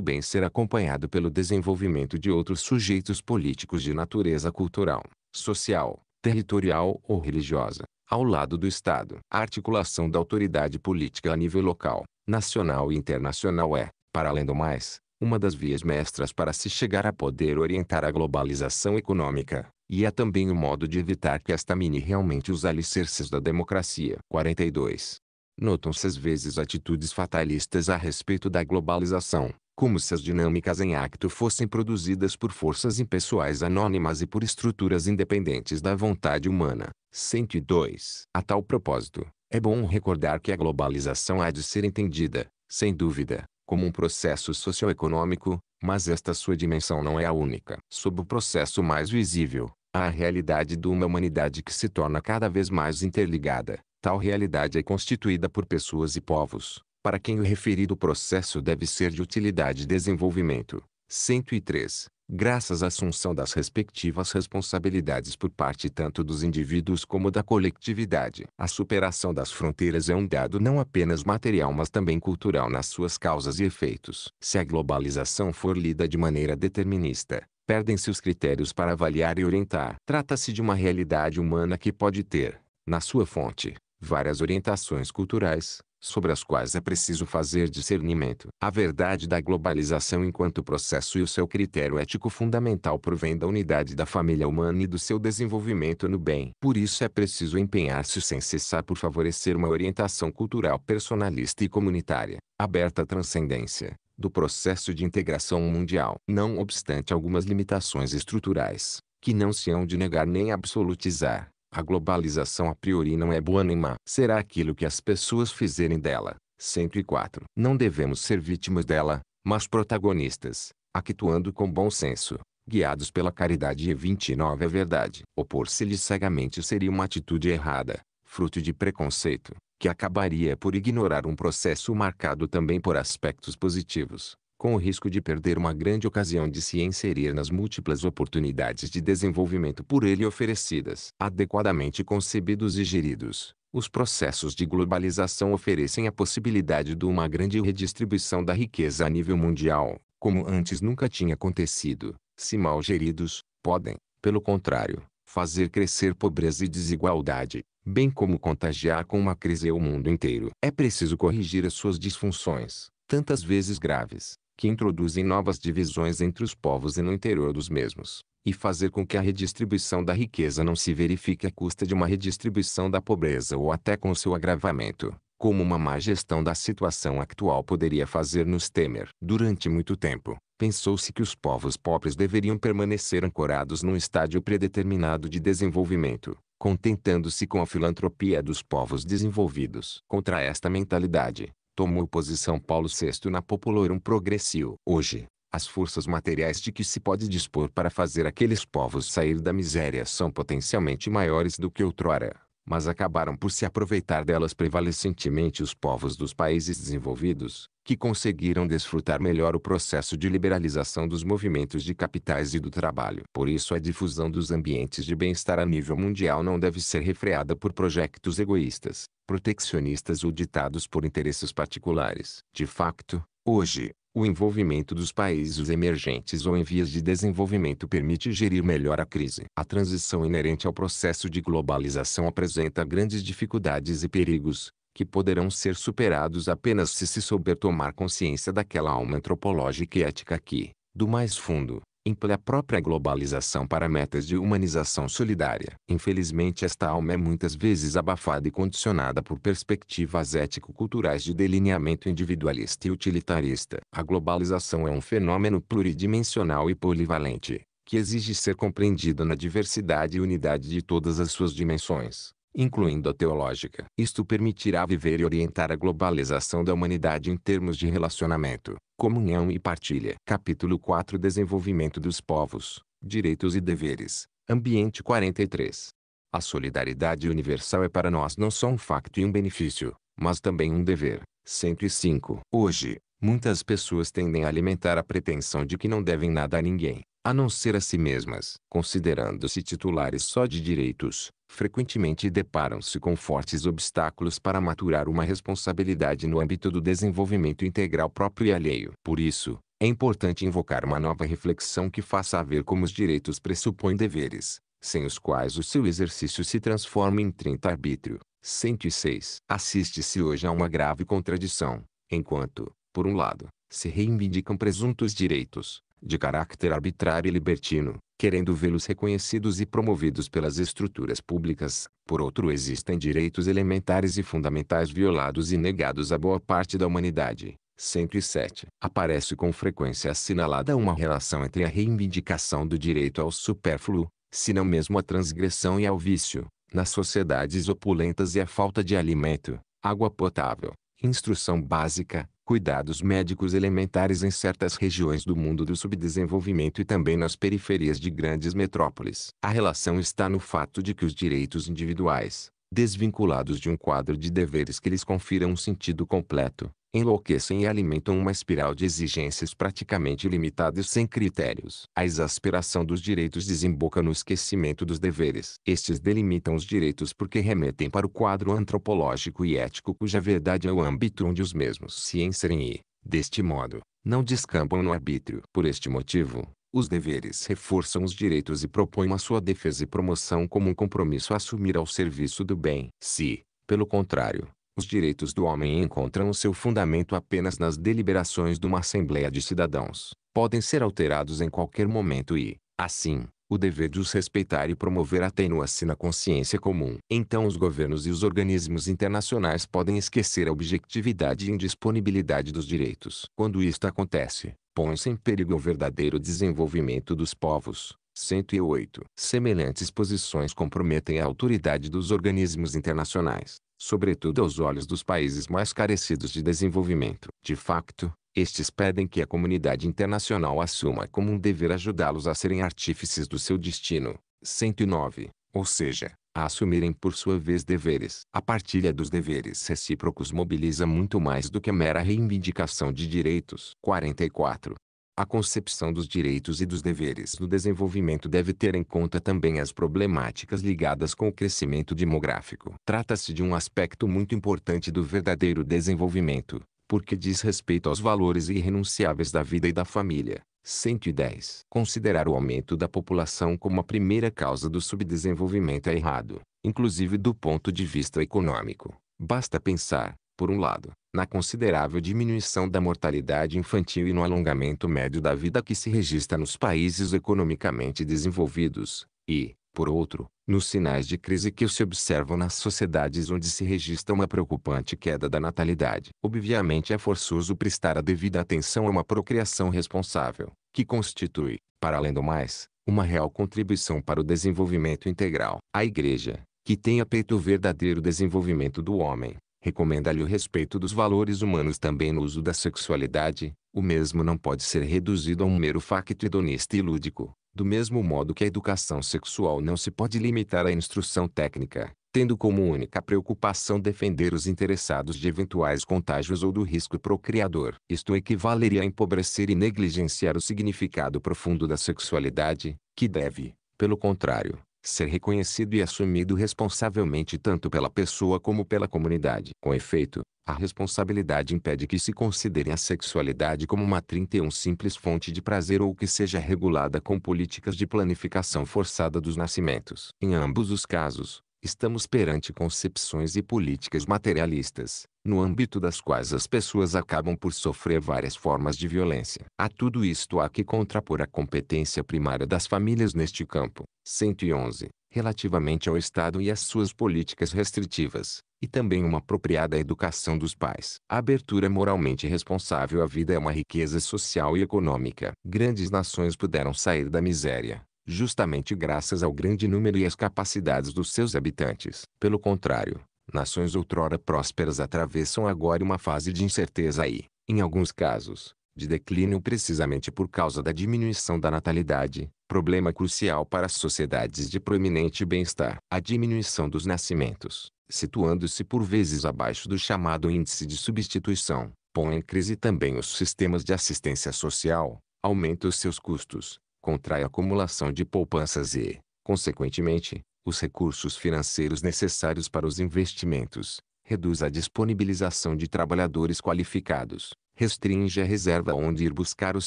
bem ser acompanhado pelo desenvolvimento de outros sujeitos políticos de natureza cultural, social, territorial ou religiosa ao lado do Estado. A articulação da autoridade política a nível local, nacional e internacional é, para além do mais, uma das vias mestras para se chegar a poder orientar a globalização econômica, e é também um modo de evitar que esta mine realmente os alicerces da democracia. 42. Notam-se às vezes atitudes fatalistas a respeito da globalização, como se as dinâmicas em acto fossem produzidas por forças impessoais anônimas e por estruturas independentes da vontade humana. 102. A tal propósito, é bom recordar que a globalização há de ser entendida, sem dúvida, como um processo socioeconômico, mas esta sua dimensão não é a única. Sob o processo mais visível, há a realidade de uma humanidade que se torna cada vez mais interligada. Tal realidade é constituída por pessoas e povos, para quem o referido processo deve ser de utilidade e desenvolvimento. 103. Graças à assunção das respectivas responsabilidades por parte tanto dos indivíduos como da coletividade, a superação das fronteiras é um dado não apenas material mas também cultural nas suas causas e efeitos. Se a globalização for lida de maneira determinista, perdem-se os critérios para avaliar e orientar. Trata-se de uma realidade humana que pode ter, na sua fonte, várias orientações culturais, sobre as quais é preciso fazer discernimento. A verdade da globalização enquanto processo e o seu critério ético fundamental provém da unidade da família humana e do seu desenvolvimento no bem. Por isso é preciso empenhar-se sem cessar por favorecer uma orientação cultural personalista e comunitária, aberta à transcendência do processo de integração mundial. Não obstante algumas limitações estruturais, que não se hão de negar nem absolutizar, a globalização a priori não é boa nem má. Será aquilo que as pessoas fizerem dela. 104. Não devemos ser vítimas dela, mas protagonistas, actuando com bom senso, guiados pela caridade. E 29. É verdade. Opor-se-lhe cegamente seria uma atitude errada, fruto de preconceito, que acabaria por ignorar um processo marcado também por aspectos positivos, com o risco de perder uma grande ocasião de se inserir nas múltiplas oportunidades de desenvolvimento por ele oferecidas. Adequadamente concebidos e geridos, os processos de globalização oferecem a possibilidade de uma grande redistribuição da riqueza a nível mundial, como antes nunca tinha acontecido. Se mal geridos, podem, pelo contrário, fazer crescer pobreza e desigualdade, bem como contagiar com uma crise o mundo inteiro. É preciso corrigir as suas disfunções, tantas vezes graves, que introduzem novas divisões entre os povos e no interior dos mesmos, e fazer com que a redistribuição da riqueza não se verifique à custa de uma redistribuição da pobreza ou até com seu agravamento, como uma má gestão da situação atual poderia fazer nos temer. Durante muito tempo, pensou-se que os povos pobres deveriam permanecer ancorados num estádio predeterminado de desenvolvimento, contentando-se com a filantropia dos povos desenvolvidos. Contra esta mentalidade, tomou posição Paulo VI na Populorum Progressio. Hoje, as forças materiais de que se pode dispor para fazer aqueles povos sair da miséria são potencialmente maiores do que outrora mas acabaram por se aproveitar delas prevalecentemente os povos dos países desenvolvidos, que conseguiram desfrutar melhor o processo de liberalização dos movimentos de capitais e do trabalho. Por isso, a difusão dos ambientes de bem-estar a nível mundial não deve ser refreada por projetos egoístas, proteccionistas ou ditados por interesses particulares. De facto, hoje, o envolvimento dos países emergentes ou em vias de desenvolvimento permite gerir melhor a crise. A transição inerente ao processo de globalização apresenta grandes dificuldades e perigos, que poderão ser superados apenas se se souber tomar consciência daquela alma antropológica e ética que, do mais fundo, impõe a própria globalização para metas de humanização solidária. Infelizmente esta alma é muitas vezes abafada e condicionada por perspectivas ético-culturais de delineamento individualista e utilitarista. A globalização é um fenômeno pluridimensional e polivalente, que exige ser compreendido na diversidade e unidade de todas as suas dimensões incluindo a teológica. Isto permitirá viver e orientar a globalização da humanidade em termos de relacionamento, comunhão e partilha. Capítulo 4 Desenvolvimento dos povos, direitos e deveres. Ambiente 43. A solidariedade universal é para nós não só um facto e um benefício, mas também um dever. 105. Hoje, Muitas pessoas tendem a alimentar a pretensão de que não devem nada a ninguém, a não ser a si mesmas. Considerando-se titulares só de direitos, frequentemente deparam-se com fortes obstáculos para maturar uma responsabilidade no âmbito do desenvolvimento integral próprio e alheio. Por isso, é importante invocar uma nova reflexão que faça ver como os direitos pressupõem deveres, sem os quais o seu exercício se transforma em trinta arbítrio. 106. Assiste-se hoje a uma grave contradição, enquanto, por um lado, se reivindicam presuntos direitos, de caráter arbitrário e libertino, querendo vê-los reconhecidos e promovidos pelas estruturas públicas, por outro existem direitos elementares e fundamentais violados e negados à boa parte da humanidade. 107. Aparece com frequência assinalada uma relação entre a reivindicação do direito ao supérfluo, se não mesmo à transgressão e ao vício, nas sociedades opulentas e à falta de alimento, água potável, instrução básica, cuidados médicos elementares em certas regiões do mundo do subdesenvolvimento e também nas periferias de grandes metrópoles. A relação está no fato de que os direitos individuais, desvinculados de um quadro de deveres que lhes confiram um sentido completo, enlouquecem e alimentam uma espiral de exigências praticamente ilimitada e sem critérios. A exasperação dos direitos desemboca no esquecimento dos deveres. Estes delimitam os direitos porque remetem para o quadro antropológico e ético cuja verdade é o âmbito onde os mesmos se inserem e, deste modo, não descampam no arbítrio. Por este motivo, os deveres reforçam os direitos e propõem a sua defesa e promoção como um compromisso a assumir ao serviço do bem. Se, pelo contrário, os direitos do homem encontram seu fundamento apenas nas deliberações de uma Assembleia de Cidadãos. Podem ser alterados em qualquer momento e, assim, o dever de os respeitar e promover atenua-se na consciência comum. Então os governos e os organismos internacionais podem esquecer a objetividade e indisponibilidade dos direitos. Quando isto acontece, põe-se em perigo o verdadeiro desenvolvimento dos povos. 108. Semelhantes posições comprometem a autoridade dos organismos internacionais sobretudo aos olhos dos países mais carecidos de desenvolvimento. De facto, estes pedem que a comunidade internacional assuma como um dever ajudá-los a serem artífices do seu destino. 109. Ou seja, a assumirem por sua vez deveres. A partilha dos deveres recíprocos mobiliza muito mais do que a mera reivindicação de direitos. 44. A concepção dos direitos e dos deveres no desenvolvimento deve ter em conta também as problemáticas ligadas com o crescimento demográfico. Trata-se de um aspecto muito importante do verdadeiro desenvolvimento, porque diz respeito aos valores irrenunciáveis da vida e da família. 110. Considerar o aumento da população como a primeira causa do subdesenvolvimento é errado, inclusive do ponto de vista econômico. Basta pensar, por um lado, na considerável diminuição da mortalidade infantil e no alongamento médio da vida que se registra nos países economicamente desenvolvidos, e, por outro, nos sinais de crise que se observam nas sociedades onde se registra uma preocupante queda da natalidade. Obviamente é forçoso prestar a devida atenção a uma procriação responsável, que constitui, para além do mais, uma real contribuição para o desenvolvimento integral. A Igreja, que tem a peito o verdadeiro desenvolvimento do homem, recomenda-lhe o respeito dos valores humanos também no uso da sexualidade, o mesmo não pode ser reduzido a um mero facto hedonista e lúdico, do mesmo modo que a educação sexual não se pode limitar à instrução técnica, tendo como única preocupação defender os interessados de eventuais contágios ou do risco procriador. Isto equivaleria a empobrecer e negligenciar o significado profundo da sexualidade, que deve, pelo contrário, ser reconhecido e assumido responsavelmente tanto pela pessoa como pela comunidade. Com efeito, a responsabilidade impede que se considere a sexualidade como uma 31 simples fonte de prazer ou que seja regulada com políticas de planificação forçada dos nascimentos. Em ambos os casos, Estamos perante concepções e políticas materialistas, no âmbito das quais as pessoas acabam por sofrer várias formas de violência. A tudo isto há que contrapor a competência primária das famílias neste campo. 111. Relativamente ao Estado e às suas políticas restritivas, e também uma apropriada educação dos pais. A abertura moralmente responsável à vida é uma riqueza social e econômica. Grandes nações puderam sair da miséria, justamente graças ao grande número e às capacidades dos seus habitantes. Pelo contrário, nações outrora prósperas atravessam agora uma fase de incerteza e, em alguns casos, de declínio precisamente por causa da diminuição da natalidade, problema crucial para as sociedades de proeminente bem-estar. A diminuição dos nascimentos, situando-se por vezes abaixo do chamado índice de substituição, põe em crise também os sistemas de assistência social, aumenta os seus custos, contrai a acumulação de poupanças e, consequentemente, os recursos financeiros necessários para os investimentos, reduz a disponibilização de trabalhadores qualificados, restringe a reserva onde ir buscar os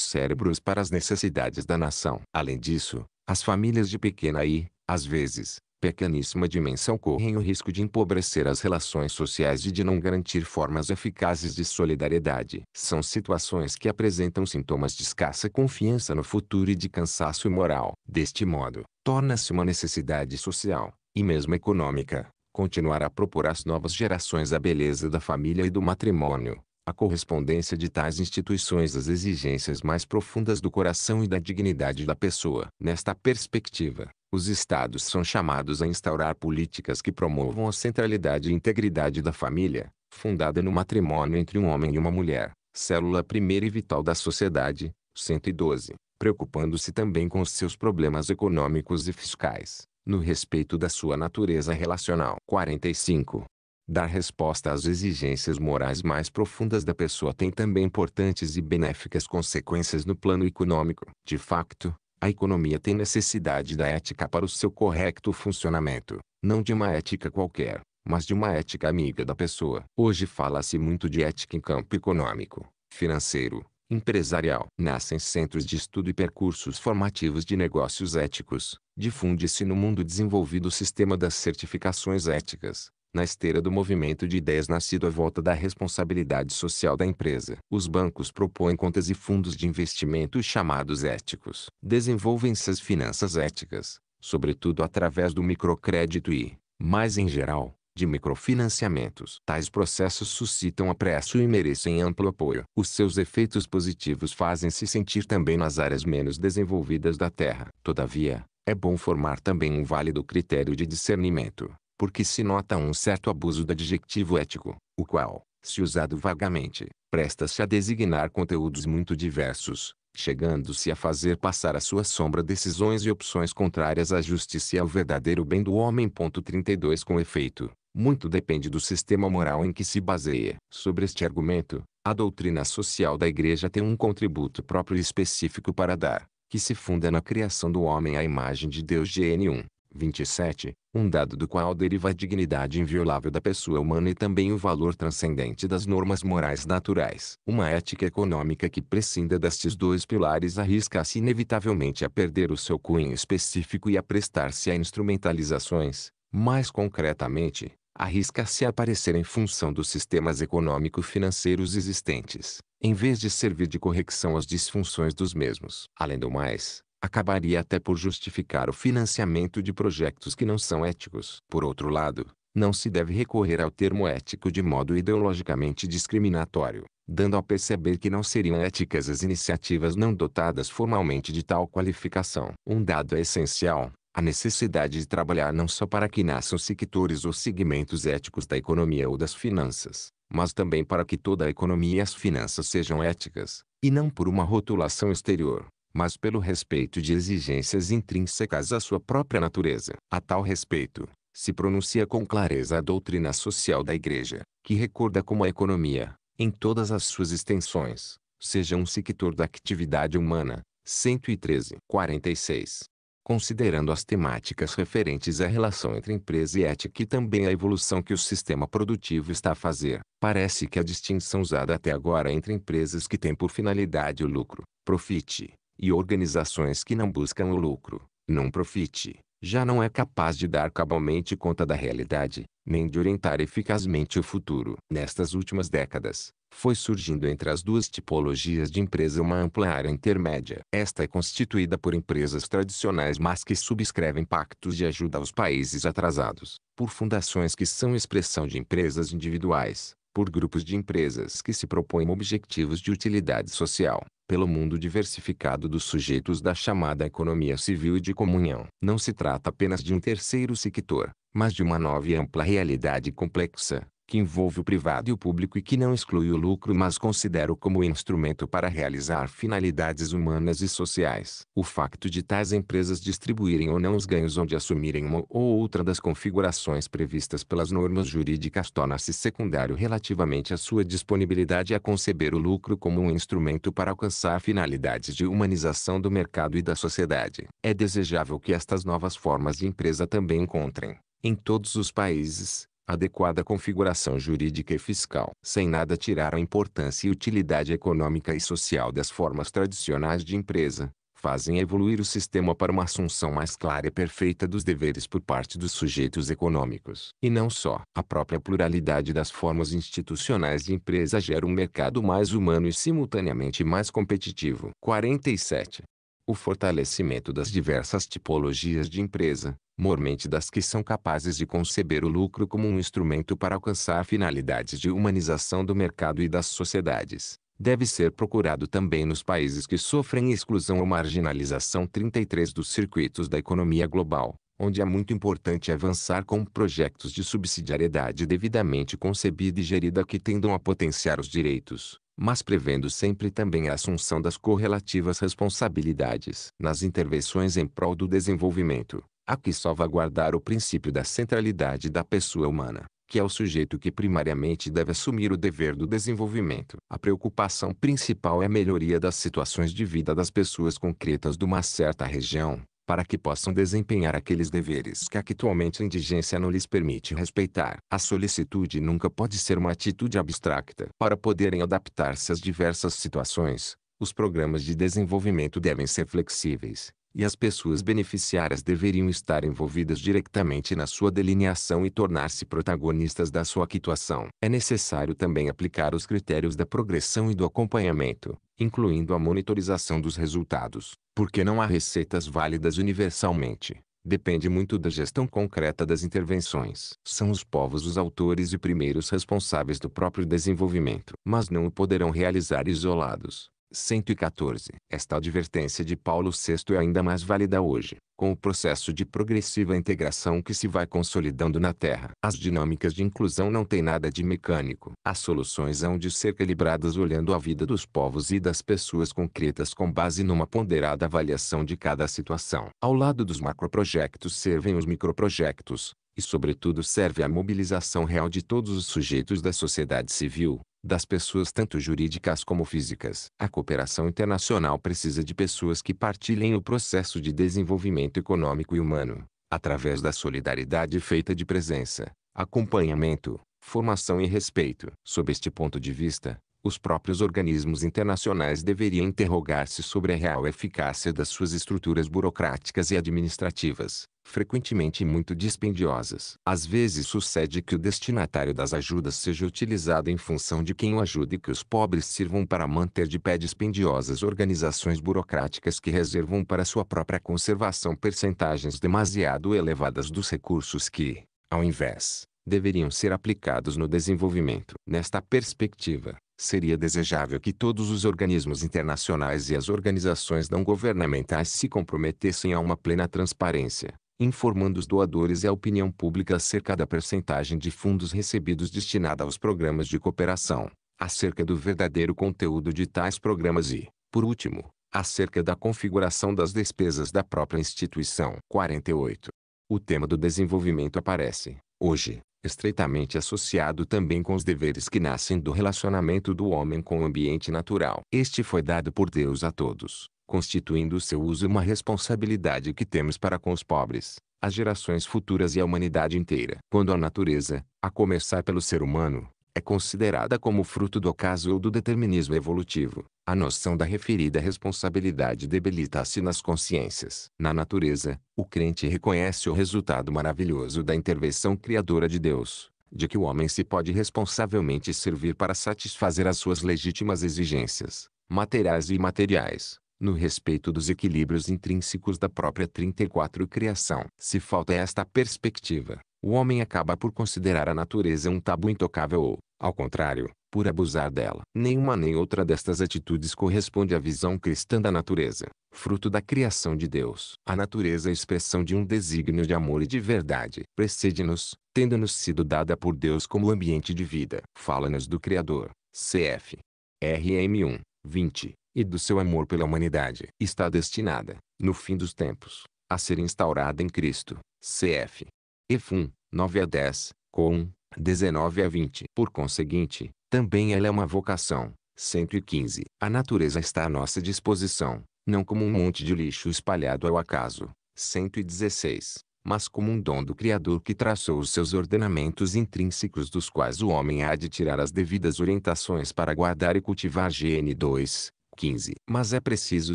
cérebros para as necessidades da nação. Além disso, as famílias de pequena e, às vezes, pequeníssima dimensão correm o risco de empobrecer as relações sociais e de não garantir formas eficazes de solidariedade. São situações que apresentam sintomas de escassa confiança no futuro e de cansaço moral. Deste modo, torna-se uma necessidade social, e mesmo econômica, continuar a propor às novas gerações a beleza da família e do matrimônio. A correspondência de tais instituições às exigências mais profundas do coração e da dignidade da pessoa. Nesta perspectiva, os estados são chamados a instaurar políticas que promovam a centralidade e integridade da família, fundada no matrimônio entre um homem e uma mulher, célula primeira e vital da sociedade, 112, preocupando-se também com os seus problemas econômicos e fiscais, no respeito da sua natureza relacional. 45. Dar resposta às exigências morais mais profundas da pessoa tem também importantes e benéficas consequências no plano econômico. De facto, a economia tem necessidade da ética para o seu correto funcionamento, não de uma ética qualquer, mas de uma ética amiga da pessoa. Hoje fala-se muito de ética em campo econômico, financeiro, empresarial. Nascem centros de estudo e percursos formativos de negócios éticos. Difunde-se no mundo desenvolvido o sistema das certificações éticas, na esteira do movimento de ideias nascido à volta da responsabilidade social da empresa. Os bancos propõem contas e fundos de investimento chamados éticos. Desenvolvem-se as finanças éticas, sobretudo através do microcrédito e, mais em geral, de microfinanciamentos. Tais processos suscitam apreço e merecem amplo apoio. Os seus efeitos positivos fazem-se sentir também nas áreas menos desenvolvidas da Terra. Todavia, é bom formar também um válido critério de discernimento porque se nota um certo abuso do adjetivo ético, o qual, se usado vagamente, presta-se a designar conteúdos muito diversos, chegando-se a fazer passar à sua sombra decisões e opções contrárias à justiça e ao verdadeiro bem do homem. 32 Com efeito, muito depende do sistema moral em que se baseia. Sobre este argumento, a doutrina social da Igreja tem um contributo próprio e específico para dar, que se funda na criação do homem à imagem de Deus. GN1. 27. Um dado do qual deriva a dignidade inviolável da pessoa humana e também o valor transcendente das normas morais naturais. Uma ética econômica que prescinda destes dois pilares arrisca-se inevitavelmente a perder o seu cunho específico e a prestar-se a instrumentalizações, mais concretamente, arrisca-se a aparecer em função dos sistemas econômico-financeiros existentes, em vez de servir de correção às disfunções dos mesmos. Além do mais, acabaria até por justificar o financiamento de projetos que não são éticos. Por outro lado, não se deve recorrer ao termo ético de modo ideologicamente discriminatório, dando a perceber que não seriam éticas as iniciativas não dotadas formalmente de tal qualificação. Um dado é essencial, a necessidade de trabalhar não só para que nasçam sectores ou segmentos éticos da economia ou das finanças, mas também para que toda a economia e as finanças sejam éticas, e não por uma rotulação exterior mas pelo respeito de exigências intrínsecas à sua própria natureza. A tal respeito, se pronuncia com clareza a doutrina social da Igreja, que recorda como a economia, em todas as suas extensões, seja um sector da atividade humana. 113. 46. Considerando as temáticas referentes à relação entre empresa e ética e também à evolução que o sistema produtivo está a fazer, parece que a distinção usada até agora entre empresas que têm por finalidade o lucro, profite, e organizações que não buscam o lucro, não profite, já não é capaz de dar cabalmente conta da realidade, nem de orientar eficazmente o futuro. Nestas últimas décadas, foi surgindo entre as duas tipologias de empresa uma ampla área intermédia. Esta é constituída por empresas tradicionais mas que subscrevem pactos de ajuda aos países atrasados, por fundações que são expressão de empresas individuais, por grupos de empresas que se propõem objetivos de utilidade social, pelo mundo diversificado dos sujeitos da chamada economia civil e de comunhão. Não se trata apenas de um terceiro sector, mas de uma nova e ampla realidade complexa, que envolve o privado e o público e que não exclui o lucro mas considera-o como instrumento para realizar finalidades humanas e sociais. O facto de tais empresas distribuírem ou não os ganhos onde assumirem uma ou outra das configurações previstas pelas normas jurídicas torna-se secundário relativamente à sua disponibilidade a conceber o lucro como um instrumento para alcançar finalidades de humanização do mercado e da sociedade. É desejável que estas novas formas de empresa também encontrem, em todos os países, adequada configuração jurídica e fiscal, sem nada tirar a importância e utilidade econômica e social das formas tradicionais de empresa, fazem evoluir o sistema para uma assunção mais clara e perfeita dos deveres por parte dos sujeitos econômicos. E não só. A própria pluralidade das formas institucionais de empresa gera um mercado mais humano e simultaneamente mais competitivo. 47. O fortalecimento das diversas tipologias de empresa, mormente das que são capazes de conceber o lucro como um instrumento para alcançar finalidades de humanização do mercado e das sociedades, deve ser procurado também nos países que sofrem exclusão ou marginalização 33 dos circuitos da economia global, onde é muito importante avançar com projetos de subsidiariedade devidamente concebida e gerida que tendam a potenciar os direitos, mas prevendo sempre também a assunção das correlativas responsabilidades nas intervenções em prol do desenvolvimento há que guardar o princípio da centralidade da pessoa humana, que é o sujeito que primariamente deve assumir o dever do desenvolvimento. A preocupação principal é a melhoria das situações de vida das pessoas concretas de uma certa região, para que possam desempenhar aqueles deveres que atualmente a indigência não lhes permite respeitar. A solicitude nunca pode ser uma atitude abstrata. Para poderem adaptar-se às diversas situações, os programas de desenvolvimento devem ser flexíveis, e as pessoas beneficiárias deveriam estar envolvidas diretamente na sua delineação e tornar-se protagonistas da sua quitação. É necessário também aplicar os critérios da progressão e do acompanhamento, incluindo a monitorização dos resultados, porque não há receitas válidas universalmente. Depende muito da gestão concreta das intervenções. São os povos os autores e primeiros responsáveis do próprio desenvolvimento, mas não o poderão realizar isolados. 114. Esta advertência de Paulo VI é ainda mais válida hoje, com o processo de progressiva integração que se vai consolidando na Terra. As dinâmicas de inclusão não têm nada de mecânico. As soluções hão de ser calibradas olhando a vida dos povos e das pessoas concretas com base numa ponderada avaliação de cada situação. Ao lado dos macroprojetos servem os microprojetos, e sobretudo serve a mobilização real de todos os sujeitos da sociedade civil, das pessoas tanto jurídicas como físicas. A cooperação internacional precisa de pessoas que partilhem o processo de desenvolvimento econômico e humano, através da solidariedade feita de presença, acompanhamento, formação e respeito. Sob este ponto de vista, os próprios organismos internacionais deveriam interrogar-se sobre a real eficácia das suas estruturas burocráticas e administrativas, frequentemente muito dispendiosas. Às vezes sucede que o destinatário das ajudas seja utilizado em função de quem o ajuda e que os pobres sirvam para manter de pé dispendiosas organizações burocráticas que reservam para sua própria conservação percentagens demasiado elevadas dos recursos que, ao invés, deveriam ser aplicados no desenvolvimento. Nesta perspectiva, seria desejável que todos os organismos internacionais e as organizações não governamentais se comprometessem a uma plena transparência, informando os doadores e a opinião pública acerca da percentagem de fundos recebidos destinada aos programas de cooperação, acerca do verdadeiro conteúdo de tais programas e, por último, acerca da configuração das despesas da própria instituição. 48. O tema do desenvolvimento aparece, hoje, estreitamente associado também com os deveres que nascem do relacionamento do homem com o ambiente natural. Este foi dado por Deus a todos, constituindo o seu uso uma responsabilidade que temos para com os pobres, as gerações futuras e a humanidade inteira. Quando a natureza, a começar pelo ser humano, é considerada como fruto do acaso ou do determinismo evolutivo, a noção da referida responsabilidade debilita-se nas consciências. Na natureza, o crente reconhece o resultado maravilhoso da intervenção criadora de Deus, de que o homem se pode responsavelmente servir para satisfazer as suas legítimas exigências, materiais e imateriais, no respeito dos equilíbrios intrínsecos da própria 34 criação. Se falta esta perspectiva, o homem acaba por considerar a natureza um tabu intocável ou, ao contrário, por abusar dela. Nenhuma nem outra destas atitudes corresponde à visão cristã da natureza, fruto da criação de Deus. A natureza é expressão de um desígnio de amor e de verdade. Precede-nos, tendo-nos sido dada por Deus como ambiente de vida. Fala-nos do Criador. CF. RM1, 20 e do seu amor pela humanidade, está destinada, no fim dos tempos, a ser instaurada em Cristo. Cf. Ef 1, 9 a 10, com 19 a 20. Por conseguinte, também ela é uma vocação. 115. A natureza está à nossa disposição, não como um monte de lixo espalhado ao acaso. 116. Mas como um dom do Criador que traçou os seus ordenamentos intrínsecos dos quais o homem há de tirar as devidas orientações para guardar e cultivar. GN 2, 15. Mas é preciso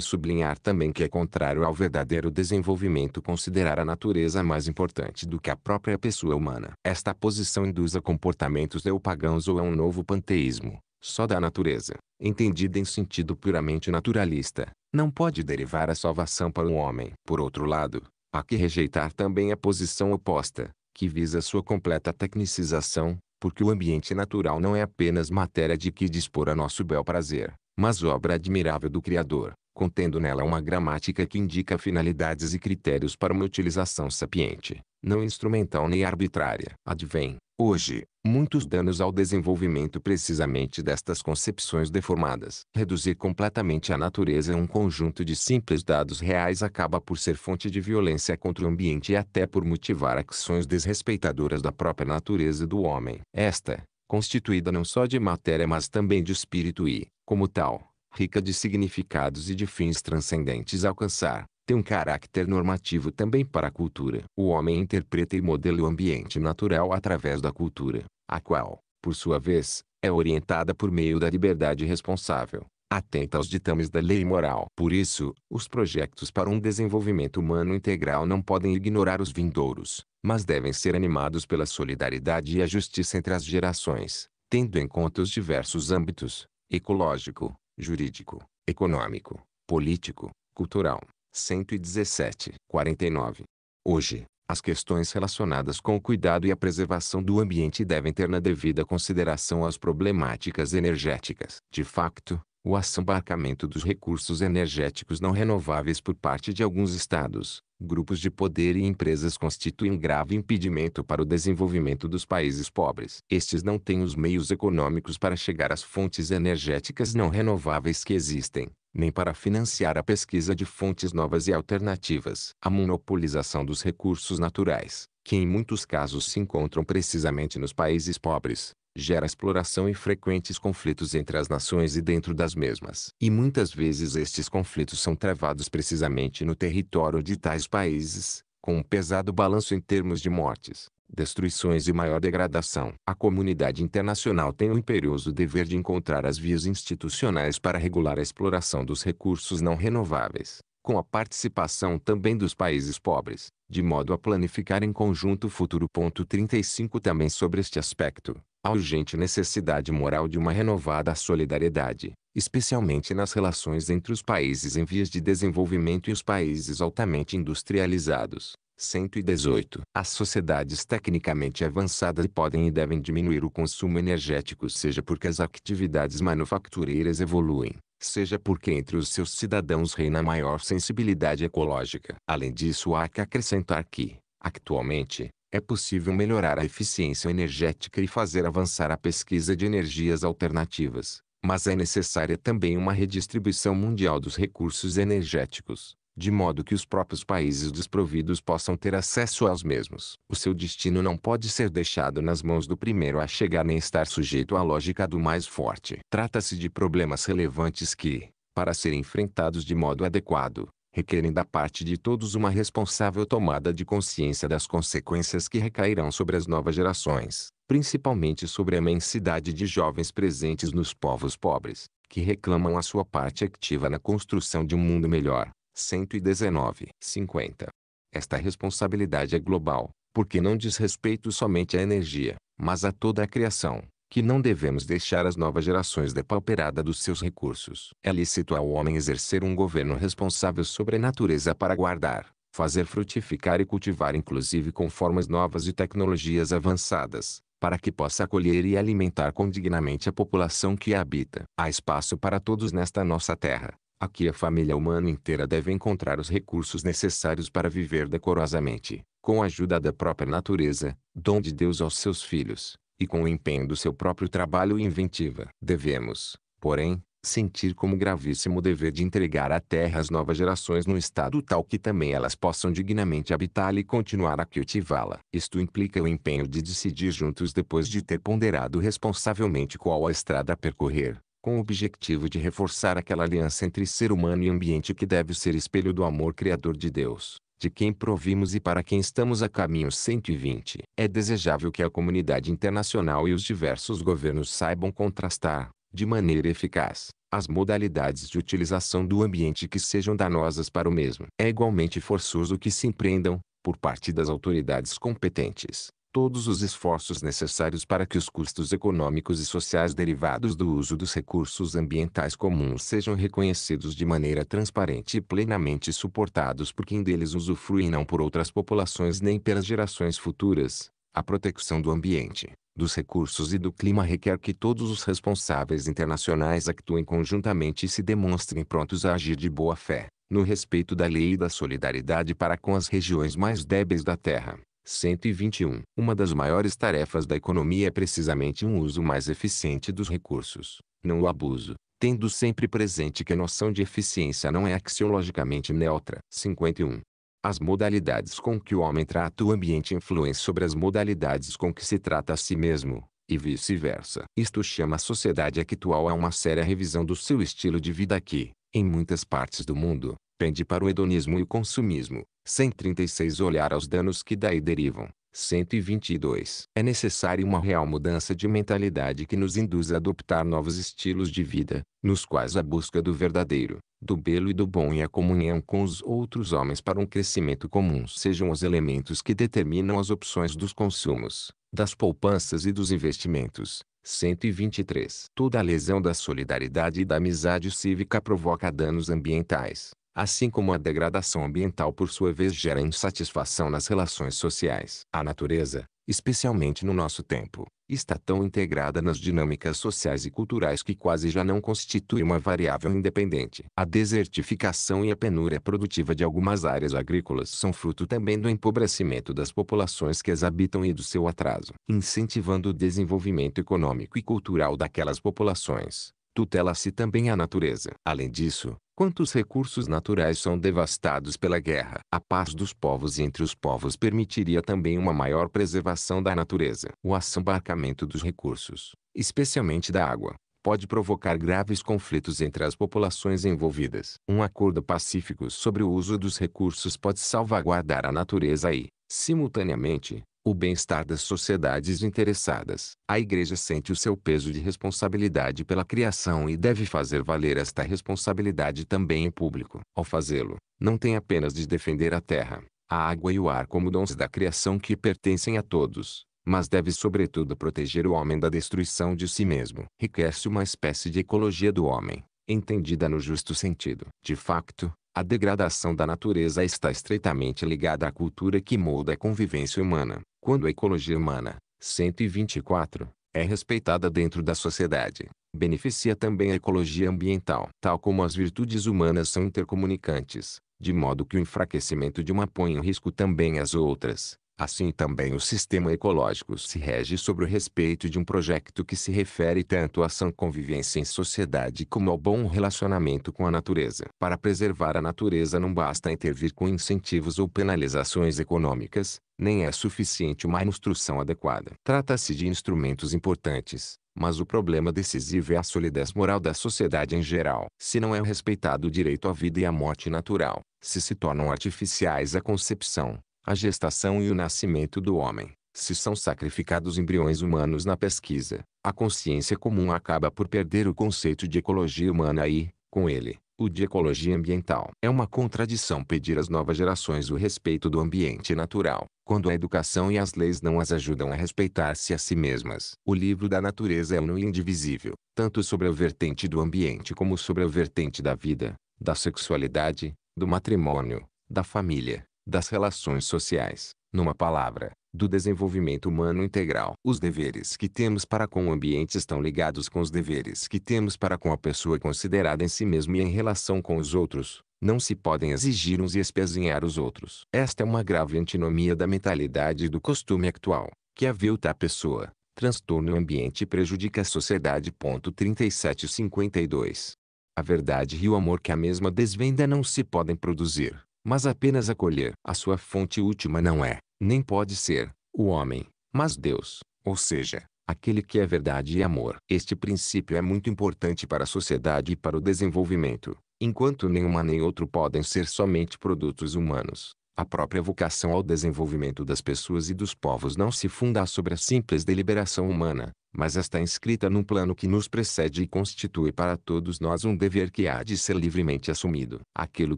sublinhar também que é contrário ao verdadeiro desenvolvimento considerar a natureza mais importante do que a própria pessoa humana. Esta posição induz a comportamentos neopagãos ou a é um novo panteísmo, só da natureza, entendida em sentido puramente naturalista, não pode derivar a salvação para o um homem. Por outro lado, há que rejeitar também a posição oposta, que visa sua completa tecnicização, porque o ambiente natural não é apenas matéria de que dispor a nosso bel prazer, mas obra admirável do Criador, contendo nela uma gramática que indica finalidades e critérios para uma utilização sapiente, não instrumental nem arbitrária. Advém, hoje, muitos danos ao desenvolvimento precisamente destas concepções deformadas. Reduzir completamente a natureza a um conjunto de simples dados reais acaba por ser fonte de violência contra o ambiente e até por motivar ações desrespeitadoras da própria natureza do homem. Esta, constituída não só de matéria mas também de espírito e, como tal, rica de significados e de fins transcendentes a alcançar, tem um caráter normativo também para a cultura. O homem interpreta e modela o ambiente natural através da cultura, a qual, por sua vez, é orientada por meio da liberdade responsável, atenta aos ditames da lei moral. Por isso, os projetos para um desenvolvimento humano integral não podem ignorar os vindouros, mas devem ser animados pela solidariedade e a justiça entre as gerações, tendo em conta os diversos âmbitos: ecológico, jurídico, econômico, político, cultural. 117, 49. Hoje, as questões relacionadas com o cuidado e a preservação do ambiente devem ter na devida consideração as problemáticas energéticas. De facto, o assambarcamento dos recursos energéticos não renováveis por parte de alguns estados, grupos de poder e empresas constitui um grave impedimento para o desenvolvimento dos países pobres. Estes não têm os meios econômicos para chegar às fontes energéticas não renováveis que existem, nem para financiar a pesquisa de fontes novas e alternativas. A monopolização dos recursos naturais, que em muitos casos se encontram precisamente nos países pobres, gera exploração e frequentes conflitos entre as nações e dentro das mesmas. E muitas vezes estes conflitos são travados precisamente no território de tais países, com um pesado balanço em termos de mortes, destruições e maior degradação. A comunidade internacional tem o imperioso dever de encontrar as vias institucionais para regular a exploração dos recursos não renováveis, com a participação também dos países pobres, de modo a planificar em conjunto o futuro. 35 Também sobre este aspecto, a urgente necessidade moral de uma renovada solidariedade, especialmente nas relações entre os países em vias de desenvolvimento e os países altamente industrializados. 118. As sociedades tecnicamente avançadas podem e devem diminuir o consumo energético seja porque as atividades manufatureiras evoluem, seja porque entre os seus cidadãos reina maior sensibilidade ecológica. Além disso há que acrescentar que, Atualmente, é possível melhorar a eficiência energética e fazer avançar a pesquisa de energias alternativas, mas é necessária também uma redistribuição mundial dos recursos energéticos, de modo que os próprios países desprovidos possam ter acesso aos mesmos. O seu destino não pode ser deixado nas mãos do primeiro a chegar nem estar sujeito à lógica do mais forte. Trata-se de problemas relevantes que, para serem enfrentados de modo adequado, requerem da parte de todos uma responsável tomada de consciência das consequências que recairão sobre as novas gerações, principalmente sobre a imensidade de jovens presentes nos povos pobres, que reclamam a sua parte ativa na construção de um mundo melhor. 119. 50. Esta responsabilidade é global, porque não diz respeito somente à energia, mas a toda a criação que não devemos deixar as novas gerações depauperadas dos seus recursos. É lícito ao homem exercer um governo responsável sobre a natureza para guardar, fazer frutificar e cultivar inclusive com formas novas e tecnologias avançadas, para que possa acolher e alimentar condignamente a população que a habita. Há espaço para todos nesta nossa terra. Aqui a família humana inteira deve encontrar os recursos necessários para viver decorosamente, com a ajuda da própria natureza, dom de Deus aos seus filhos e com o empenho do seu próprio trabalho e inventiva. Devemos, porém, sentir como gravíssimo dever de entregar à terra as novas gerações num estado tal que também elas possam dignamente habitá-la e continuar a cultivá-la. Isto implica o empenho de decidir juntos depois de ter ponderado responsavelmente qual a estrada a percorrer, com o objetivo de reforçar aquela aliança entre ser humano e ambiente que deve ser espelho do amor criador de Deus de quem provimos e para quem estamos a caminho 120. É desejável que a comunidade internacional e os diversos governos saibam contrastar, de maneira eficaz, as modalidades de utilização do ambiente que sejam danosas para o mesmo. É igualmente forçoso que se empreendam, por parte das autoridades competentes, todos os esforços necessários para que os custos econômicos e sociais derivados do uso dos recursos ambientais comuns sejam reconhecidos de maneira transparente e plenamente suportados por quem deles usufrui e não por outras populações nem pelas gerações futuras. A proteção do ambiente, dos recursos e do clima requer que todos os responsáveis internacionais actuem conjuntamente e se demonstrem prontos a agir de boa fé, no respeito da lei e da solidariedade para com as regiões mais débeis da Terra. 121. Uma das maiores tarefas da economia é precisamente um uso mais eficiente dos recursos, não o abuso, tendo sempre presente que a noção de eficiência não é axiologicamente neutra. 51. As modalidades com que o homem trata o ambiente influem sobre as modalidades com que se trata a si mesmo, e vice-versa. Isto chama a sociedade actual a uma séria revisão do seu estilo de vida que, em muitas partes do mundo, pende para o hedonismo e o consumismo. 136 Olhar aos danos que daí derivam. 122. É necessária uma real mudança de mentalidade que nos induza a adoptar novos estilos de vida, nos quais a busca do verdadeiro, do belo e do bom e a comunhão com os outros homens para um crescimento comum sejam os elementos que determinam as opções dos consumos, das poupanças e dos investimentos. 123. Toda a lesão da solidariedade e da amizade cívica provoca danos ambientais, assim como a degradação ambiental por sua vez gera insatisfação nas relações sociais. A natureza, especialmente no nosso tempo, está tão integrada nas dinâmicas sociais e culturais que quase já não constitui uma variável independente. A desertificação e a penúria produtiva de algumas áreas agrícolas são fruto também do empobrecimento das populações que as habitam e do seu atraso, incentivando o desenvolvimento econômico e cultural daquelas populações tutela-se também a natureza. Além disso, quantos recursos naturais são devastados pela guerra. A paz dos povos e entre os povos permitiria também uma maior preservação da natureza. O assambarcamento dos recursos, especialmente da água, pode provocar graves conflitos entre as populações envolvidas. Um acordo pacífico sobre o uso dos recursos pode salvaguardar a natureza e, simultaneamente, o bem-estar das sociedades interessadas. A Igreja sente o seu peso de responsabilidade pela criação e deve fazer valer esta responsabilidade também em público. Ao fazê-lo, não tem apenas de defender a terra, a água e o ar como dons da criação que pertencem a todos, mas deve sobretudo proteger o homem da destruição de si mesmo. Requer-se uma espécie de ecologia do homem, entendida no justo sentido. De facto, a degradação da natureza está estreitamente ligada à cultura que molda a convivência humana. Quando a ecologia humana, 124, é respeitada dentro da sociedade, beneficia também a ecologia ambiental. Tal como as virtudes humanas são intercomunicantes, de modo que o enfraquecimento de uma põe em risco também as outras. Assim também o sistema ecológico se rege sobre o respeito de um projeto que se refere tanto à sã convivência em sociedade como ao bom relacionamento com a natureza. Para preservar a natureza não basta intervir com incentivos ou penalizações econômicas, nem é suficiente uma instrução adequada. Trata-se de instrumentos importantes, mas o problema decisivo é a solidez moral da sociedade em geral. Se não é respeitado o direito à vida e à morte natural, se se tornam artificiais a concepção, a gestação e o nascimento do homem. Se são sacrificados embriões humanos na pesquisa, a consciência comum acaba por perder o conceito de ecologia humana e, com ele, o de ecologia ambiental. É uma contradição pedir às novas gerações o respeito do ambiente natural, quando a educação e as leis não as ajudam a respeitar-se a si mesmas. O livro da natureza é uno e indivisível, tanto sobre a vertente do ambiente como sobre a vertente da vida, da sexualidade, do matrimônio, da família, das relações sociais, numa palavra, do desenvolvimento humano integral. Os deveres que temos para com o ambiente estão ligados com os deveres que temos para com a pessoa considerada em si mesma e em relação com os outros. Não se podem exigir uns e espezinhar os outros. Esta é uma grave antinomia da mentalidade e do costume atual, que avilta a pessoa, transtorna o ambiente e prejudica a sociedade. 3752 A verdade e o amor que a mesma desvenda não se podem produzir mas apenas acolher. A sua fonte última não é, nem pode ser, o homem, mas Deus, ou seja, aquele que é verdade e amor. Este princípio é muito importante para a sociedade e para o desenvolvimento, enquanto nenhuma nem outro podem ser somente produtos humanos. A própria vocação ao desenvolvimento das pessoas e dos povos não se funda sobre a simples deliberação humana, mas está inscrita num plano que nos precede e constitui para todos nós um dever que há de ser livremente assumido. Aquilo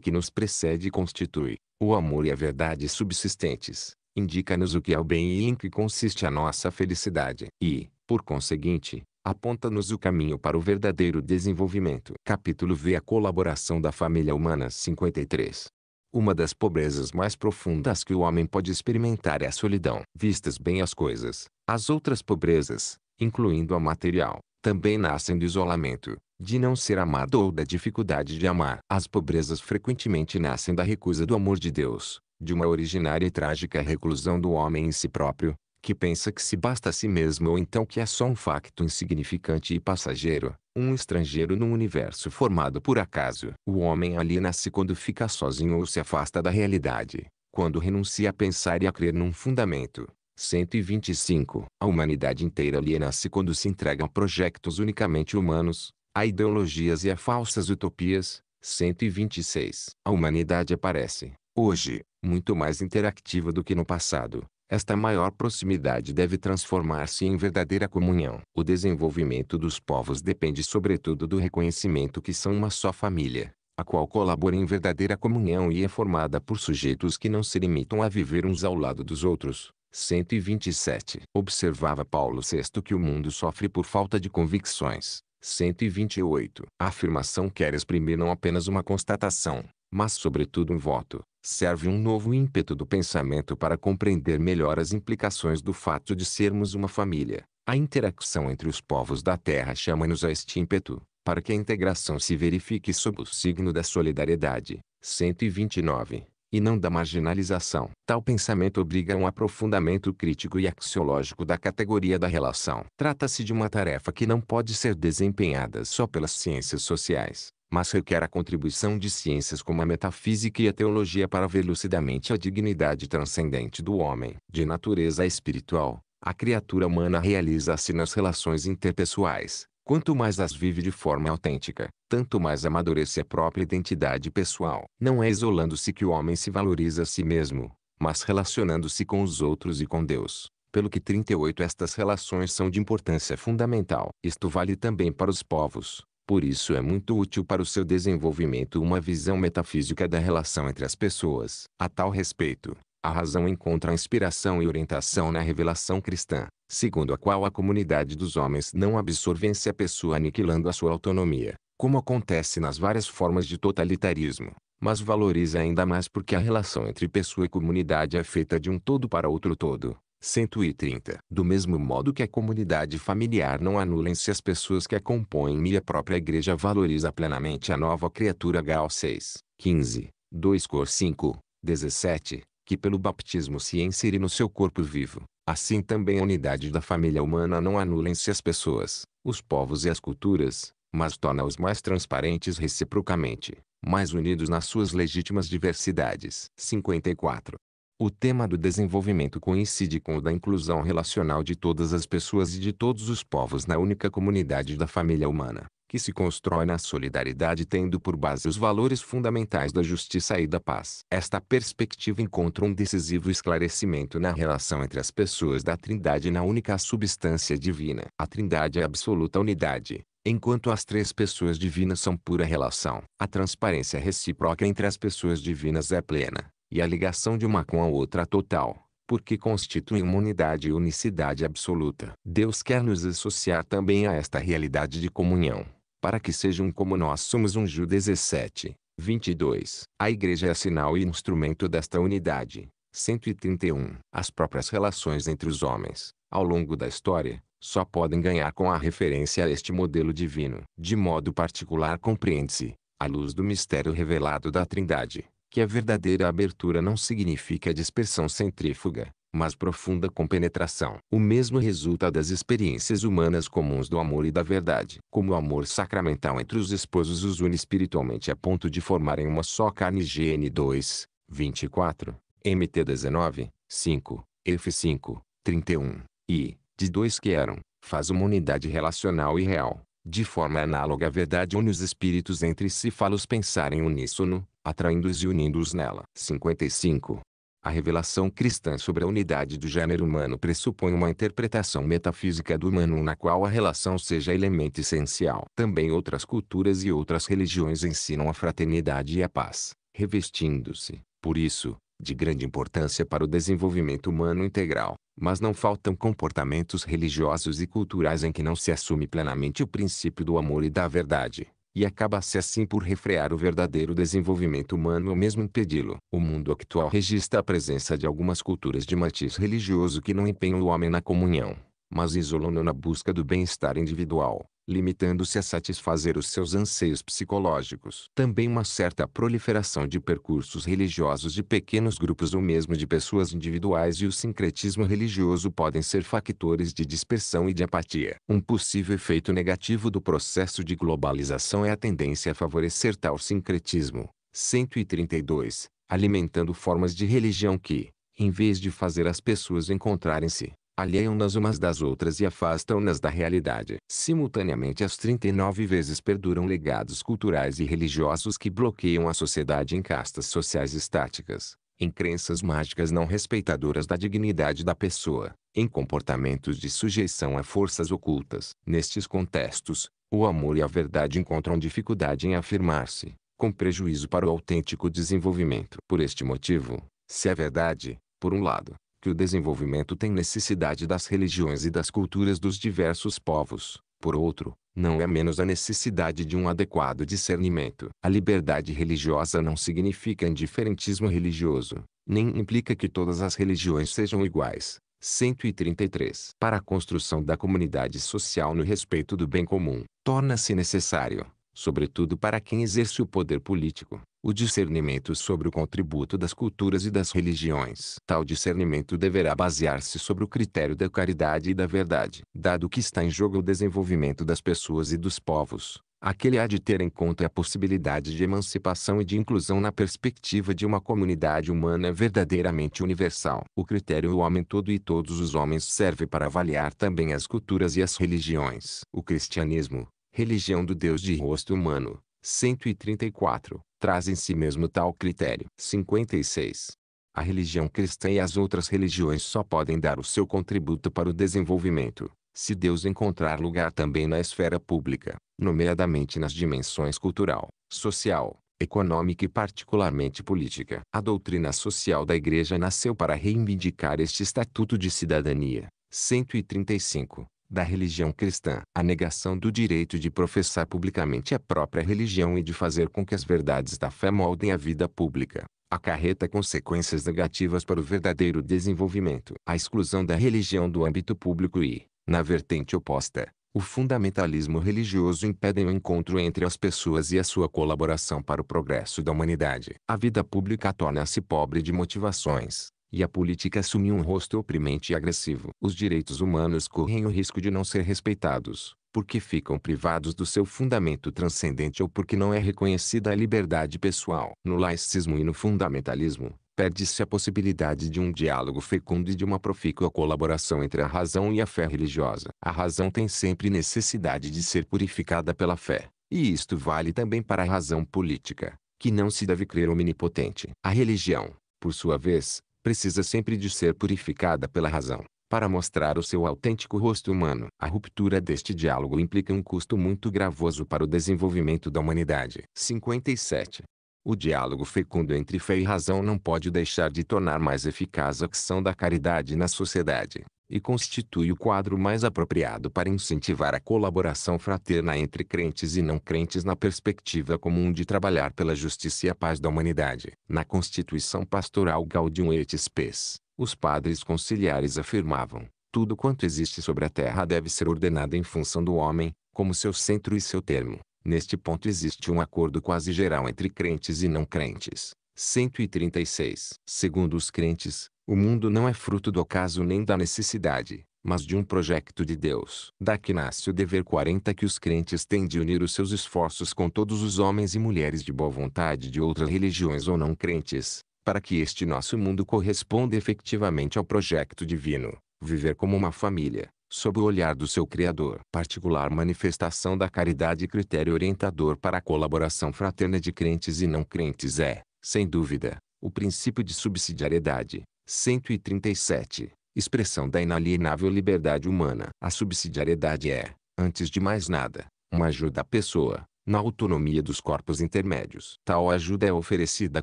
que nos precede e constitui o amor e a verdade subsistentes, indica-nos o que é o bem e em que consiste a nossa felicidade, e, por conseguinte, aponta-nos o caminho para o verdadeiro desenvolvimento. Capítulo V A colaboração da família humana 53 uma das pobrezas mais profundas que o homem pode experimentar é a solidão. Vistas bem as coisas, as outras pobrezas, incluindo a material, também nascem do isolamento, de não ser amado ou da dificuldade de amar. As pobrezas frequentemente nascem da recusa do amor de Deus, de uma originária e trágica reclusão do homem em si próprio, que pensa que se basta a si mesmo ou então que é só um facto insignificante e passageiro, um estrangeiro num universo formado por acaso. O homem aliena-se quando fica sozinho ou se afasta da realidade, quando renuncia a pensar e a crer num fundamento. 125. A humanidade inteira aliena-se quando se entrega a projetos unicamente humanos, a ideologias e a falsas utopias. 126. A humanidade aparece, hoje, muito mais interactiva do que no passado, esta maior proximidade deve transformar-se em verdadeira comunhão. O desenvolvimento dos povos depende sobretudo do reconhecimento que são uma só família, a qual colabora em verdadeira comunhão e é formada por sujeitos que não se limitam a viver uns ao lado dos outros. 127. Observava Paulo VI que o mundo sofre por falta de convicções. 128. A afirmação quer exprimir não apenas uma constatação, mas sobretudo um voto serve um novo ímpeto do pensamento para compreender melhor as implicações do fato de sermos uma família. A interação entre os povos da Terra chama-nos a este ímpeto, para que a integração se verifique sob o signo da solidariedade. 129. E não da marginalização. Tal pensamento obriga a um aprofundamento crítico e axiológico da categoria da relação. Trata-se de uma tarefa que não pode ser desempenhada só pelas ciências sociais, mas requer a contribuição de ciências como a metafísica e a teologia para ver lucidamente a dignidade transcendente do homem. De natureza espiritual, a criatura humana realiza-se nas relações interpessoais. Quanto mais as vive de forma autêntica, tanto mais amadurece a própria identidade pessoal. Não é isolando-se que o homem se valoriza a si mesmo, mas relacionando-se com os outros e com Deus. Pelo que 38 estas relações são de importância fundamental. Isto vale também para os povos, por isso é muito útil para o seu desenvolvimento uma visão metafísica da relação entre as pessoas. A tal respeito, a razão encontra inspiração e orientação na revelação cristã, segundo a qual a comunidade dos homens não absorvem-se a pessoa aniquilando a sua autonomia, como acontece nas várias formas de totalitarismo, mas valoriza ainda mais porque a relação entre pessoa e comunidade é feita de um todo para outro todo, 130. Do mesmo modo que a comunidade familiar não anula em si as pessoas que a compõem e a própria igreja valoriza plenamente a nova criatura Gal 6, 15, 2 Cor 5, 17, que pelo baptismo se insere no seu corpo vivo. Assim também a unidade da família humana não anula em si as pessoas, os povos e as culturas, mas torna-os mais transparentes reciprocamente, mais unidos nas suas legítimas diversidades. 54. O tema do desenvolvimento coincide com o da inclusão relacional de todas as pessoas e de todos os povos na única comunidade da família humana, que se constrói na solidariedade tendo por base os valores fundamentais da justiça e da paz. Esta perspectiva encontra um decisivo esclarecimento na relação entre as pessoas da Trindade na única substância divina. A Trindade é a absoluta unidade, Enquanto as três pessoas divinas são pura relação, a transparência recíproca entre as pessoas divinas é plena e a ligação de uma com a outra total, porque constituem uma unidade e unicidade absoluta. Deus quer nos associar também a esta realidade de comunhão, para que sejam como nós somos um Ju 17, 22. A igreja é sinal e instrumento desta unidade. 131. As próprias relações entre os homens, ao longo da história, só podem ganhar com a referência a este modelo divino. De modo particular compreende-se, à luz do mistério revelado da Trindade, que a verdadeira abertura não significa dispersão centrífuga, mas profunda compenetração. O mesmo resulta das experiências humanas comuns do amor e da verdade. Como o amor sacramental entre os esposos os une espiritualmente a ponto de formarem uma só carne GN2, 24, MT19, 5, F5, 31, e, de dois que eram, faz uma unidade relacional e real. De forma análoga a verdade une os espíritos entre si fala os pensarem uníssono, atraindo-os e unindo-os nela. 55. A revelação cristã sobre a unidade do gênero humano pressupõe uma interpretação metafísica do humano na qual a relação seja elemento essencial. Também outras culturas e outras religiões ensinam a fraternidade e a paz, revestindo-se, por isso, de grande importância para o desenvolvimento humano integral. Mas não faltam comportamentos religiosos e culturais em que não se assume plenamente o princípio do amor e da verdade e acaba-se assim por refrear o verdadeiro desenvolvimento humano ou mesmo impedi-lo. O mundo actual registra a presença de algumas culturas de matiz religioso que não empenham o homem na comunhão mas isolou-no na busca do bem-estar individual, limitando-se a satisfazer os seus anseios psicológicos. Também uma certa proliferação de percursos religiosos de pequenos grupos ou mesmo de pessoas individuais e o sincretismo religioso podem ser fatores de dispersão e de apatia. Um possível efeito negativo do processo de globalização é a tendência a favorecer tal sincretismo. 132. Alimentando formas de religião que, em vez de fazer as pessoas encontrarem-se, alheiam-nas umas das outras e afastam-nas da realidade. Simultaneamente as 39 vezes perduram legados culturais e religiosos que bloqueiam a sociedade em castas sociais estáticas, em crenças mágicas não respeitadoras da dignidade da pessoa, em comportamentos de sujeição a forças ocultas. Nestes contextos, o amor e a verdade encontram dificuldade em afirmar-se, com prejuízo para o autêntico desenvolvimento. Por este motivo, se a verdade, por um lado, que o desenvolvimento tem necessidade das religiões e das culturas dos diversos povos. Por outro, não é menos a necessidade de um adequado discernimento. A liberdade religiosa não significa indiferentismo religioso, nem implica que todas as religiões sejam iguais. 133. Para a construção da comunidade social no respeito do bem comum, torna-se necessário, sobretudo para quem exerce o poder político, o discernimento sobre o contributo das culturas e das religiões. Tal discernimento deverá basear-se sobre o critério da caridade e da verdade. Dado que está em jogo o desenvolvimento das pessoas e dos povos, aquele há de ter em conta a possibilidade de emancipação e de inclusão na perspectiva de uma comunidade humana verdadeiramente universal. O critério o homem todo e todos os homens serve para avaliar também as culturas e as religiões. O cristianismo, religião do Deus de rosto humano, 134, traz em si mesmo tal critério. 56. A religião cristã e as outras religiões só podem dar o seu contributo para o desenvolvimento, se Deus encontrar lugar também na esfera pública, nomeadamente nas dimensões cultural, social, econômica e particularmente política. A doutrina social da Igreja nasceu para reivindicar este estatuto de cidadania. 135 da religião cristã. A negação do direito de professar publicamente a própria religião e de fazer com que as verdades da fé moldem a vida pública, acarreta consequências negativas para o verdadeiro desenvolvimento. A exclusão da religião do âmbito público e, na vertente oposta, o fundamentalismo religioso impede o encontro entre as pessoas e a sua colaboração para o progresso da humanidade. A vida pública torna-se pobre de motivações, e a política assumiu um rosto oprimente e agressivo. Os direitos humanos correm o risco de não ser respeitados, porque ficam privados do seu fundamento transcendente ou porque não é reconhecida a liberdade pessoal. No laicismo e no fundamentalismo, perde-se a possibilidade de um diálogo fecundo e de uma profícua colaboração entre a razão e a fé religiosa. A razão tem sempre necessidade de ser purificada pela fé, e isto vale também para a razão política, que não se deve crer omnipotente. A religião, por sua vez, precisa sempre de ser purificada pela razão, para mostrar o seu autêntico rosto humano. A ruptura deste diálogo implica um custo muito gravoso para o desenvolvimento da humanidade. 57. O diálogo fecundo entre fé e razão não pode deixar de tornar mais eficaz a ação da caridade na sociedade e constitui o quadro mais apropriado para incentivar a colaboração fraterna entre crentes e não crentes na perspectiva comum de trabalhar pela justiça e a paz da humanidade. Na Constituição Pastoral Gaudium et Spes, os padres conciliares afirmavam: tudo quanto existe sobre a terra deve ser ordenado em função do homem, como seu centro e seu termo. Neste ponto existe um acordo quase geral entre crentes e não crentes, 136. Segundo os crentes, o mundo não é fruto do acaso nem da necessidade, mas de um projeto de Deus. Daqui nasce o dever 40 que os crentes têm de unir os seus esforços com todos os homens e mulheres de boa vontade de outras religiões ou não crentes, para que este nosso mundo corresponda efetivamente ao projeto divino, viver como uma família, sob o olhar do seu Criador. Particular manifestação da caridade e critério orientador para a colaboração fraterna de crentes e não crentes é, sem dúvida, o princípio de subsidiariedade. 137. Expressão da inalienável liberdade humana. A subsidiariedade é, antes de mais nada, uma ajuda à pessoa, na autonomia dos corpos intermédios. Tal ajuda é oferecida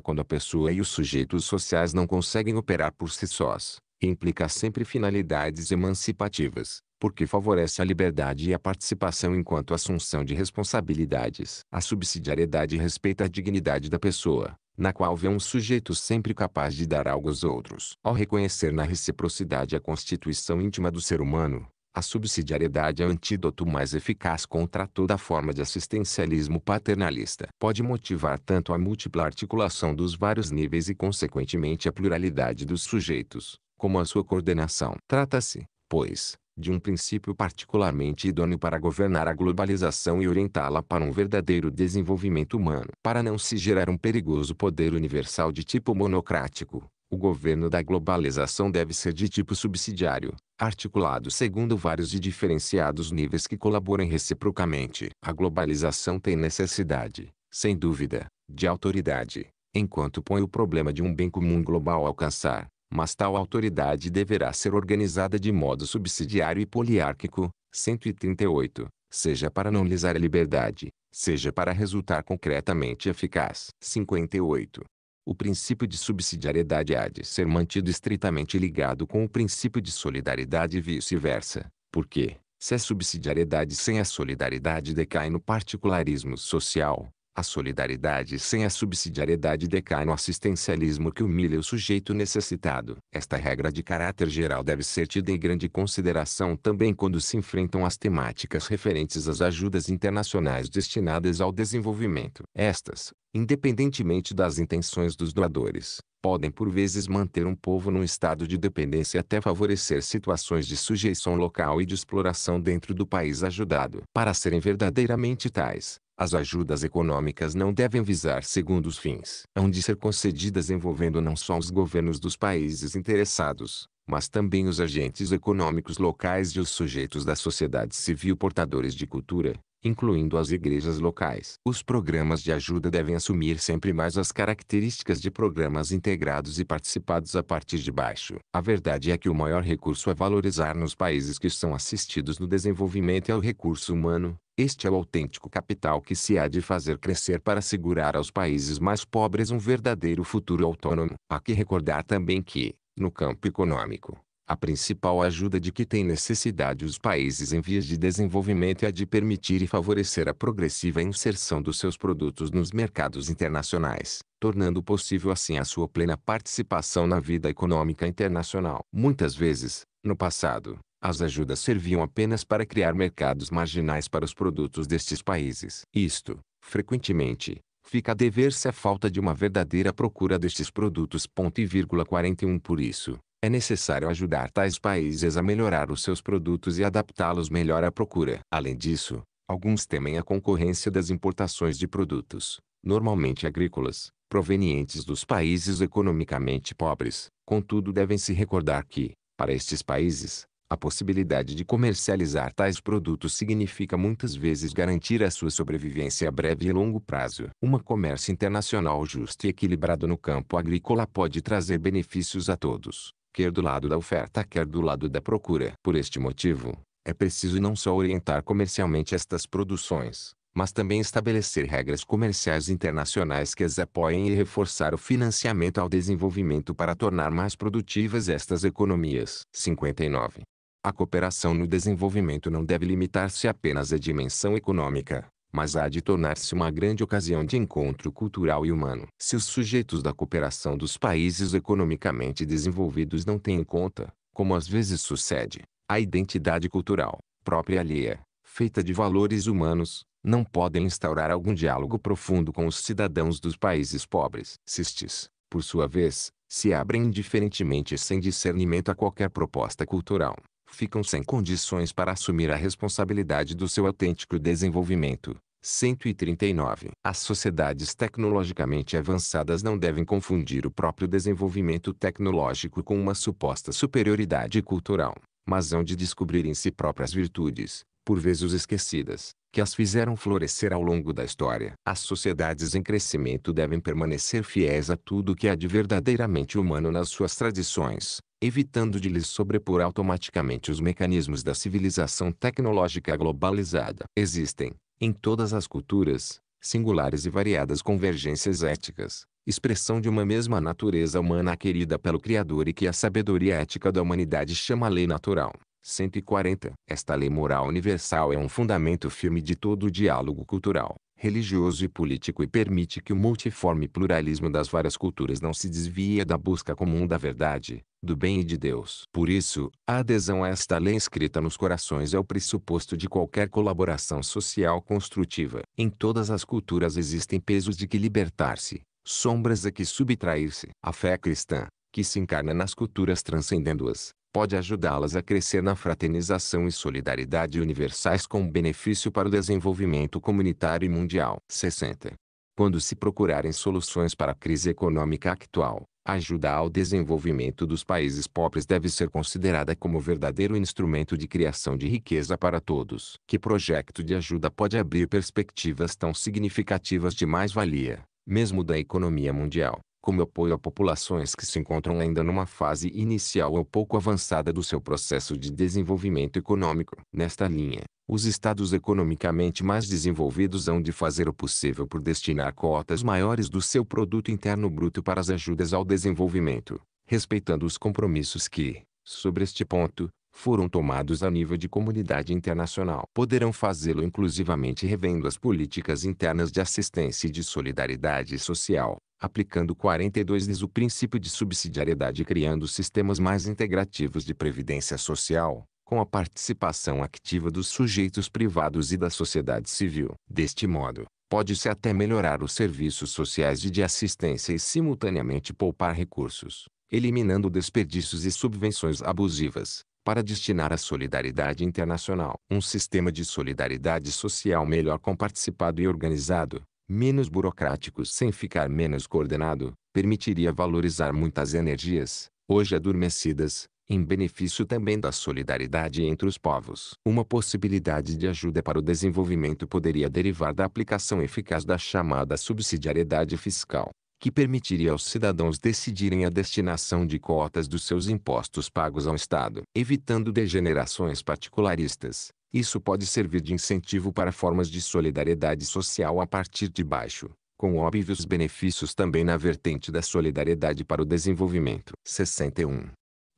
quando a pessoa e os sujeitos sociais não conseguem operar por si sós. Implica sempre finalidades emancipativas, porque favorece a liberdade e a participação enquanto assunção de responsabilidades. A subsidiariedade respeita a dignidade da pessoa, na qual vê um sujeito sempre capaz de dar algo aos outros. Ao reconhecer na reciprocidade a constituição íntima do ser humano, a subsidiariedade é o antídoto mais eficaz contra toda forma de assistencialismo paternalista. Pode motivar tanto a múltipla articulação dos vários níveis e, consequentemente, a pluralidade dos sujeitos, como a sua coordenação. Trata-se, pois, de um princípio particularmente idôneo para governar a globalização e orientá-la para um verdadeiro desenvolvimento humano. Para não se gerar um perigoso poder universal de tipo monocrático, o governo da globalização deve ser de tipo subsidiário, articulado segundo vários e diferenciados níveis que colaborem reciprocamente. A globalização tem necessidade, sem dúvida, de autoridade, enquanto põe o problema de um bem comum global a alcançar, mas tal autoridade deverá ser organizada de modo subsidiário e poliárquico, 138, seja para não lisar a liberdade, seja para resultar concretamente eficaz. 58. O princípio de subsidiariedade há de ser mantido estritamente ligado com o princípio de solidariedade e vice-versa, porque, se a subsidiariedade sem a solidariedade decai no particularismo social, a solidariedade sem a subsidiariedade decai no assistencialismo que humilha o sujeito necessitado. Esta regra de caráter geral deve ser tida em grande consideração também quando se enfrentam as temáticas referentes às ajudas internacionais destinadas ao desenvolvimento. Estas, independentemente das intenções dos doadores, podem por vezes manter um povo num estado de dependência até favorecer situações de sujeição local e de exploração dentro do país ajudado. Para serem verdadeiramente tais, as ajudas econômicas não devem visar segundos fins. Hão de ser concedidas envolvendo não só os governos dos países interessados, mas também os agentes econômicos locais e os sujeitos da sociedade civil portadores de cultura, incluindo as igrejas locais. Os programas de ajuda devem assumir sempre mais as características de programas integrados e participados a partir de baixo. A verdade é que o maior recurso a é valorizar nos países que são assistidos no desenvolvimento é o recurso humano, este é o autêntico capital que se há de fazer crescer para assegurar aos países mais pobres um verdadeiro futuro autônomo. Há que recordar também que, no campo econômico, a principal ajuda de que têm necessidade os países em vias de desenvolvimento é a de permitir e favorecer a progressiva inserção dos seus produtos nos mercados internacionais, tornando possível assim a sua plena participação na vida econômica internacional. Muitas vezes, no passado, as ajudas serviam apenas para criar mercados marginais para os produtos destes países. Isto, frequentemente, fica a dever-se à falta de uma verdadeira procura destes produtos. Ponto e vírgula 41 Por isso, é necessário ajudar tais países a melhorar os seus produtos e adaptá-los melhor à procura. Além disso, alguns temem a concorrência das importações de produtos, normalmente agrícolas, provenientes dos países economicamente pobres. Contudo, devem se recordar que, para estes países, a possibilidade de comercializar tais produtos significa muitas vezes garantir a sua sobrevivência a breve e longo prazo. Uma comércio internacional justo e equilibrado no campo agrícola pode trazer benefícios a todos, quer do lado da oferta, quer do lado da procura. Por este motivo, é preciso não só orientar comercialmente estas produções, mas também estabelecer regras comerciais internacionais que as apoiem e reforçar o financiamento ao desenvolvimento para tornar mais produtivas estas economias. 59. A cooperação no desenvolvimento não deve limitar-se apenas à dimensão econômica, mas há de tornar-se uma grande ocasião de encontro cultural e humano. Se os sujeitos da cooperação dos países economicamente desenvolvidos não têm em conta, como às vezes sucede, a identidade cultural, própria alheia, é, feita de valores humanos, não podem instaurar algum diálogo profundo com os cidadãos dos países pobres. Cistes, por sua vez, se abrem indiferentemente sem discernimento a qualquer proposta cultural ficam sem condições para assumir a responsabilidade do seu autêntico desenvolvimento. 139. As sociedades tecnologicamente avançadas não devem confundir o próprio desenvolvimento tecnológico com uma suposta superioridade cultural, mas hão de descobrir em si próprias virtudes, por vezes esquecidas, que as fizeram florescer ao longo da história. As sociedades em crescimento devem permanecer fiéis a tudo que há de verdadeiramente humano nas suas tradições, evitando de lhes sobrepor automaticamente os mecanismos da civilização tecnológica globalizada. Existem, em todas as culturas, singulares e variadas convergências éticas, expressão de uma mesma natureza humana querida pelo Criador e que a sabedoria ética da humanidade chama lei natural. 140. Esta lei moral universal é um fundamento firme de todo o diálogo cultural, religioso e político e permite que o multiforme pluralismo das várias culturas não se desvie da busca comum da verdade, do bem e de Deus. Por isso, a adesão a esta lei escrita nos corações é o pressuposto de qualquer colaboração social construtiva. Em todas as culturas existem pesos de que libertar-se, sombras a que subtrair-se. A fé cristã, que se encarna nas culturas transcendendo-as, pode ajudá-las a crescer na fraternização e solidariedade universais com benefício para o desenvolvimento comunitário e mundial. 60. Quando se procurarem soluções para a crise econômica atual, a ajuda ao desenvolvimento dos países pobres deve ser considerada como verdadeiro instrumento de criação de riqueza para todos. Que projeto de ajuda pode abrir perspectivas tão significativas de mais-valia, mesmo da economia mundial, como apoio a populações que se encontram ainda numa fase inicial ou pouco avançada do seu processo de desenvolvimento econômico. Nesta linha, os estados economicamente mais desenvolvidos hão de fazer o possível por destinar cotas maiores do seu produto interno bruto para as ajudas ao desenvolvimento, respeitando os compromissos que, sobre este ponto, foram tomados a nível de comunidade internacional. Poderão fazê-lo inclusivamente revendo as políticas internas de assistência e de solidariedade social, aplicando 42 o princípio de subsidiariedade e criando sistemas mais integrativos de previdência social, com a participação ativa dos sujeitos privados e da sociedade civil. Deste modo, pode-se até melhorar os serviços sociais e de assistência e simultaneamente poupar recursos, eliminando desperdícios e subvenções abusivas para destinar à solidariedade internacional um sistema de solidariedade social melhor comparticipado e organizado, menos burocrático sem ficar menos coordenado, permitiria valorizar muitas energias, hoje adormecidas, em benefício também da solidariedade entre os povos. Uma possibilidade de ajuda para o desenvolvimento poderia derivar da aplicação eficaz da chamada subsidiariedade fiscal, que permitiria aos cidadãos decidirem a destinação de cotas dos seus impostos pagos ao Estado, evitando degenerações particularistas. Isso pode servir de incentivo para formas de solidariedade social a partir de baixo, com óbvios benefícios também na vertente da solidariedade para o desenvolvimento. 61.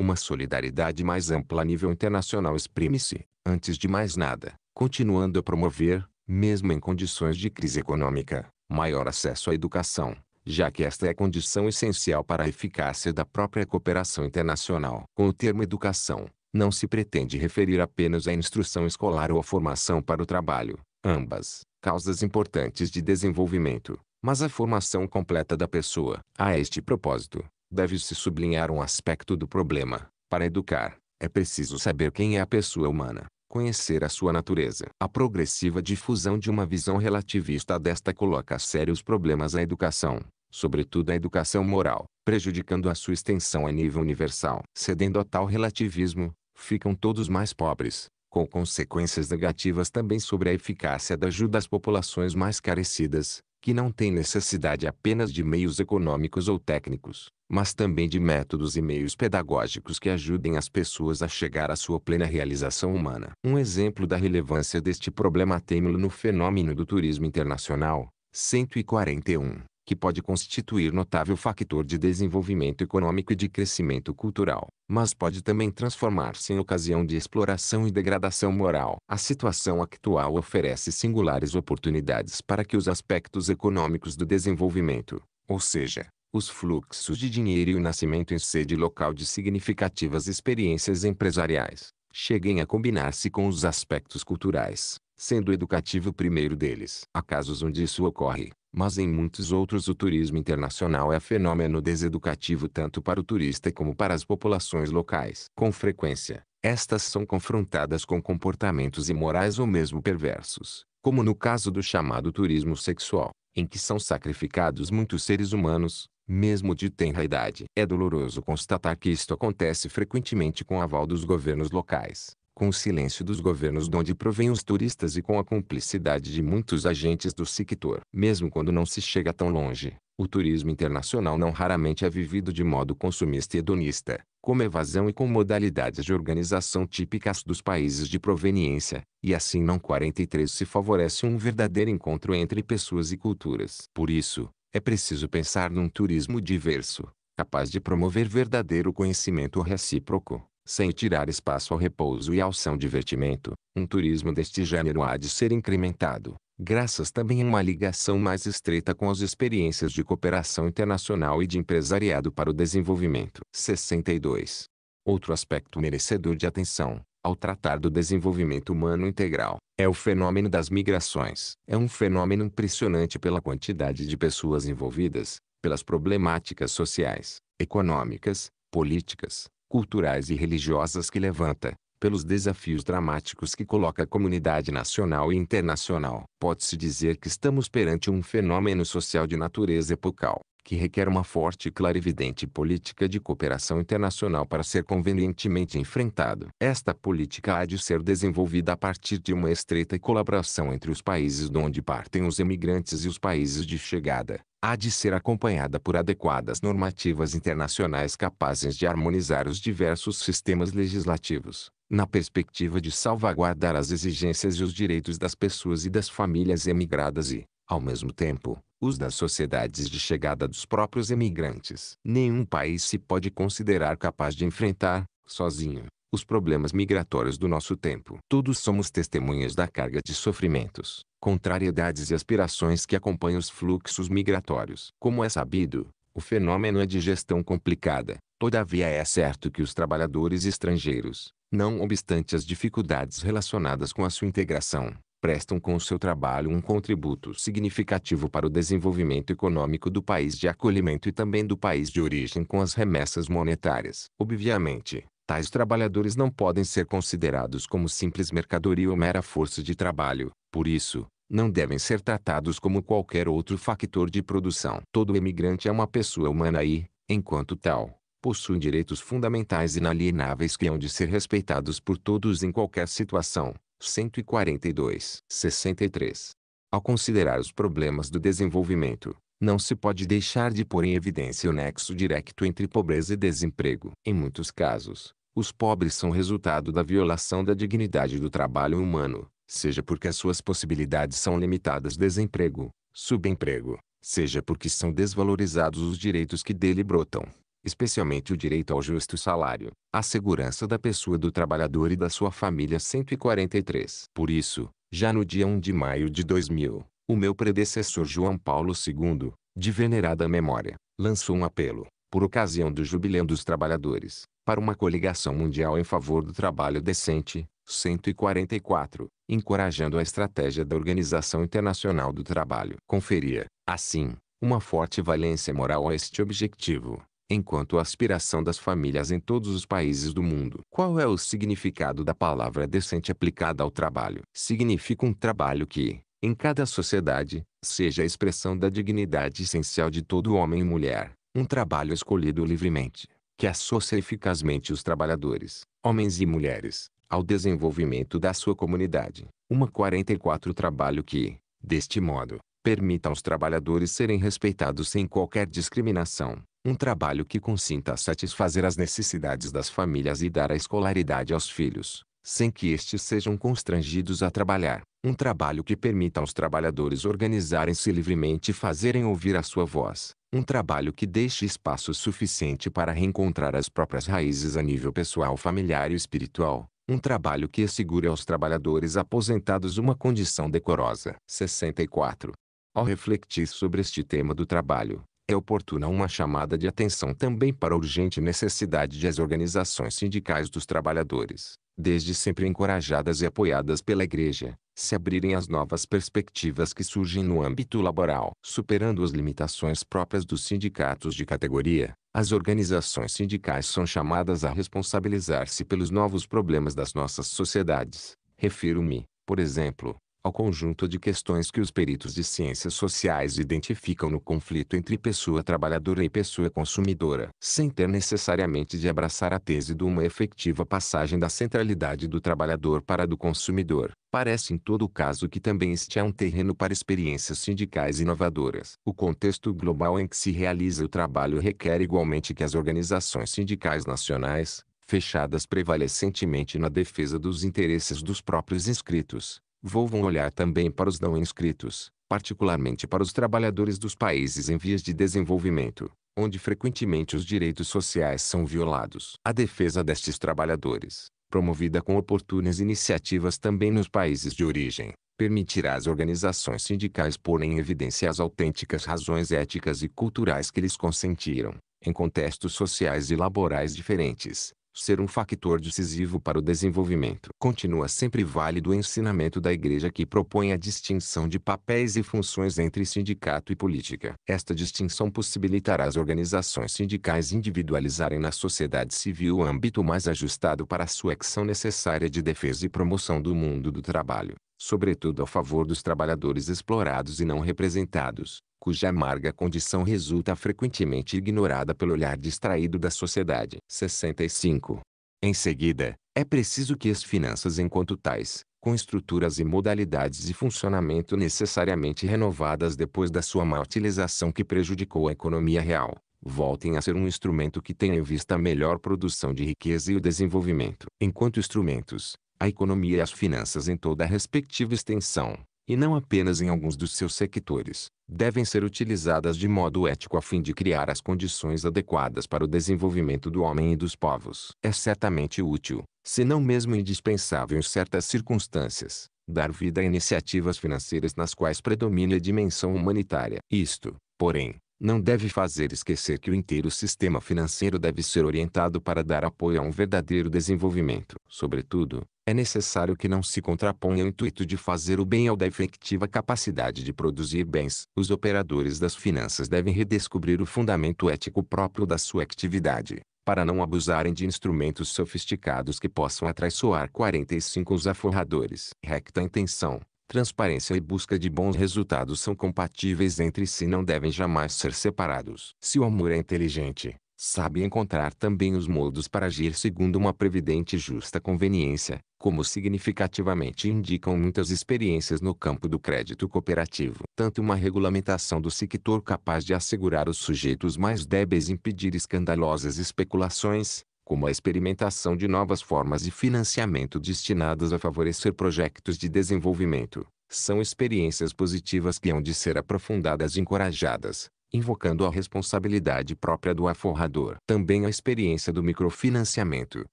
Uma solidariedade mais ampla a nível internacional exprime-se, antes de mais nada, continuando a promover, mesmo em condições de crise econômica, maior acesso à educação, já que esta é condição essencial para a eficácia da própria cooperação internacional. Com o termo educação, não se pretende referir apenas à instrução escolar ou à formação para o trabalho, ambas causas importantes de desenvolvimento, mas a formação completa da pessoa. A este propósito, deve-se sublinhar um aspecto do problema. Para educar, é preciso saber quem é a pessoa humana, conhecer a sua natureza. A progressiva difusão de uma visão relativista desta coloca sérios problemas à educação, sobretudo a educação moral, prejudicando a sua extensão a nível universal. Cedendo a tal relativismo, ficam todos mais pobres, com consequências negativas também sobre a eficácia da ajuda às populações mais carecidas, que não têm necessidade apenas de meios econômicos ou técnicos, mas também de métodos e meios pedagógicos que ajudem as pessoas a chegar à sua plena realização humana. Um exemplo da relevância deste problema temos no fenômeno do turismo internacional, 141 que pode constituir notável fator de desenvolvimento econômico e de crescimento cultural, mas pode também transformar-se em ocasião de exploração e degradação moral. A situação actual oferece singulares oportunidades para que os aspectos econômicos do desenvolvimento, ou seja, os fluxos de dinheiro e o nascimento em sede local de significativas experiências empresariais, cheguem a combinar-se com os aspectos culturais sendo educativo o primeiro deles. Há casos onde isso ocorre, mas em muitos outros o turismo internacional é fenômeno deseducativo tanto para o turista como para as populações locais. Com frequência, estas são confrontadas com comportamentos imorais ou mesmo perversos, como no caso do chamado turismo sexual, em que são sacrificados muitos seres humanos, mesmo de tenra idade. É doloroso constatar que isto acontece frequentemente com o aval dos governos locais com o silêncio dos governos de onde provêm os turistas e com a cumplicidade de muitos agentes do sector. Mesmo quando não se chega tão longe, o turismo internacional não raramente é vivido de modo consumista e hedonista, como evasão e com modalidades de organização típicas dos países de proveniência, e assim não 43 se favorece um verdadeiro encontro entre pessoas e culturas. Por isso, é preciso pensar num turismo diverso, capaz de promover verdadeiro conhecimento recíproco sem tirar espaço ao repouso e ao são divertimento, um turismo deste gênero há de ser incrementado, graças também a uma ligação mais estreita com as experiências de cooperação internacional e de empresariado para o desenvolvimento. 62. Outro aspecto merecedor de atenção, ao tratar do desenvolvimento humano integral, é o fenômeno das migrações. É um fenômeno impressionante pela quantidade de pessoas envolvidas, pelas problemáticas sociais, econômicas, políticas, culturais e religiosas que levanta, pelos desafios dramáticos que coloca a comunidade nacional e internacional. Pode-se dizer que estamos perante um fenômeno social de natureza epocal que requer uma forte e clarividente política de cooperação internacional para ser convenientemente enfrentado. Esta política há de ser desenvolvida a partir de uma estreita colaboração entre os países de onde partem os emigrantes e os países de chegada. Há de ser acompanhada por adequadas normativas internacionais capazes de harmonizar os diversos sistemas legislativos na perspectiva de salvaguardar as exigências e os direitos das pessoas e das famílias emigradas e, ao mesmo tempo, os das sociedades de chegada dos próprios emigrantes. Nenhum país se pode considerar capaz de enfrentar, sozinho, os problemas migratórios do nosso tempo. Todos somos testemunhas da carga de sofrimentos, contrariedades e aspirações que acompanham os fluxos migratórios. Como é sabido, o fenômeno é de gestão complicada. Todavia é certo que os trabalhadores estrangeiros, não obstante as dificuldades relacionadas com a sua integração, prestam com o seu trabalho um contributo significativo para o desenvolvimento econômico do país de acolhimento e também do país de origem com as remessas monetárias. Obviamente, tais trabalhadores não podem ser considerados como simples mercadoria ou mera força de trabalho, por isso, não devem ser tratados como qualquer outro factor de produção. Todo imigrante é uma pessoa humana e, enquanto tal, possui direitos fundamentais inalienáveis que hão de ser respeitados por todos em qualquer situação. 142, 63. Ao considerar os problemas do desenvolvimento, não se pode deixar de pôr em evidência o nexo direto entre pobreza e desemprego. Em muitos casos, os pobres são resultado da violação da dignidade do trabalho humano, seja porque as suas possibilidades são limitadas desemprego, subemprego, seja porque são desvalorizados os direitos que dele brotam especialmente o direito ao justo salário, a segurança da pessoa do trabalhador e da sua família 143. Por isso, já no dia 1 de maio de 2000, o meu predecessor João Paulo II, de venerada memória, lançou um apelo, por ocasião do Jubileu dos Trabalhadores, para uma coligação mundial em favor do trabalho decente, 144, encorajando a estratégia da Organização Internacional do Trabalho. Conferia, assim, uma forte valência moral a este objetivo enquanto a aspiração das famílias em todos os países do mundo. Qual é o significado da palavra decente aplicada ao trabalho? Significa um trabalho que, em cada sociedade, seja a expressão da dignidade essencial de todo homem e mulher, um trabalho escolhido livremente, que associa eficazmente os trabalhadores, homens e mulheres, ao desenvolvimento da sua comunidade. Uma 44 trabalho que, deste modo, permita aos trabalhadores serem respeitados sem qualquer discriminação, um trabalho que consinta a satisfazer as necessidades das famílias e dar a escolaridade aos filhos, sem que estes sejam constrangidos a trabalhar. Um trabalho que permita aos trabalhadores organizarem-se livremente e fazerem ouvir a sua voz. Um trabalho que deixe espaço suficiente para reencontrar as próprias raízes a nível pessoal, familiar e espiritual. Um trabalho que assegure aos trabalhadores aposentados uma condição decorosa. 64. Ao refletir sobre este tema do trabalho, é oportuna uma chamada de atenção também para a urgente necessidade de as organizações sindicais dos trabalhadores, desde sempre encorajadas e apoiadas pela Igreja, se abrirem às novas perspectivas que surgem no âmbito laboral. Superando as limitações próprias dos sindicatos de categoria, as organizações sindicais são chamadas a responsabilizar-se pelos novos problemas das nossas sociedades. Refiro-me, por exemplo, ao conjunto de questões que os peritos de ciências sociais identificam no conflito entre pessoa trabalhadora e pessoa consumidora, sem ter necessariamente de abraçar a tese de uma efetiva passagem da centralidade do trabalhador para a do consumidor. Parece em todo caso que também este é um terreno para experiências sindicais inovadoras. O contexto global em que se realiza o trabalho requer igualmente que as organizações sindicais nacionais, fechadas prevalecentemente na defesa dos interesses dos próprios inscritos, volvam olhar também para os não inscritos, particularmente para os trabalhadores dos países em vias de desenvolvimento, onde frequentemente os direitos sociais são violados. A defesa destes trabalhadores, promovida com oportunas iniciativas também nos países de origem, permitirá às organizações sindicais pôr em evidência as autênticas razões éticas e culturais que lhes consentiram, em contextos sociais e laborais diferentes, ser um fator decisivo para o desenvolvimento. Continua sempre válido o ensinamento da Igreja que propõe a distinção de papéis e funções entre sindicato e política. Esta distinção possibilitará às organizações sindicais individualizarem na sociedade civil o âmbito mais ajustado para a sua ação necessária de defesa e promoção do mundo do trabalho sobretudo a favor dos trabalhadores explorados e não representados, cuja amarga condição resulta frequentemente ignorada pelo olhar distraído da sociedade. 65. Em seguida, é preciso que as finanças enquanto tais, com estruturas e modalidades de funcionamento necessariamente renovadas depois da sua má utilização que prejudicou a economia real, voltem a ser um instrumento que tenha em vista a melhor produção de riqueza e o desenvolvimento. Enquanto instrumentos, a economia e as finanças em toda a respectiva extensão, e não apenas em alguns dos seus sectores, devem ser utilizadas de modo ético a fim de criar as condições adequadas para o desenvolvimento do homem e dos povos. É certamente útil, se não mesmo indispensável em certas circunstâncias, dar vida a iniciativas financeiras nas quais predomina a dimensão humanitária. Isto, porém, não deve fazer esquecer que o inteiro sistema financeiro deve ser orientado para dar apoio a um verdadeiro desenvolvimento. Sobretudo, é necessário que não se contraponha o intuito de fazer o bem ao da efetiva capacidade de produzir bens. Os operadores das finanças devem redescobrir o fundamento ético próprio da sua atividade, para não abusarem de instrumentos sofisticados que possam atraiçoar 45 os aforradores. Recta intenção, transparência e busca de bons resultados são compatíveis entre si e não devem jamais ser separados. Se o amor é inteligente, sabe encontrar também os modos para agir segundo uma previdente e justa conveniência, como significativamente indicam muitas experiências no campo do crédito cooperativo. Tanto uma regulamentação do sector capaz de assegurar os sujeitos mais débeis impedir escandalosas especulações, como a experimentação de novas formas de financiamento destinadas a favorecer projetos de desenvolvimento, são experiências positivas que hão de ser aprofundadas e encorajadas, invocando a responsabilidade própria do aforrador. Também a experiência do microfinanciamento,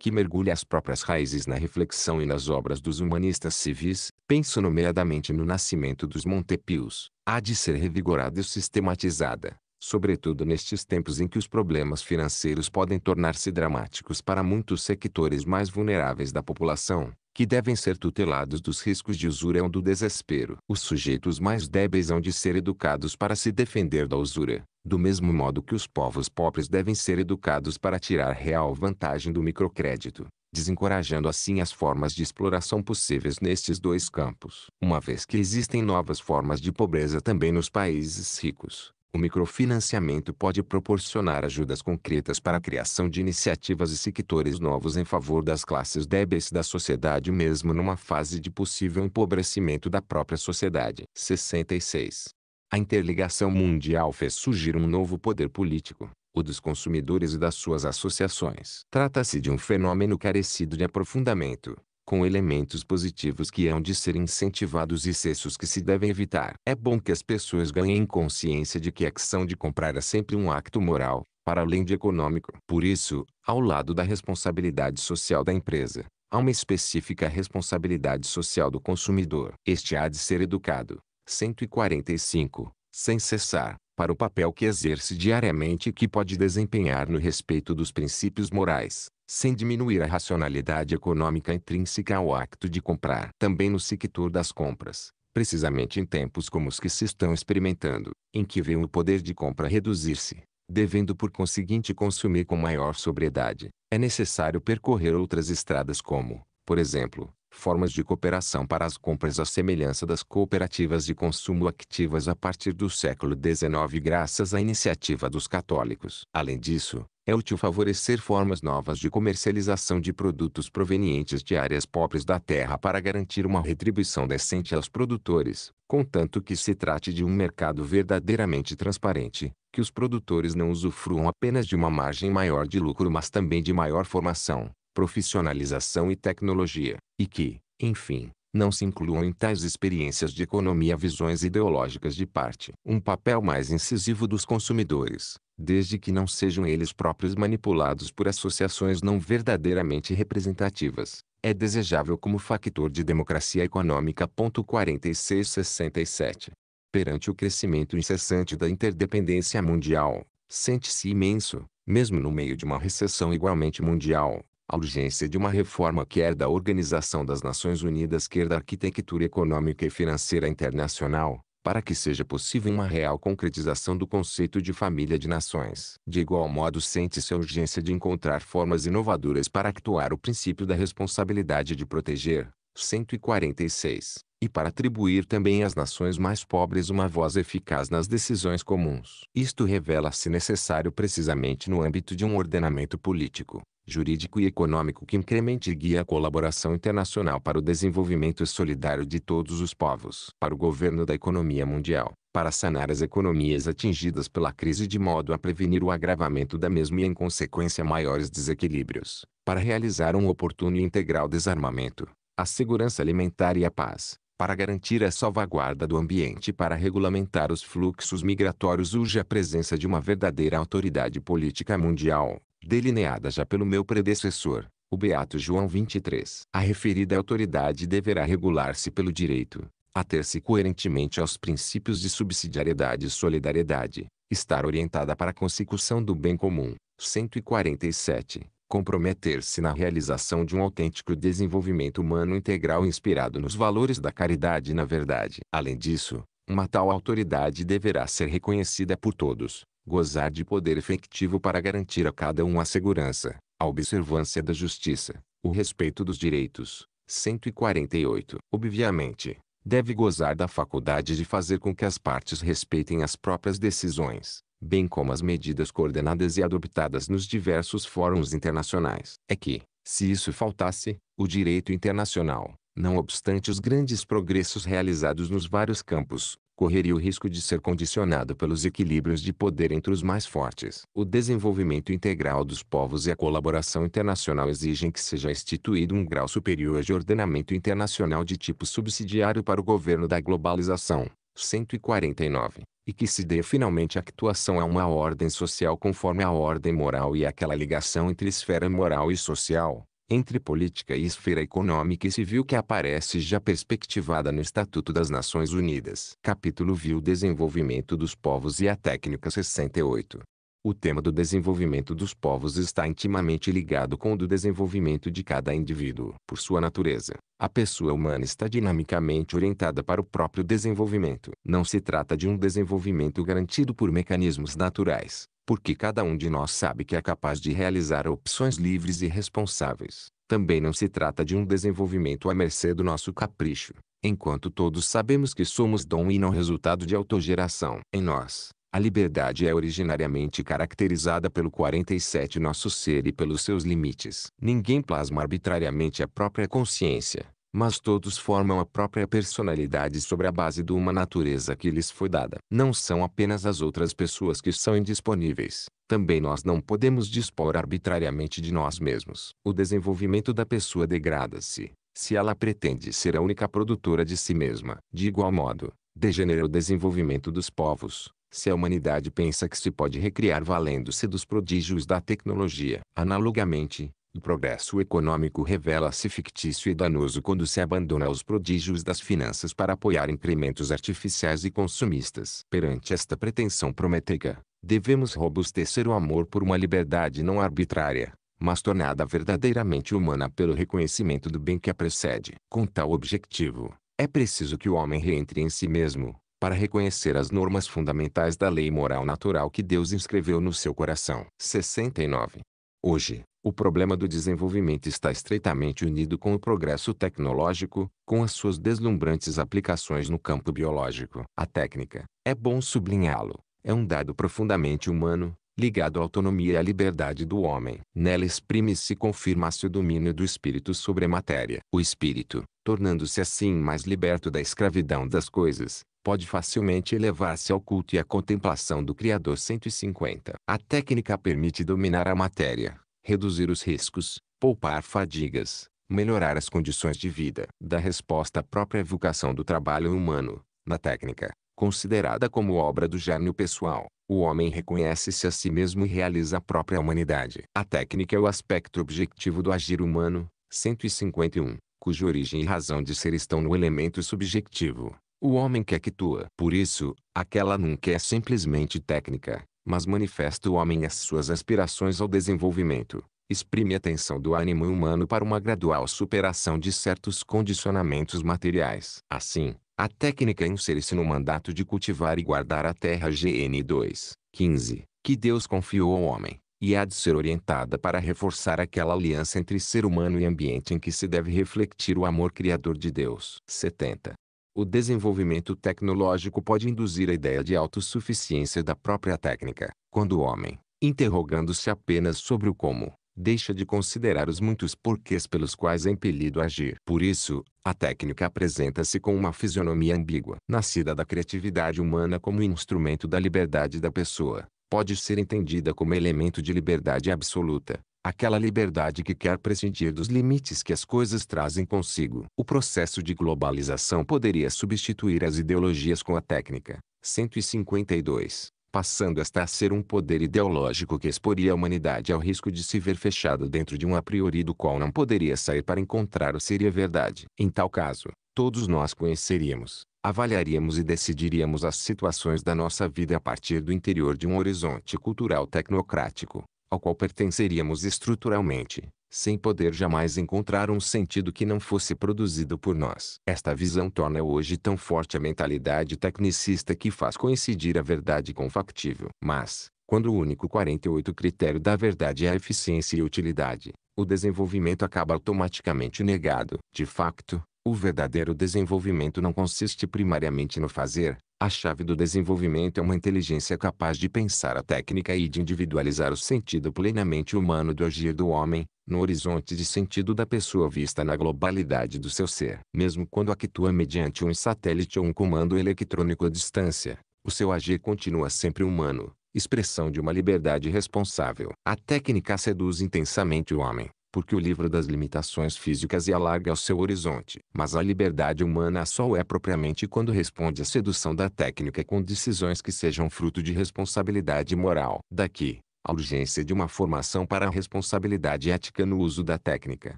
que mergulha as próprias raízes na reflexão e nas obras dos humanistas civis, penso nomeadamente no nascimento dos Montepios, há de ser revigorada e sistematizada, sobretudo nestes tempos em que os problemas financeiros podem tornar-se dramáticos para muitos sectores mais vulneráveis da população, que devem ser tutelados dos riscos de usura e do desespero. Os sujeitos mais débeis hão de ser educados para se defender da usura, do mesmo modo que os povos pobres devem ser educados para tirar real vantagem do microcrédito, desencorajando assim as formas de exploração possíveis nestes dois campos. Uma vez que existem novas formas de pobreza também nos países ricos, o microfinanciamento pode proporcionar ajudas concretas para a criação de iniciativas e sectores novos em favor das classes débeis da sociedade mesmo numa fase de possível empobrecimento da própria sociedade. 66. A interligação mundial fez surgir um novo poder político, o dos consumidores e das suas associações. Trata-se de um fenômeno carecido de aprofundamento, com elementos positivos que hão de ser incentivados e cessos que se devem evitar. É bom que as pessoas ganhem consciência de que a ação de comprar é sempre um acto moral, para além de econômico. Por isso, ao lado da responsabilidade social da empresa, há uma específica responsabilidade social do consumidor. Este há de ser educado. 145. Sem cessar, para o papel que exerce diariamente e que pode desempenhar no respeito dos princípios morais, sem diminuir a racionalidade econômica intrínseca ao acto de comprar. Também no sector das compras, precisamente em tempos como os que se estão experimentando, em que vê o poder de compra reduzir-se, devendo por conseguinte consumir com maior sobriedade, é necessário percorrer outras estradas como, por exemplo, formas de cooperação para as compras à semelhança das cooperativas de consumo ativas a partir do século XIX graças à iniciativa dos católicos. Além disso, é útil favorecer formas novas de comercialização de produtos provenientes de áreas pobres da terra para garantir uma retribuição decente aos produtores, contanto que se trate de um mercado verdadeiramente transparente, que os produtores não usufruam apenas de uma margem maior de lucro, mas também de maior formação, profissionalização e tecnologia, e que, enfim, não se incluam em tais experiências de economia visões ideológicas de parte. Um papel mais incisivo dos consumidores, desde que não sejam eles próprios manipulados por associações não verdadeiramente representativas, é desejável como fator de democracia econômica. 4667 Perante o crescimento incessante da interdependência mundial, sente-se imenso, mesmo no meio de uma recessão igualmente mundial, a urgência de uma reforma quer da Organização das Nações Unidas quer da arquitetura econômica e financeira internacional, para que seja possível uma real concretização do conceito de família de nações. De igual modo sente-se a urgência de encontrar formas inovadoras para actuar o princípio da responsabilidade de proteger, 146, e para atribuir também às nações mais pobres uma voz eficaz nas decisões comuns. Isto revela-se necessário precisamente no âmbito de um ordenamento político, jurídico e econômico que incremente e guie a colaboração internacional para o desenvolvimento solidário de todos os povos, para o governo da economia mundial, para sanar as economias atingidas pela crise de modo a prevenir o agravamento da mesma e, em consequência, maiores desequilíbrios, para realizar um oportuno e integral desarmamento, a segurança alimentar e a paz, para garantir a salvaguarda do ambiente para regulamentar os fluxos migratórios urge a presença de uma verdadeira autoridade política mundial, delineada já pelo meu predecessor, o Beato João 23. A referida autoridade deverá regular-se pelo direito, ater-se coerentemente aos princípios de subsidiariedade e solidariedade, estar orientada para a consecução do bem comum. 147. Comprometer-se na realização de um autêntico desenvolvimento humano integral inspirado nos valores da caridade e na verdade. Além disso, uma tal autoridade deverá ser reconhecida por todos, gozar de poder efetivo para garantir a cada um a segurança, a observância da justiça, o respeito dos direitos. 148. Obviamente, deve gozar da faculdade de fazer com que as partes respeitem as próprias decisões, bem como as medidas coordenadas e adoptadas nos diversos fóruns internacionais. É que, se isso faltasse, o direito internacional, não obstante os grandes progressos realizados nos vários campos, correria o risco de ser condicionado pelos equilíbrios de poder entre os mais fortes. O desenvolvimento integral dos povos e a colaboração internacional exigem que seja instituído um grau superior de ordenamento internacional de tipo subsidiário para o governo da globalização. 149 e que se dê finalmente atuação a uma ordem social conforme a ordem moral e aquela ligação entre esfera moral e social, entre política e esfera econômica e civil que aparece já perspectivada no Estatuto das Nações Unidas. Capítulo viu o desenvolvimento dos povos e a técnica 68. O tema do desenvolvimento dos povos está intimamente ligado com o do desenvolvimento de cada indivíduo. Por sua natureza, a pessoa humana está dinamicamente orientada para o próprio desenvolvimento. Não se trata de um desenvolvimento garantido por mecanismos naturais, porque cada um de nós sabe que é capaz de realizar opções livres e responsáveis. Também não se trata de um desenvolvimento à mercê do nosso capricho, enquanto todos sabemos que somos dom e não resultado de autogeração em nós. A liberdade é originariamente caracterizada pelo 47 nosso ser e pelos seus limites. Ninguém plasma arbitrariamente a própria consciência, mas todos formam a própria personalidade sobre a base de uma natureza que lhes foi dada. Não são apenas as outras pessoas que são indisponíveis. Também nós não podemos dispor arbitrariamente de nós mesmos. O desenvolvimento da pessoa degrada-se, se ela pretende ser a única produtora de si mesma. De igual modo, degenera o desenvolvimento dos povos se a humanidade pensa que se pode recriar valendo-se dos prodígios da tecnologia. Analogamente, o progresso econômico revela-se fictício e danoso quando se abandona os prodígios das finanças para apoiar incrementos artificiais e consumistas. Perante esta pretensão prometeica, devemos robustecer o amor por uma liberdade não arbitrária, mas tornada verdadeiramente humana pelo reconhecimento do bem que a precede. Com tal objetivo, é preciso que o homem reentre em si mesmo, para reconhecer as normas fundamentais da lei moral natural que Deus inscreveu no seu coração. 69. Hoje, o problema do desenvolvimento está estreitamente unido com o progresso tecnológico, com as suas deslumbrantes aplicações no campo biológico. A técnica, é bom sublinhá-lo, é um dado profundamente humano, ligado à autonomia e à liberdade do homem. Nela exprime-se e confirma-se o domínio do espírito sobre a matéria. O espírito, tornando-se assim mais liberto da escravidão das coisas, pode facilmente elevar-se ao culto e à contemplação do Criador 150. A técnica permite dominar a matéria, reduzir os riscos, poupar fadigas, melhorar as condições de vida. Da resposta à própria vocação do trabalho humano, na técnica, considerada como obra do gênio pessoal, o homem reconhece-se a si mesmo e realiza a própria humanidade. A técnica é o aspecto objetivo do agir humano, 151, cuja origem e razão de ser estão no elemento subjetivo, o homem quer que actua. Por isso, aquela nunca é simplesmente técnica, mas manifesta o homem as suas aspirações ao desenvolvimento. Exprime a tensão do ânimo humano para uma gradual superação de certos condicionamentos materiais. Assim, a técnica insere-se no mandato de cultivar e guardar a terra GN 2, 15, que Deus confiou ao homem, e há de ser orientada para reforçar aquela aliança entre ser humano e ambiente em que se deve refletir o amor criador de Deus. 70. O desenvolvimento tecnológico pode induzir a ideia de autossuficiência da própria técnica, quando o homem, interrogando-se apenas sobre o como, deixa de considerar os muitos porquês pelos quais é impelido a agir. Por isso, a técnica apresenta-se com uma fisionomia ambígua. Nascida da criatividade humana como instrumento da liberdade da pessoa, pode ser entendida como elemento de liberdade absoluta, aquela liberdade que quer prescindir dos limites que as coisas trazem consigo. O processo de globalização poderia substituir as ideologias com a técnica. 152. Passando esta a ser um poder ideológico que exporia a humanidade ao risco de se ver fechada dentro de um a priori do qual não poderia sair para encontrar o seria verdade. Em tal caso, todos nós conheceríamos, avaliaríamos e decidiríamos as situações da nossa vida a partir do interior de um horizonte cultural tecnocrático ao qual pertenceríamos estruturalmente, sem poder jamais encontrar um sentido que não fosse produzido por nós. Esta visão torna hoje tão forte a mentalidade tecnicista que faz coincidir a verdade com o factível. Mas, quando o único 48 critério da verdade é a eficiência e utilidade, o desenvolvimento acaba automaticamente negado. De facto, o verdadeiro desenvolvimento não consiste primariamente no fazer. A chave do desenvolvimento é uma inteligência capaz de pensar a técnica e de individualizar o sentido plenamente humano do agir do homem, no horizonte de sentido da pessoa vista na globalidade do seu ser. Mesmo quando atua mediante um satélite ou um comando eletrônico à distância, o seu agir continua sempre humano, expressão de uma liberdade responsável. A técnica seduz intensamente o homem, porque o livro das limitações físicas e alarga o seu horizonte. Mas a liberdade humana só é propriamente quando responde à sedução da técnica com decisões que sejam fruto de responsabilidade moral. Daqui, a urgência de uma formação para a responsabilidade ética no uso da técnica.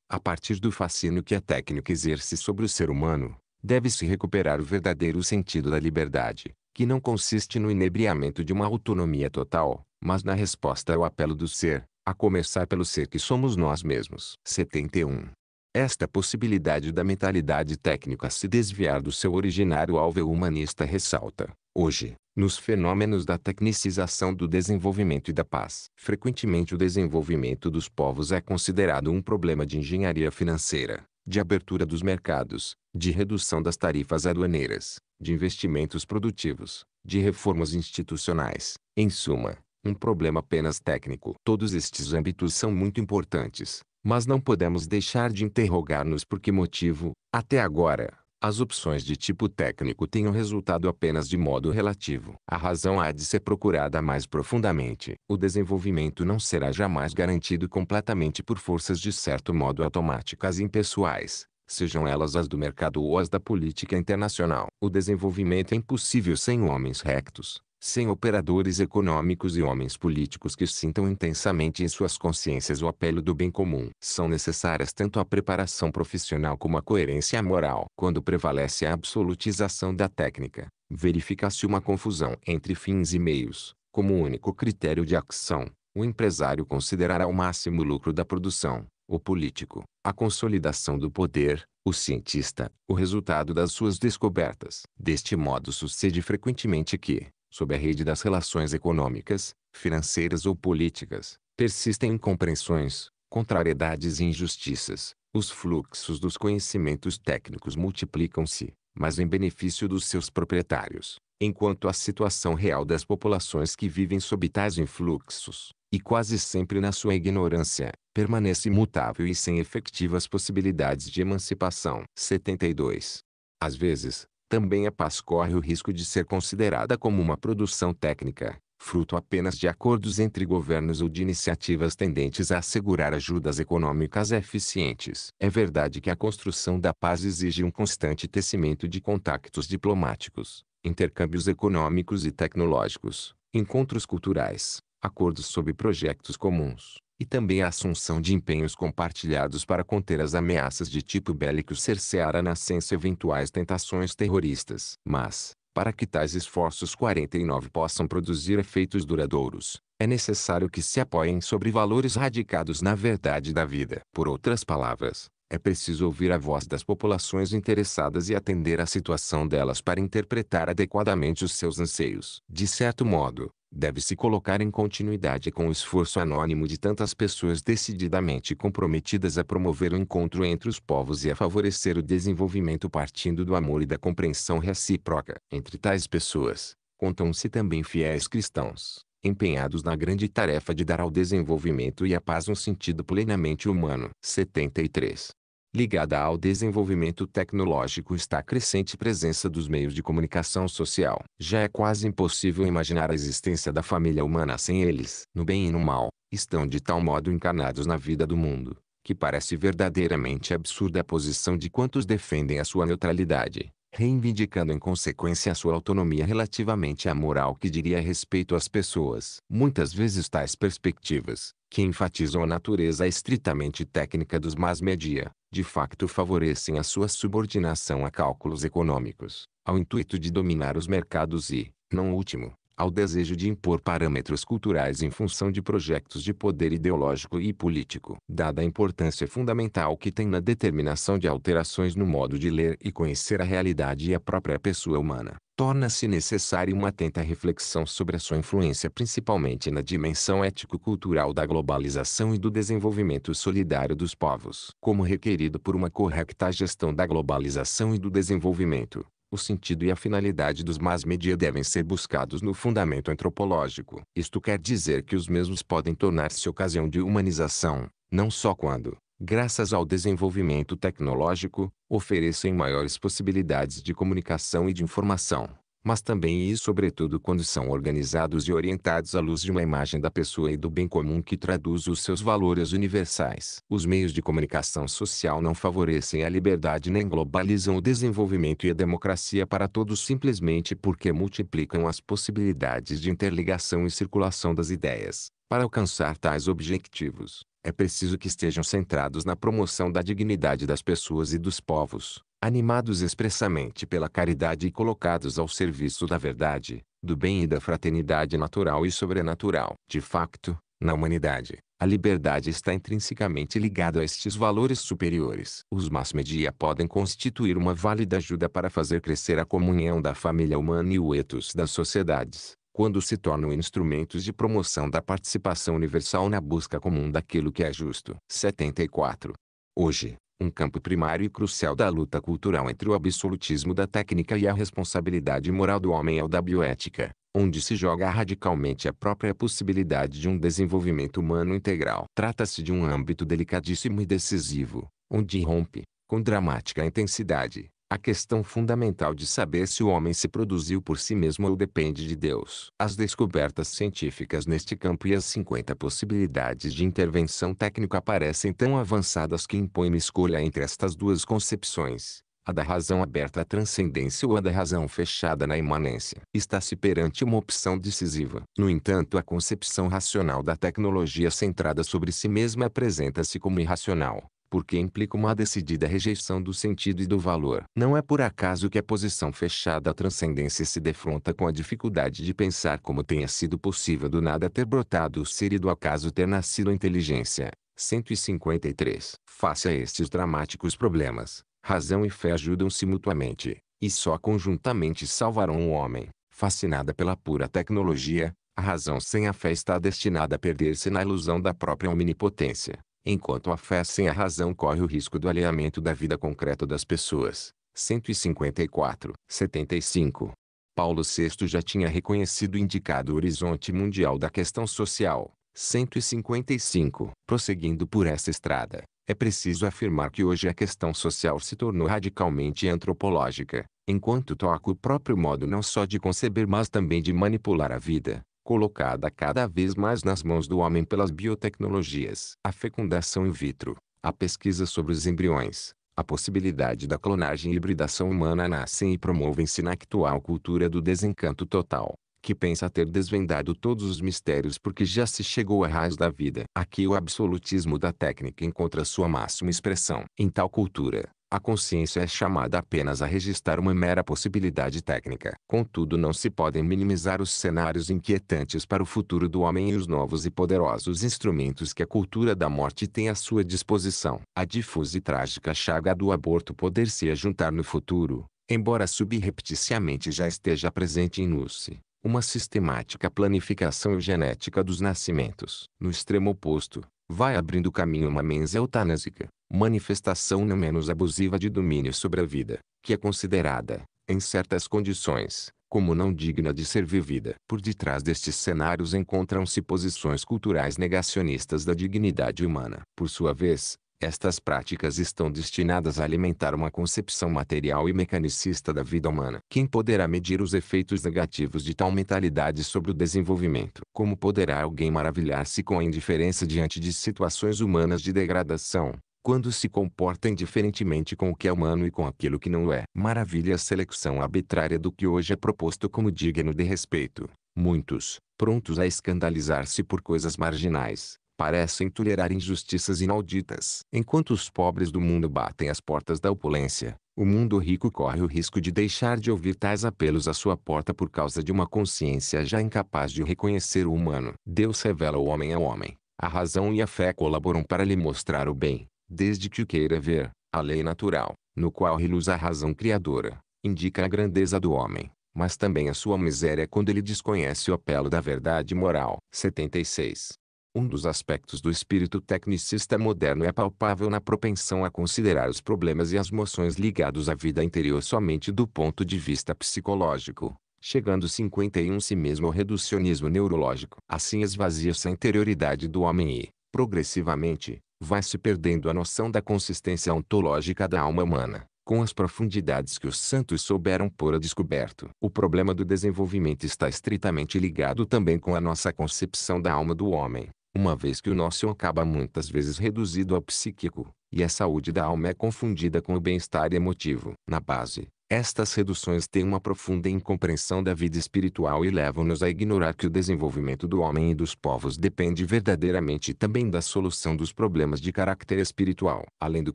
A partir do fascínio que a técnica exerce sobre o ser humano, deve-se recuperar o verdadeiro sentido da liberdade, que não consiste no inebriamento de uma autonomia total, mas na resposta ao apelo do ser, a começar pelo ser que somos nós mesmos. 71. Esta possibilidade da mentalidade técnica se desviar do seu originário alvo humanista ressalta, hoje, nos fenômenos da tecnicização do desenvolvimento e da paz. Frequentemente o desenvolvimento dos povos é considerado um problema de engenharia financeira, de abertura dos mercados, de redução das tarifas aduaneiras, de investimentos produtivos, de reformas institucionais, em suma, um problema apenas técnico. Todos estes âmbitos são muito importantes, mas não podemos deixar de interrogar-nos por que motivo, até agora, as opções de tipo técnico tenham resultado apenas de modo relativo. A razão há de ser procurada mais profundamente. O desenvolvimento não será jamais garantido completamente por forças de certo modo automáticas e impessoais, sejam elas as do mercado ou as da política internacional. O desenvolvimento é impossível sem homens rectos, sem operadores econômicos e homens políticos que sintam intensamente em suas consciências o apelo do bem comum. São necessárias tanto a preparação profissional como a coerência moral. Quando prevalece a absolutização da técnica, verifica-se uma confusão entre fins e meios, como único critério de ação. O empresário considerará o máximo lucro da produção, o político, a consolidação do poder, o cientista, o resultado das suas descobertas. Deste modo sucede frequentemente que, sob a rede das relações econômicas, financeiras ou políticas, persistem incompreensões, contrariedades e injustiças. Os fluxos dos conhecimentos técnicos multiplicam-se, mas em benefício dos seus proprietários, enquanto a situação real das populações que vivem sob tais influxos, e quase sempre na sua ignorância, permanece imutável e sem efetivas possibilidades de emancipação. 72. Às vezes, também a paz corre o risco de ser considerada como uma produção técnica, fruto apenas de acordos entre governos ou de iniciativas tendentes a assegurar ajudas econômicas eficientes. É verdade que a construção da paz exige um constante tecimento de contactos diplomáticos, intercâmbios econômicos e tecnológicos, encontros culturais, acordos sobre projetos comuns, e também a assunção de empenhos compartilhados para conter as ameaças de tipo bélico cercear a nascença eventuais tentações terroristas. Mas, para que tais esforços 49 possam produzir efeitos duradouros, é necessário que se apoiem sobre valores radicados na verdade da vida. Por outras palavras, é preciso ouvir a voz das populações interessadas e atender à situação delas para interpretar adequadamente os seus anseios. De certo modo, deve-se colocar em continuidade com o esforço anônimo de tantas pessoas decididamente comprometidas a promover o encontro entre os povos e a favorecer o desenvolvimento partindo do amor e da compreensão recíproca. Entre tais pessoas, contam-se também fiéis cristãos, empenhados na grande tarefa de dar ao desenvolvimento e à paz um sentido plenamente humano. 73 ligada ao desenvolvimento tecnológico está a crescente presença dos meios de comunicação social. Já é quase impossível imaginar a existência da família humana sem eles. No bem e no mal, estão de tal modo encarnados na vida do mundo, que parece verdadeiramente absurda a posição de quantos defendem a sua neutralidade reivindicando em consequência a sua autonomia relativamente à moral que diria respeito às pessoas. Muitas vezes tais perspectivas, que enfatizam a natureza estritamente técnica dos mass-media, de facto favorecem a sua subordinação a cálculos econômicos, ao intuito de dominar os mercados e, não último, ao desejo de impor parâmetros culturais em função de projetos de poder ideológico e político. Dada a importância fundamental que tem na determinação de alterações no modo de ler e conhecer a realidade e a própria pessoa humana, torna-se necessária uma atenta reflexão sobre a sua influência principalmente na dimensão ético-cultural da globalização e do desenvolvimento solidário dos povos. Como requerido por uma correta gestão da globalização e do desenvolvimento, o sentido e a finalidade dos más media devem ser buscados no fundamento antropológico. Isto quer dizer que os mesmos podem tornar-se ocasião de humanização, não só quando, graças ao desenvolvimento tecnológico, oferecem maiores possibilidades de comunicação e de informação mas também e sobretudo quando são organizados e orientados à luz de uma imagem da pessoa e do bem comum que traduz os seus valores universais. Os meios de comunicação social não favorecem a liberdade nem globalizam o desenvolvimento e a democracia para todos simplesmente porque multiplicam as possibilidades de interligação e circulação das ideias. Para alcançar tais objetivos, é preciso que estejam centrados na promoção da dignidade das pessoas e dos povos, animados expressamente pela caridade e colocados ao serviço da verdade, do bem e da fraternidade natural e sobrenatural. De facto, na humanidade, a liberdade está intrinsecamente ligada a estes valores superiores. Os mass media podem constituir uma válida ajuda para fazer crescer a comunhão da família humana e o ethos das sociedades, quando se tornam instrumentos de promoção da participação universal na busca comum daquilo que é justo. 74. Hoje, um campo primário e crucial da luta cultural entre o absolutismo da técnica e a responsabilidade moral do homem é o da bioética, onde se joga radicalmente a própria possibilidade de um desenvolvimento humano integral. Trata-se de um âmbito delicadíssimo e decisivo, onde rompe, com dramática intensidade, a questão fundamental de saber se o homem se produziu por si mesmo ou depende de Deus. As descobertas científicas neste campo e as 50 possibilidades de intervenção técnica parecem tão avançadas que impõem uma escolha entre estas duas concepções. A da razão aberta à transcendência ou a da razão fechada na imanência. Está-se perante uma opção decisiva. No entanto, a concepção racional da tecnologia centrada sobre si mesma apresenta-se como irracional porque implica uma decidida rejeição do sentido e do valor. Não é por acaso que a posição fechada à transcendência se defronta com a dificuldade de pensar como tenha sido possível do nada ter brotado o ser e do acaso ter nascido a inteligência. 153. Face a estes dramáticos problemas, razão e fé ajudam-se mutuamente, e só conjuntamente salvarão o homem. Fascinada pela pura tecnologia, a razão sem a fé está destinada a perder-se na ilusão da própria omnipotência. Enquanto a fé sem a razão corre o risco do alinhamento da vida concreta das pessoas. 154, 75. Paulo VI já tinha reconhecido e indicado o horizonte mundial da questão social. 155. Prosseguindo por essa estrada, é preciso afirmar que hoje a questão social se tornou radicalmente antropológica, enquanto toca o próprio modo não só de conceber mas também de manipular a vida colocada cada vez mais nas mãos do homem pelas biotecnologias. A fecundação in vitro, a pesquisa sobre os embriões, a possibilidade da clonagem e hibridação humana nascem e promovem-se na actual cultura do desencanto total, que pensa ter desvendado todos os mistérios porque já se chegou à raiz da vida. Aqui o absolutismo da técnica encontra sua máxima expressão. Em tal cultura, a consciência é chamada apenas a registrar uma mera possibilidade técnica. Contudo não se podem minimizar os cenários inquietantes para o futuro do homem e os novos e poderosos instrumentos que a cultura da morte tem à sua disposição. A difusa e trágica chaga do aborto poder-se juntar no futuro, embora subrepticiamente já esteja presente em Nuce uma sistemática planificação genética dos nascimentos. No extremo oposto, vai abrindo caminho uma mens eutanásica, manifestação não menos abusiva de domínio sobre a vida, que é considerada, em certas condições, como não digna de ser vivida. Por detrás destes cenários encontram-se posições culturais negacionistas da dignidade humana. Por sua vez, estas práticas estão destinadas a alimentar uma concepção material e mecanicista da vida humana. Quem poderá medir os efeitos negativos de tal mentalidade sobre o desenvolvimento? Como poderá alguém maravilhar-se com a indiferença diante de situações humanas de degradação, quando se comporta indiferentemente com o que é humano e com aquilo que não é? Maravilha a seleção arbitrária do que hoje é proposto como digno de respeito. Muitos, prontos a escandalizar-se por coisas marginais, parecem tolerar injustiças inauditas. Enquanto os pobres do mundo batem as portas da opulência, o mundo rico corre o risco de deixar de ouvir tais apelos à sua porta por causa de uma consciência já incapaz de reconhecer o humano. Deus revela o homem ao homem. A razão e a fé colaboram para lhe mostrar o bem, desde que o queira ver. A lei natural, no qual reluz a razão criadora, indica a grandeza do homem, mas também a sua miséria quando ele desconhece o apelo da verdade moral. 76. Um dos aspectos do espírito tecnicista moderno é palpável na propensão a considerar os problemas e as moções ligados à vida interior somente do ponto de vista psicológico, chegando 51 si mesmo ao reducionismo neurológico. Assim esvazia-se a interioridade do homem e, progressivamente, vai se perdendo a noção da consistência ontológica da alma humana, com as profundidades que os santos souberam pôr a descoberto. O problema do desenvolvimento está estritamente ligado também com a nossa concepção da alma do homem uma vez que o nosso acaba muitas vezes reduzido ao psíquico, e a saúde da alma é confundida com o bem-estar emotivo. Na base, estas reduções têm uma profunda incompreensão da vida espiritual e levam-nos a ignorar que o desenvolvimento do homem e dos povos depende verdadeiramente também da solução dos problemas de caráter espiritual. Além do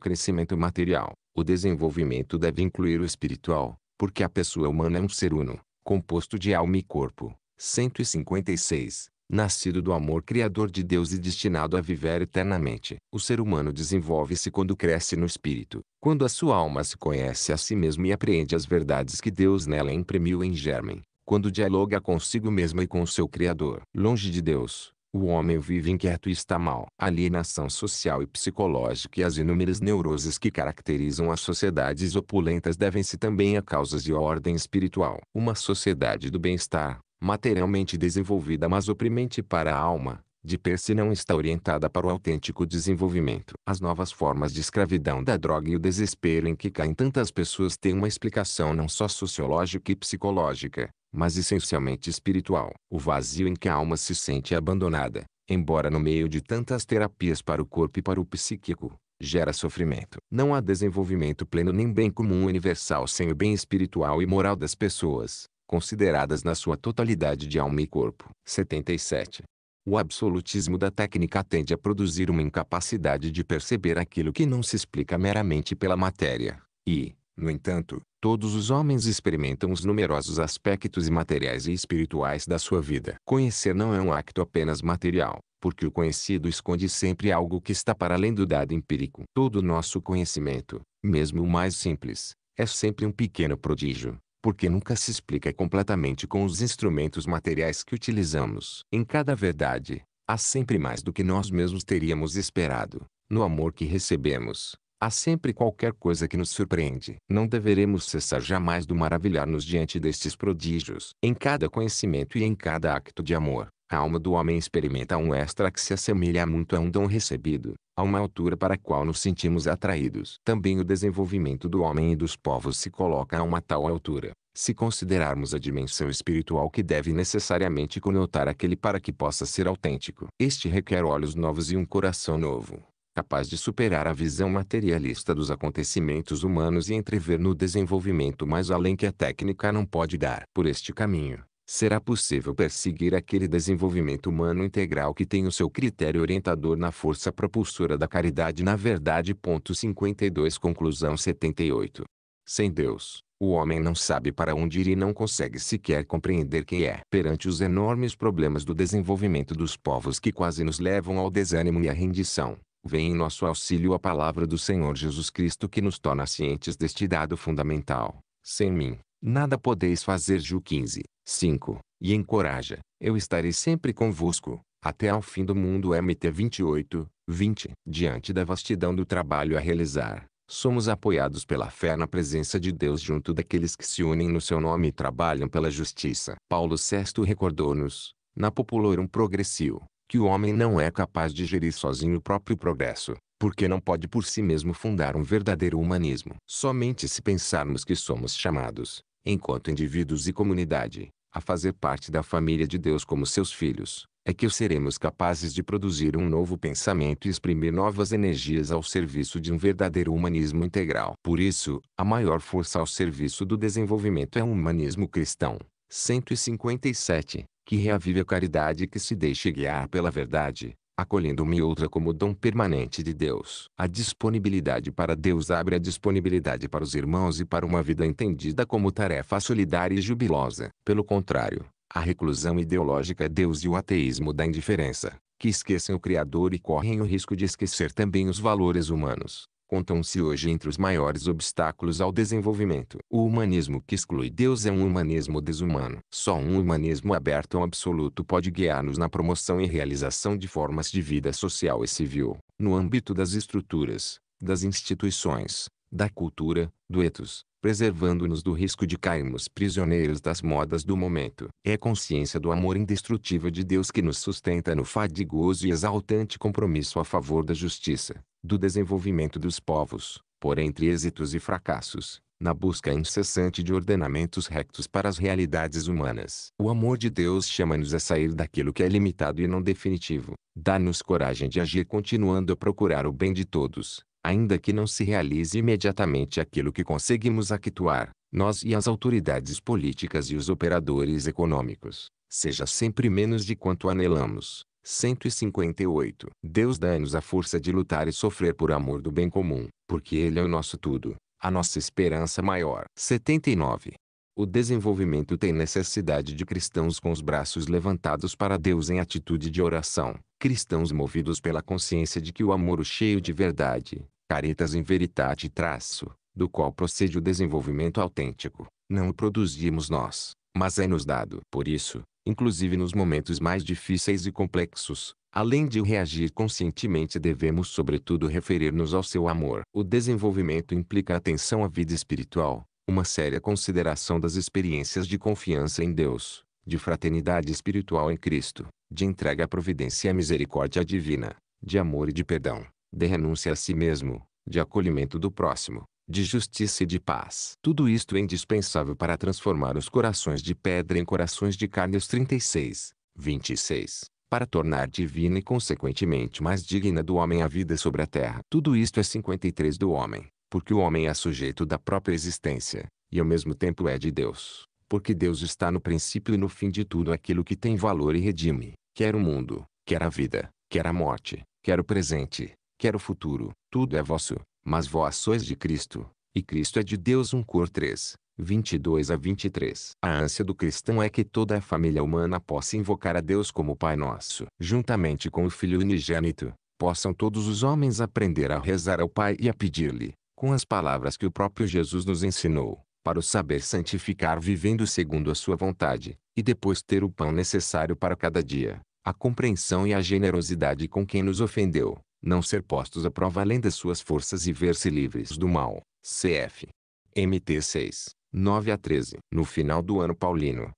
crescimento material, o desenvolvimento deve incluir o espiritual, porque a pessoa humana é um ser uno, composto de alma e corpo. 156 Nascido do amor criador de Deus e destinado a viver eternamente, o ser humano desenvolve-se quando cresce no espírito, quando a sua alma se conhece a si mesmo e apreende as verdades que Deus nela imprimiu em germen, quando dialoga consigo mesma e com seu Criador. Longe de Deus, o homem vive inquieto e está mal. A Alienação social e psicológica e as inúmeras neuroses que caracterizam as sociedades opulentas devem-se também a causas de ordem espiritual. Uma sociedade do bem-estar, materialmente desenvolvida mas oprimente para a alma, de per se não está orientada para o autêntico desenvolvimento. As novas formas de escravidão da droga e o desespero em que caem tantas pessoas têm uma explicação não só sociológica e psicológica, mas essencialmente espiritual. O vazio em que a alma se sente abandonada, embora no meio de tantas terapias para o corpo e para o psíquico, gera sofrimento. Não há desenvolvimento pleno nem bem comum universal sem o bem espiritual e moral das pessoas consideradas na sua totalidade de alma e corpo. 77. O absolutismo da técnica tende a produzir uma incapacidade de perceber aquilo que não se explica meramente pela matéria. E, no entanto, todos os homens experimentam os numerosos aspectos imateriais e espirituais da sua vida. Conhecer não é um acto apenas material, porque o conhecido esconde sempre algo que está para além do dado empírico. Todo o nosso conhecimento, mesmo o mais simples, é sempre um pequeno prodígio porque nunca se explica completamente com os instrumentos materiais que utilizamos. Em cada verdade, há sempre mais do que nós mesmos teríamos esperado. No amor que recebemos, há sempre qualquer coisa que nos surpreende. Não deveremos cessar jamais de maravilhar-nos diante destes prodígios. Em cada conhecimento e em cada acto de amor, a alma do homem experimenta um extra que se assemelha muito a um dom recebido, a uma altura para a qual nos sentimos atraídos. Também o desenvolvimento do homem e dos povos se coloca a uma tal altura, se considerarmos a dimensão espiritual que deve necessariamente conotar aquele para que possa ser autêntico. Este requer olhos novos e um coração novo, capaz de superar a visão materialista dos acontecimentos humanos e entrever no desenvolvimento mais além que a técnica não pode dar. Por este caminho, será possível perseguir aquele desenvolvimento humano integral que tem o seu critério orientador na força propulsora da caridade na verdade. Ponto 52 Conclusão 78. Sem Deus, o homem não sabe para onde ir e não consegue sequer compreender quem é. Perante os enormes problemas do desenvolvimento dos povos que quase nos levam ao desânimo e à rendição, vem em nosso auxílio a palavra do Senhor Jesus Cristo que nos torna cientes deste dado fundamental. Sem mim, nada podeis fazer. Ju 15. 5. E encoraja, eu estarei sempre convosco, até ao fim do mundo MT 28, 20. Diante da vastidão do trabalho a realizar, somos apoiados pela fé na presença de Deus junto daqueles que se unem no seu nome e trabalham pela justiça. Paulo VI recordou-nos, na Populorum Progressio, que o homem não é capaz de gerir sozinho o próprio progresso, porque não pode por si mesmo fundar um verdadeiro humanismo. Somente se pensarmos que somos chamados, enquanto indivíduos e comunidade, a fazer parte da família de Deus como seus filhos, é que seremos capazes de produzir um novo pensamento e exprimir novas energias ao serviço de um verdadeiro humanismo integral. Por isso, a maior força ao serviço do desenvolvimento é o humanismo cristão. 157. Que reavive a caridade e que se deixe guiar pela verdade, acolhendo-me outra como dom permanente de Deus. A disponibilidade para Deus abre a disponibilidade para os irmãos e para uma vida entendida como tarefa solidária e jubilosa. Pelo contrário, a reclusão ideológica é Deus e o ateísmo da indiferença, que esquecem o Criador e correm o risco de esquecer também os valores humanos contam-se hoje entre os maiores obstáculos ao desenvolvimento. O humanismo que exclui Deus é um humanismo desumano. Só um humanismo aberto ao absoluto pode guiar-nos na promoção e realização de formas de vida social e civil, no âmbito das estruturas, das instituições, da cultura, do etos preservando-nos do risco de cairmos prisioneiros das modas do momento. É a consciência do amor indestrutível de Deus que nos sustenta no fadigoso e exaltante compromisso a favor da justiça, do desenvolvimento dos povos, por entre êxitos e fracassos, na busca incessante de ordenamentos rectos para as realidades humanas. O amor de Deus chama-nos a sair daquilo que é limitado e não definitivo, dá-nos coragem de agir continuando a procurar o bem de todos, Ainda que não se realize imediatamente aquilo que conseguimos actuar, nós e as autoridades políticas e os operadores econômicos, seja sempre menos de quanto anelamos. 158. Deus dá-nos a força de lutar e sofrer por amor do bem comum, porque Ele é o nosso tudo, a nossa esperança maior. 79. O desenvolvimento tem necessidade de cristãos com os braços levantados para Deus em atitude de oração, cristãos movidos pela consciência de que o amor o cheio de verdade, caretas in veritate traço, do qual procede o desenvolvimento autêntico, não o produzimos nós, mas é-nos dado. Por isso, inclusive nos momentos mais difíceis e complexos, além de reagir conscientemente devemos sobretudo referir-nos ao seu amor. O desenvolvimento implica atenção à vida espiritual, uma séria consideração das experiências de confiança em Deus, de fraternidade espiritual em Cristo, de entrega à providência e à misericórdia divina, de amor e de perdão, de renúncia a si mesmo, de acolhimento do próximo, de justiça e de paz. Tudo isto é indispensável para transformar os corações de pedra em corações de carne os 36, 26, para tornar divina e consequentemente mais digna do homem a vida sobre a terra. Tudo isto é 53 do homem, porque o homem é sujeito da própria existência, e ao mesmo tempo é de Deus, porque Deus está no princípio e no fim de tudo aquilo que tem valor e redime. Quer o mundo, quer a vida, quer a morte, quer o presente, quer o futuro, tudo é vosso, mas vós sois de Cristo, e Cristo é de Deus. 1 Cor 3, 22 a 23. A ânsia do cristão é que toda a família humana possa invocar a Deus como Pai Nosso. Juntamente com o Filho unigênito, possam todos os homens aprender a rezar ao Pai e a pedir-lhe, com as palavras que o próprio Jesus nos ensinou, para o saber santificar vivendo segundo a sua vontade, e depois ter o pão necessário para cada dia a compreensão e a generosidade com quem nos ofendeu, não ser postos à prova além das suas forças e ver-se livres do mal. CF. MT 6, 9 a 13. No final do ano paulino,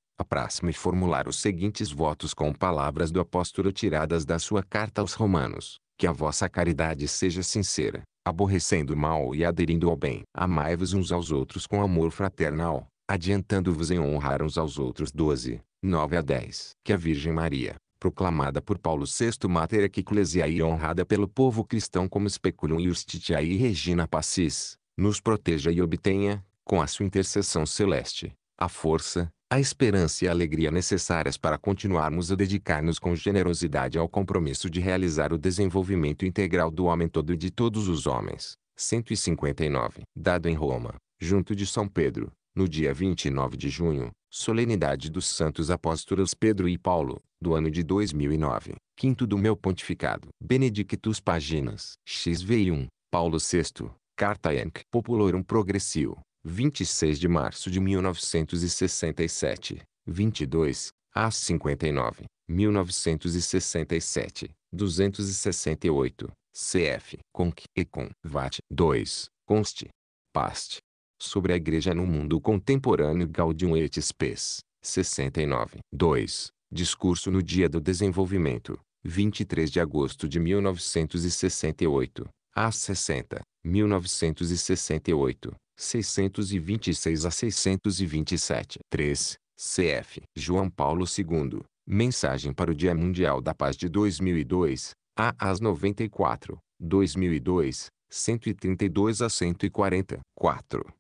me formular os seguintes votos com palavras do apóstolo tiradas da sua carta aos romanos. Que a vossa caridade seja sincera, aborrecendo o mal e aderindo ao bem. Amai-vos uns aos outros com amor fraternal, adiantando-vos em honrar uns aos outros. 12, 9 a 10. Que a Virgem Maria, proclamada por Paulo VI Mater Ecclesiae honrada pelo povo cristão como Speculum Iustitiae Regina Pacis nos proteja e obtenha, com a sua intercessão celeste, a força, a esperança e a alegria necessárias para continuarmos a dedicar-nos com generosidade ao compromisso de realizar o desenvolvimento integral do homem todo e de todos os homens. 159. Dado em Roma, junto de São Pedro, no dia 29 de junho, Solenidade dos Santos Apóstolos Pedro e Paulo, do ano de 2009, quinto do meu pontificado. Benedictus Páginas, XV1, Paulo VI, Carta Enc Populorum Progressio, 26 de março de 1967, 22, a 59, 1967, 268, cf. Conc. e Convat. 2, Conste. Past sobre a Igreja no mundo contemporâneo Gaudium et Spes, 69. 2. Discurso no Dia do Desenvolvimento, 23 de agosto de 1968, a 60, 1968, 626 a 627. 3. CF. João Paulo II, Mensagem para o Dia Mundial da Paz de 2002, a às 94, 2002, 132 a 140. 4.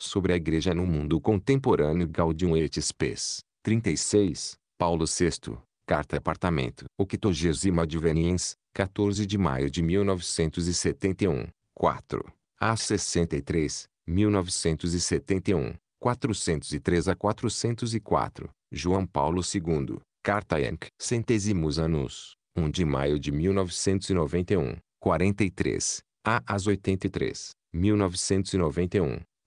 sobre a Igreja no mundo contemporâneo Gaudium et Spes, 36, Paulo VI, Carta Apartamento, Octogésima Adveniens, 14 de maio de 1971, 4, a 63, 1971, 403 a 404, João Paulo II, Carta Enc. centésimos Anus 1 de maio de 1991, 43, a as 83, 1991,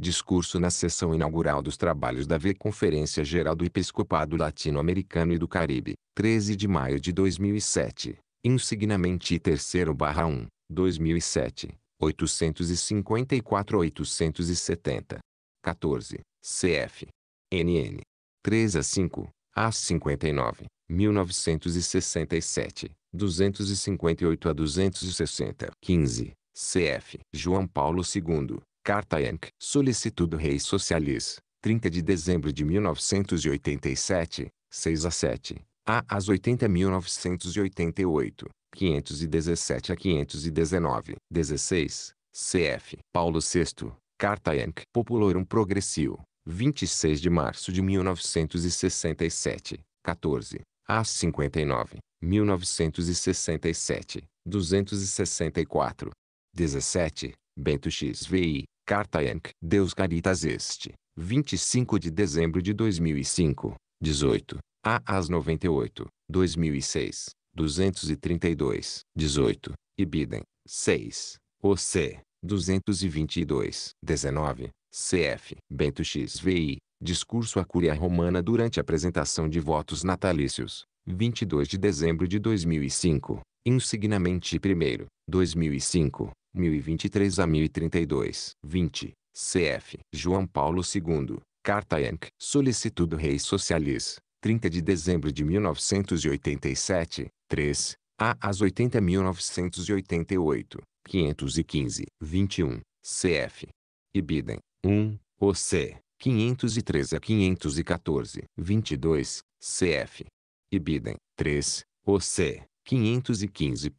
Discurso na sessão inaugural dos trabalhos da V Conferência Geral do Episcopado Latino-Americano e do Caribe, 13 de maio de 2007. Insignamente 3-1, 2007, 854-870. 14. CF. NN. 3 a 5, a 59, 1967, 258 a 260. 15. CF. João Paulo II, Carta Solicitude Solicitudo Rei Socialis, 30 de dezembro de 1987, 6 a 7, A as 80 1988, 517 a 519, 16, CF. Paulo VI, Carta Henck Populorum Progressio, 26 de março de 1967, 14, a 59, 1967, 264. 17, Bento XVI, Carta Yank. Deus Caritas Este, 25 de dezembro de 2005, 18, a as 98, 2006, 232, 18, Ibidem, 6, OC, 222, 19, CF, Bento XVI, Discurso à Cúria Romana durante apresentação de votos natalícios, 22 de dezembro de 2005, insignamente I, 2005, 1023 a 1032. 20. CF. João Paulo II. Carta Enc. Solicitudo Rei Socialis. 30 de dezembro de 1987. 3. A as 80 1988. 515. 21. CF. Ibidem. 1. OC. 513 a 514. 22. CF. Ibidem. 3. OC. 515.5523.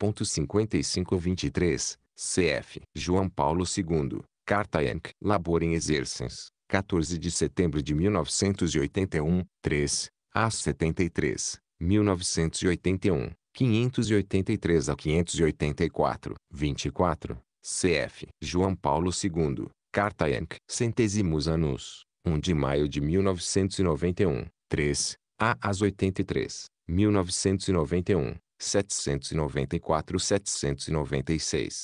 23, Cf. João Paulo II, Carta Enc Labor em Exercens, 14 de setembro de 1981, 3, a 73, 1981, 583 a 584, 24, Cf. João Paulo II, Carta Enc Centesimus Anus 1 de maio de 1991, 3, a as 83, 1991, 794-796.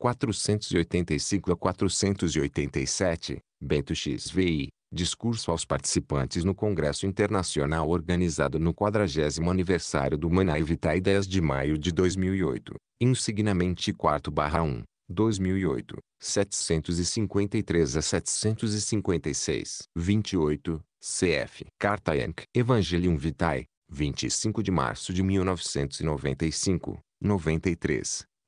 485 a 487, Bento XVI, discurso aos participantes no Congresso Internacional organizado no 40 aniversário do Manai Vitae 10 de maio de 2008, insignamente 4-1, 2008, 753 a 756. 28, cf. Carta Enc. Evangelium Vitae, 25 de março de 1995, 93.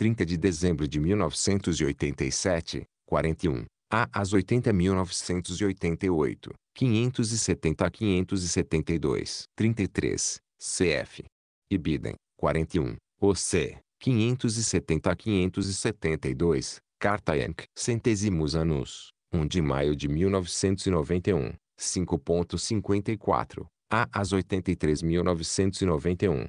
30 de dezembro de 1987, 41, a às 80 1988, 570 a 572, 33, cf. Ibidem, 41, OC, 570 a 572, Carta enc centésimos anos, 1 de maio de 1991, 5.54, a às 83.991,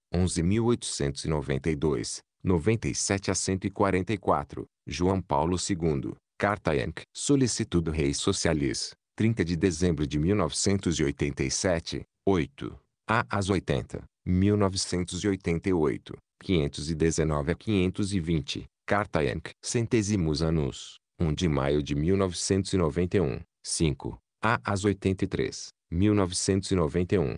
11.892, 97 a 144, João Paulo II, Carta Yank, Solicitudo rei Socialis, 30 de dezembro de 1987, 8, a as 80, 1988, 519 a 520, Carta Yank, Centésimos Anos, 1 de maio de 1991, 5, a as 83, 1991,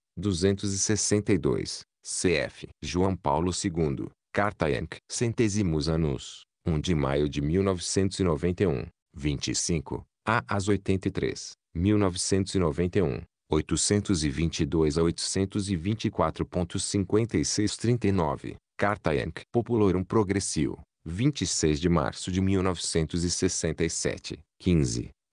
262, cf. João Paulo II, Carta Enc. Centesimus Anus, 1 de maio de 1991, 25, a às 83, 1991. 822 a 824.5639, Carta Enc. Populorum Progressio, 26 de março de 1967, 15,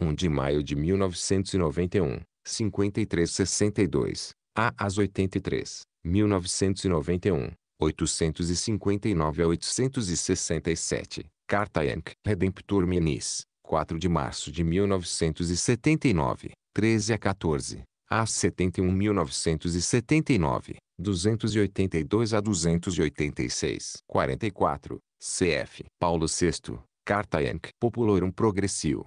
1 de maio de 1991, 53 62 A as 83, 1991, 859 a 867, Carta Enc. Redemptor Menis, 4 de março de 1979, 13 a 14, A 71 1979, 282 a 286, 44, CF. Paulo VI, Carta Enc. Populorum Progressio,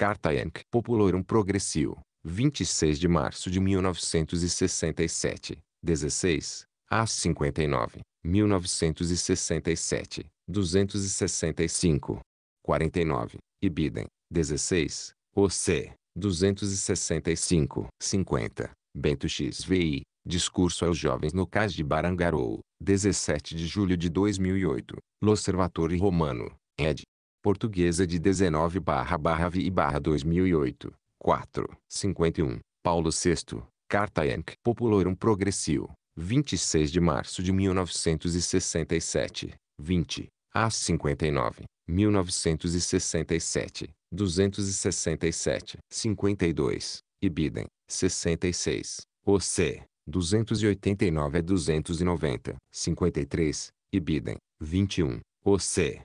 Carta enc Populorum Progressio, 26 de março de 1967, 16, a 59, 1967, 265, 49, Ibidem, 16, OC, 265, 50, Bento XVI, Discurso aos Jovens no Cais de Barangarou, 17 de julho de 2008, L'Osservatore Romano, ed. Portuguesa de 19 barra barra VI barra 2008. 4. 51. Paulo VI. Carta Enc Populorum Progressio. 26 de março de 1967. 20. A 59. 1967. 267. 52. Ibidem. 66. OC. 289 a 290. 53. Ibidem. 21. OC.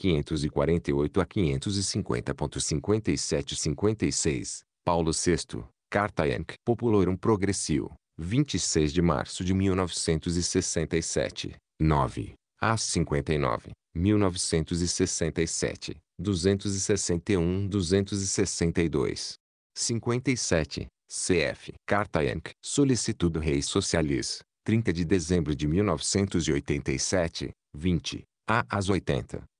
548 a 57 56, Paulo VI, Carta Enc Populorum Progressio, 26 de março de 1967, 9, a 59, 1967, 261 262, 57, CF Carta Enc Solicitudo Reis Socialis, 30 de dezembro de 1987, 20, a as 80,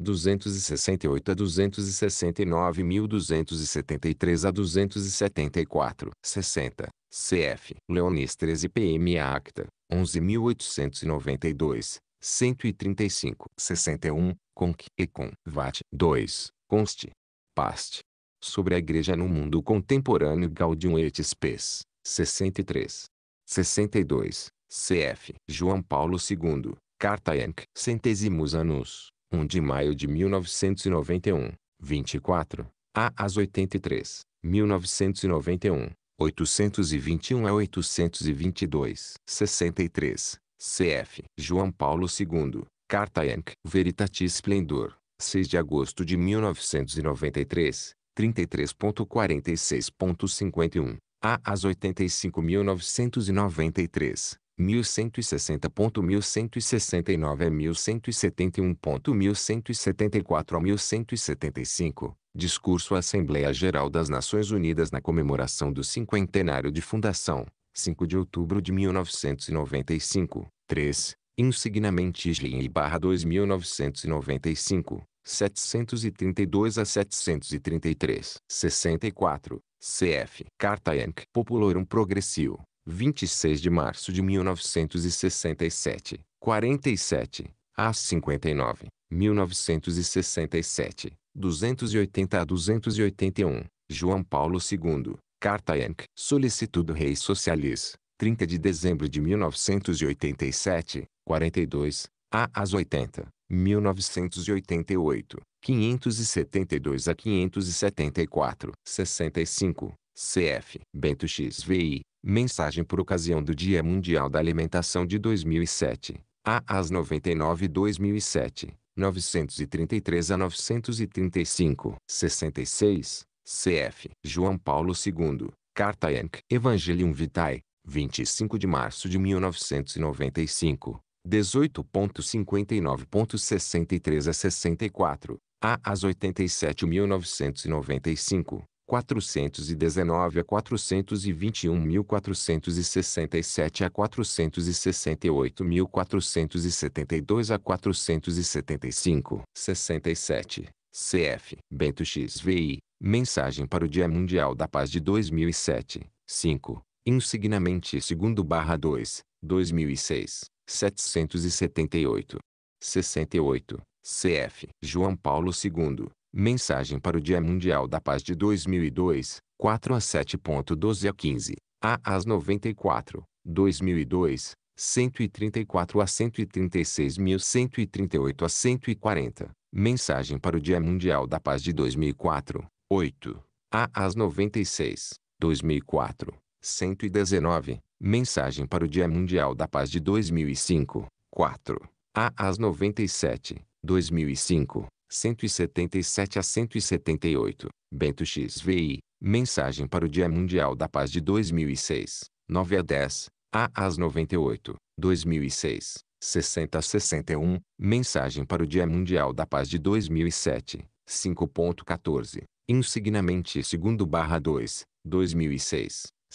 268 a 269.273 a 274. 60. CF. Leonis 13 PM Acta. 11.892. 135. 61. Conc. Econ. Vat. 2. Conste. Paste. Sobre a Igreja no Mundo Contemporâneo Gaudium et Spes. 63. 62. CF. João Paulo II. Carta Enc. Centesimus Anus. 1 de maio de 1991, 24, a as 83, 1991, 821 a 822, 63, cf. João Paulo II, Carta Enc. Veritatis Splendor, 6 de agosto de 1993, 33.46.51, a às 85.993. 1160.1169 a 1171.1174 a 1175, Discurso à Assembleia Geral das Nações Unidas na comemoração do cinquentenário de fundação, 5 de outubro de 1995, 3, Insignamente Islin e barra 2995, 732 a 733, 64, CF, Carta Enc Populorum Progressio, 26 de março de 1967, 47 a 59, 1967, 280 a 281, João Paulo II, Carta Enc. Solicitudo rei Socialis, 30 de dezembro de 1987, 42, a às 80, 1988, 572 a 574, 65, CF, Bento XVI, Mensagem por ocasião do Dia Mundial da Alimentação de 2007. A às 99 2007, 933 a 935, 66, CF. João Paulo II, Carta Enc. Evangelium Vitae, 25 de março de 1995, 18.59.63 a 64, A 87 1995 419 a 421.467 a 468.472 a 475. 67. CF. Bento XVI. Mensagem para o Dia Mundial da Paz de 2007. 5. Insignamente segundo barra 2. 2006. 778. 68. CF. João Paulo II. Mensagem para o Dia Mundial da Paz de 2002, 4 a 7.12 a 15, a as 94, 2002, 134 a 136.138 a 140. Mensagem para o Dia Mundial da Paz de 2004, 8, a as 96, 2004, 119. Mensagem para o Dia Mundial da Paz de 2005, 4, a as 97, 2005, 177 a 178. Bento XVI, Mensagem para o Dia Mundial da Paz de 2006, 9 a 10, a às 98, 2006, 60 a 61, Mensagem para o Dia Mundial da Paz de 2007, 5.14, Insignamente segundo barra 2, 2006, 778.782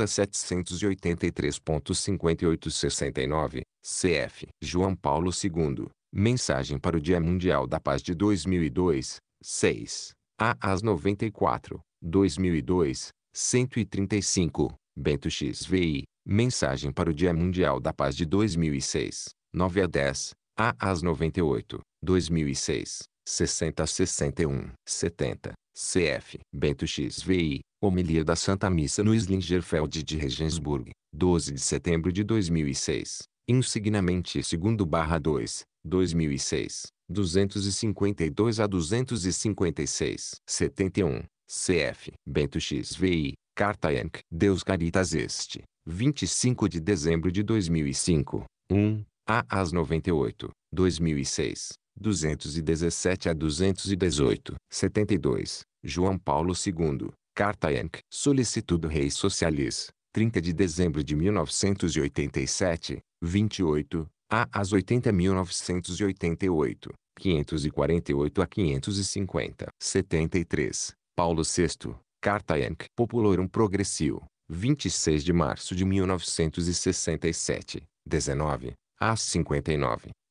a 783.5869, cf. João Paulo II, Mensagem para o Dia Mundial da Paz de 2002, 6, a as 94, 2002, 135, Bento XVI, Mensagem para o Dia Mundial da Paz de 2006, 9 a 10, a as 98, 2006, 60 a 61, 70. Cf. Bento XVI, Homilia da Santa Missa no Slingerfeld de Regensburg, 12 de setembro de 2006, insignamente 2-2, 2006, 252 a 256, 71, cf. Bento XVI, Carta Enc. Deus Caritas Este, 25 de dezembro de 2005, 1, a as 98, 2006. 217 a 218. 72. João Paulo II. Carta Enc. Solicitudo rei Socialis. 30 de dezembro de 1987. 28. A às 80 1988. 548 a 550. 73. Paulo VI. Carta Enc. Populorum Progressio. 26 de março de 1967. 19. A 59.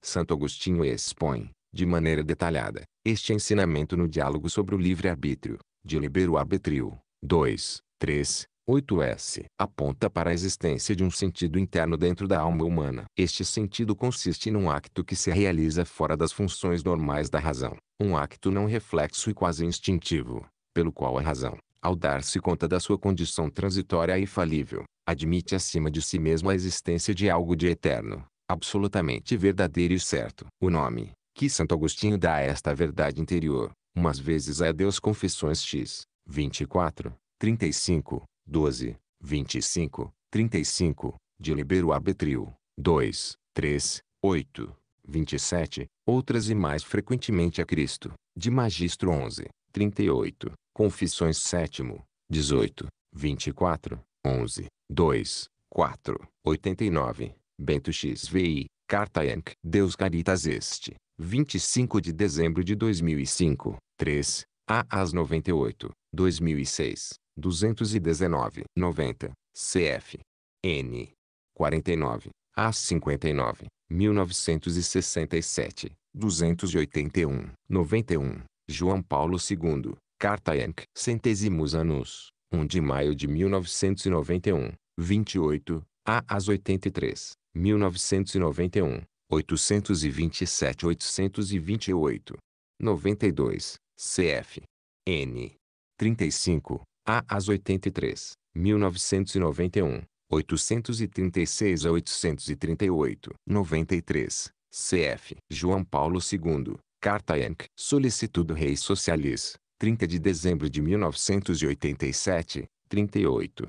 Santo Agostinho expõe, de maneira detalhada, este ensinamento no diálogo sobre o livre-arbítrio, de Libero Arbitrio, 2, 3, 8s, aponta para a existência de um sentido interno dentro da alma humana. Este sentido consiste num acto que se realiza fora das funções normais da razão, um acto não reflexo e quase instintivo, pelo qual a razão, ao dar-se conta da sua condição transitória e falível, admite acima de si mesma a existência de algo de eterno, absolutamente verdadeiro e certo. O nome que Santo Agostinho dá a esta verdade interior, umas vezes é Deus Confissões X, 24, 35, 12, 25, 35, de libero arbitrio, 2, 3, 8, 27, outras e mais frequentemente a Cristo, de Magistro 11, 38, Confissões 7, 18, 24, 11, 2, 4, 89, Bento XVI, Carta Enc. Deus Caritas Este, 25 de dezembro de 2005, 3, a AS 98, 2006, 219, 90, CF. N. 49, a 59, 1967, 281, 91, João Paulo II, Carta Enc. Centésimos Anus, 1 de maio de 1991, 28, a AS 83, 1991, 827 828. 92, CF. N. 35, A as 83, 1991, 836 a 838, 93, CF. João Paulo II, Carta Enc. Solicitudo rei Socialis, 30 de dezembro de 1987, 38.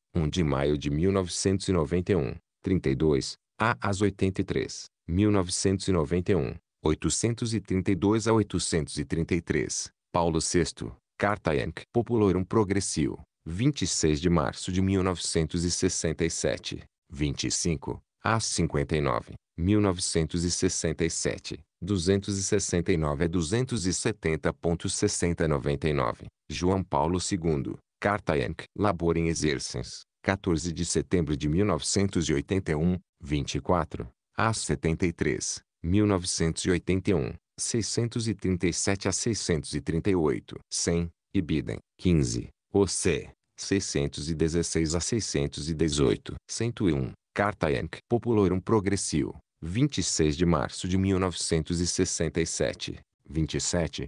1 de maio de 1991, 32, a as 83, 1991, 832 a 833, Paulo VI, Carta Enc Populorum Progressio, 26 de março de 1967, 25, a 59, 1967, 269 a 270.6099, João Paulo II, Carta Henck, Labor em Exercens, 14 de setembro de 1981, 24, a 73, 1981, 637 a 638, 100, Ibidem, 15, OC, 616 a 618, 101, Carta Henck, Populorum Progressivo, 26 de março de 1967, 27,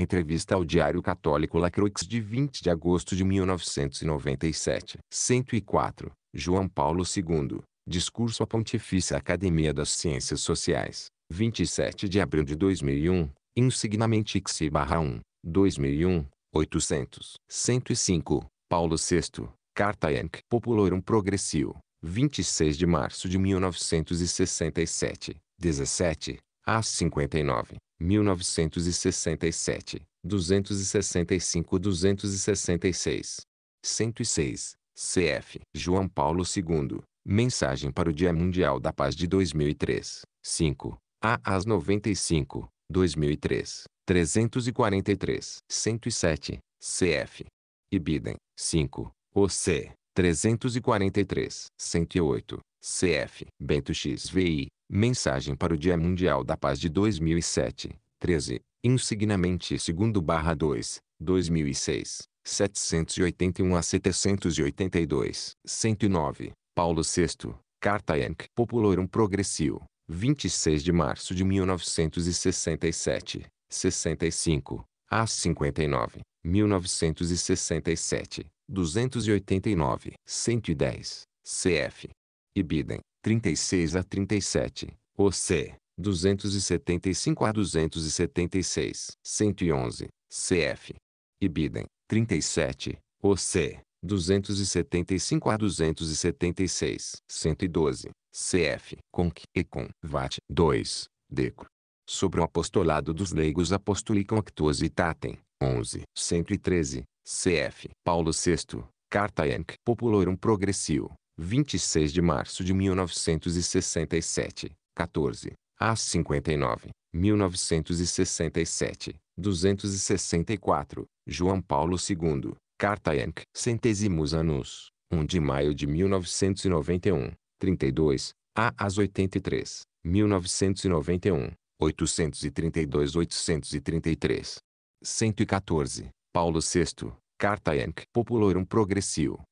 Entrevista ao Diário Católico La Croix de 20 de agosto de 1997. 104. João Paulo II. Discurso à Pontifícia Academia das Ciências Sociais. 27 de abril de 2001. Insignamente X-1. 2001. 800. 105. Paulo VI. Carta Enc Populorum Progressio. 26 de março de 1967. 17. A 59. 1967, 265 266. 106, CF. João Paulo II. Mensagem para o Dia Mundial da Paz de 2003. 5. A às 95, 2003. 343. 107, CF. Ibidem. 5. OC. 343. 108. CF. Bento XVI. Mensagem para o Dia Mundial da Paz de 2007, 13, insignamente segundo barra 2, 2006, 781 a 782, 109, Paulo VI, Carta Enc Populorum Progressio, 26 de março de 1967, 65, a 59, 1967, 289, 110, cf. Ibidem. 36 a 37, OC, 275 a 276, 111, CF. Ibidem, 37, OC, 275 a 276, 112, CF, Conc, Econ, VAT, 2, Decro. Sobre o apostolado dos leigos apostolicam actuositatem. 11, 113, CF. Paulo VI, Carta Enc Populorum Progressio, 26 de março de 1967, 14, a 59, 1967, 264, João Paulo II, Carta Enc. Centesimus Anus, 1 de maio de 1991, 32, a 83, 1991, 832 833. 114, Paulo VI, Carta Enc. Populorum Progressio,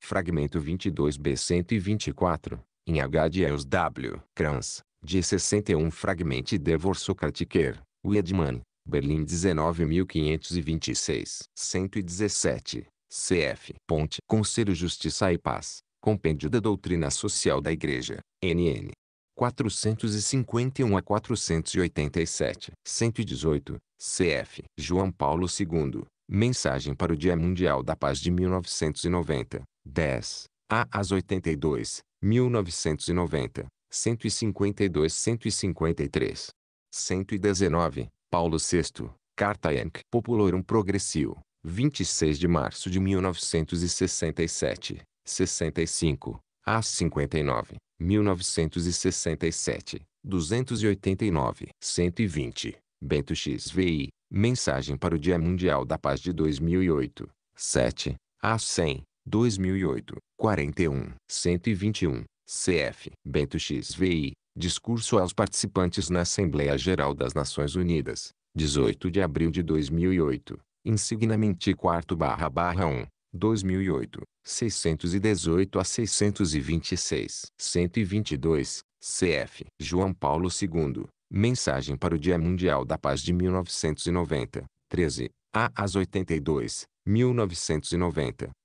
fragmento 22b 124, em H. de W. Kranz, de 61 fragmente Devor Socratiker, Wiedemann, Berlim 19526. 117, cf. Ponte Conselho Justiça e Paz, Compêndio da Doutrina Social da Igreja, NN. 451 a 487. 118, cf. João Paulo II, Mensagem para o Dia Mundial da Paz de 1990, 10. A as 82, 1990, 152 153. 119, Paulo VI, Carta Enc Populorum Progressio, 26 de março de 1967, 65, a 59, 1967, 289, 120, Bento XVI, Mensagem para o Dia Mundial da Paz de 2008, 7, a 100, 2008, 41, 121, CF. Bento XVI, Discurso aos participantes na Assembleia Geral das Nações Unidas, 18 de abril de 2008, insignamente 4 barra barra 1, 2008, 618 a 626, 122, CF. João Paulo II, Mensagem para o Dia Mundial da Paz de 1990, 13, a às 82, 1990,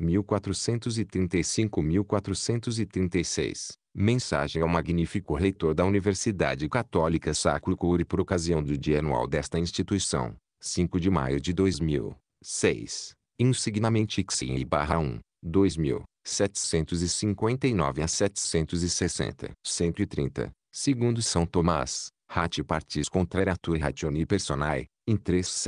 1435-1436. Mensagem ao magnífico reitor da Universidade Católica Sacro Cury por ocasião do dia anual desta instituição, 5 de maio de 2006. Insignamente XIN barra 1, 2000, 759 a 760, 130, segundo São Tomás, rati partis contrariatur rationi personae, in 3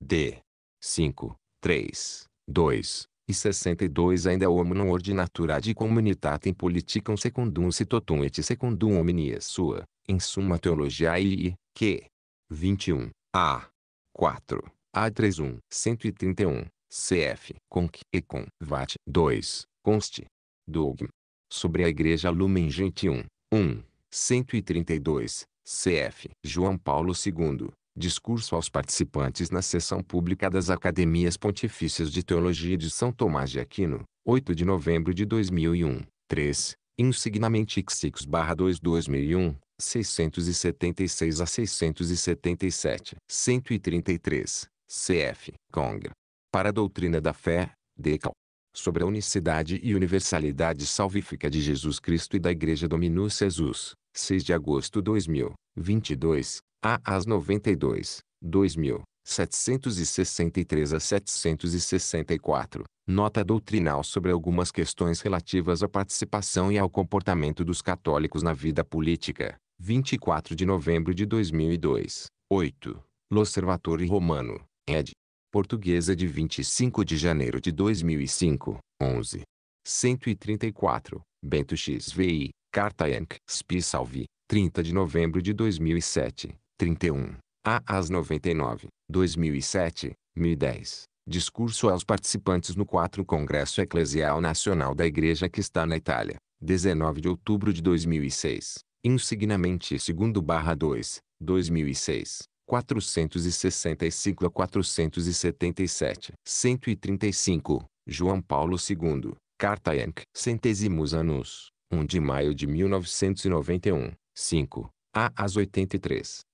D. 5, 3, 2, e 62 ainda homo é hominum ordinaturadi communitatem politicam secundum totum et secundum hominis sua, em suma teologiae e, que. 21. A. 4. A. 31. 131. CF. Conc. E com. VAT. 2. Conste. Dogm. Sobre a Igreja Lumen Gentium. 1. 132. CF. João Paulo II. Discurso aos participantes na sessão pública das Academias Pontifícias de Teologia de São Tomás de Aquino, 8 de novembro de 2001. 3. Insignamente X6-2 2001, 676 a 677. 133. CF. Cong. Para a Doutrina da Fé, Decal. Sobre a unicidade e universalidade salvífica de Jesus Cristo e da Igreja Dominus Jesus, 6 de agosto 2000, 22, a às 92, 2000, 763 a 764. Nota doutrinal sobre algumas questões relativas à participação e ao comportamento dos católicos na vida política. 24 de novembro de 2002. 8. L'Osservatore Romano, ed. Portuguesa de 25 de janeiro de 2005. 11. 134. Bento XVI, Carta Enc. Spi Salvi, 30 de novembro de 2007. 31. A as 99, 2007, 1010. Discurso aos participantes no 4 Congresso Eclesial Nacional da Igreja que está na Itália, 19 de outubro de 2006. Insignamente 2 barra 2, 2006. 465 a 477. 135. João Paulo II. Carta Enc. Centesimus Anus. 1 de maio de 1991. 5. A as 83.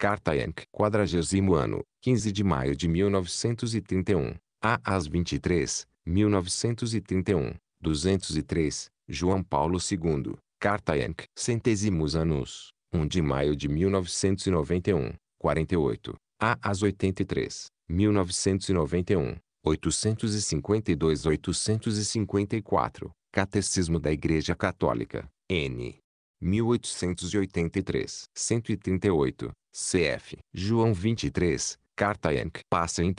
Carta Enc. 40 ano, 15 de maio de 1931. A às 23, 1931. 203, João Paulo II. Carta Enc. Centésimos anos, 1 de maio de 1991. 48. A às 83, 1991. 852 854, Catecismo da Igreja Católica, N. 1883, 138, Cf. João 23, Carta Yank. Passa em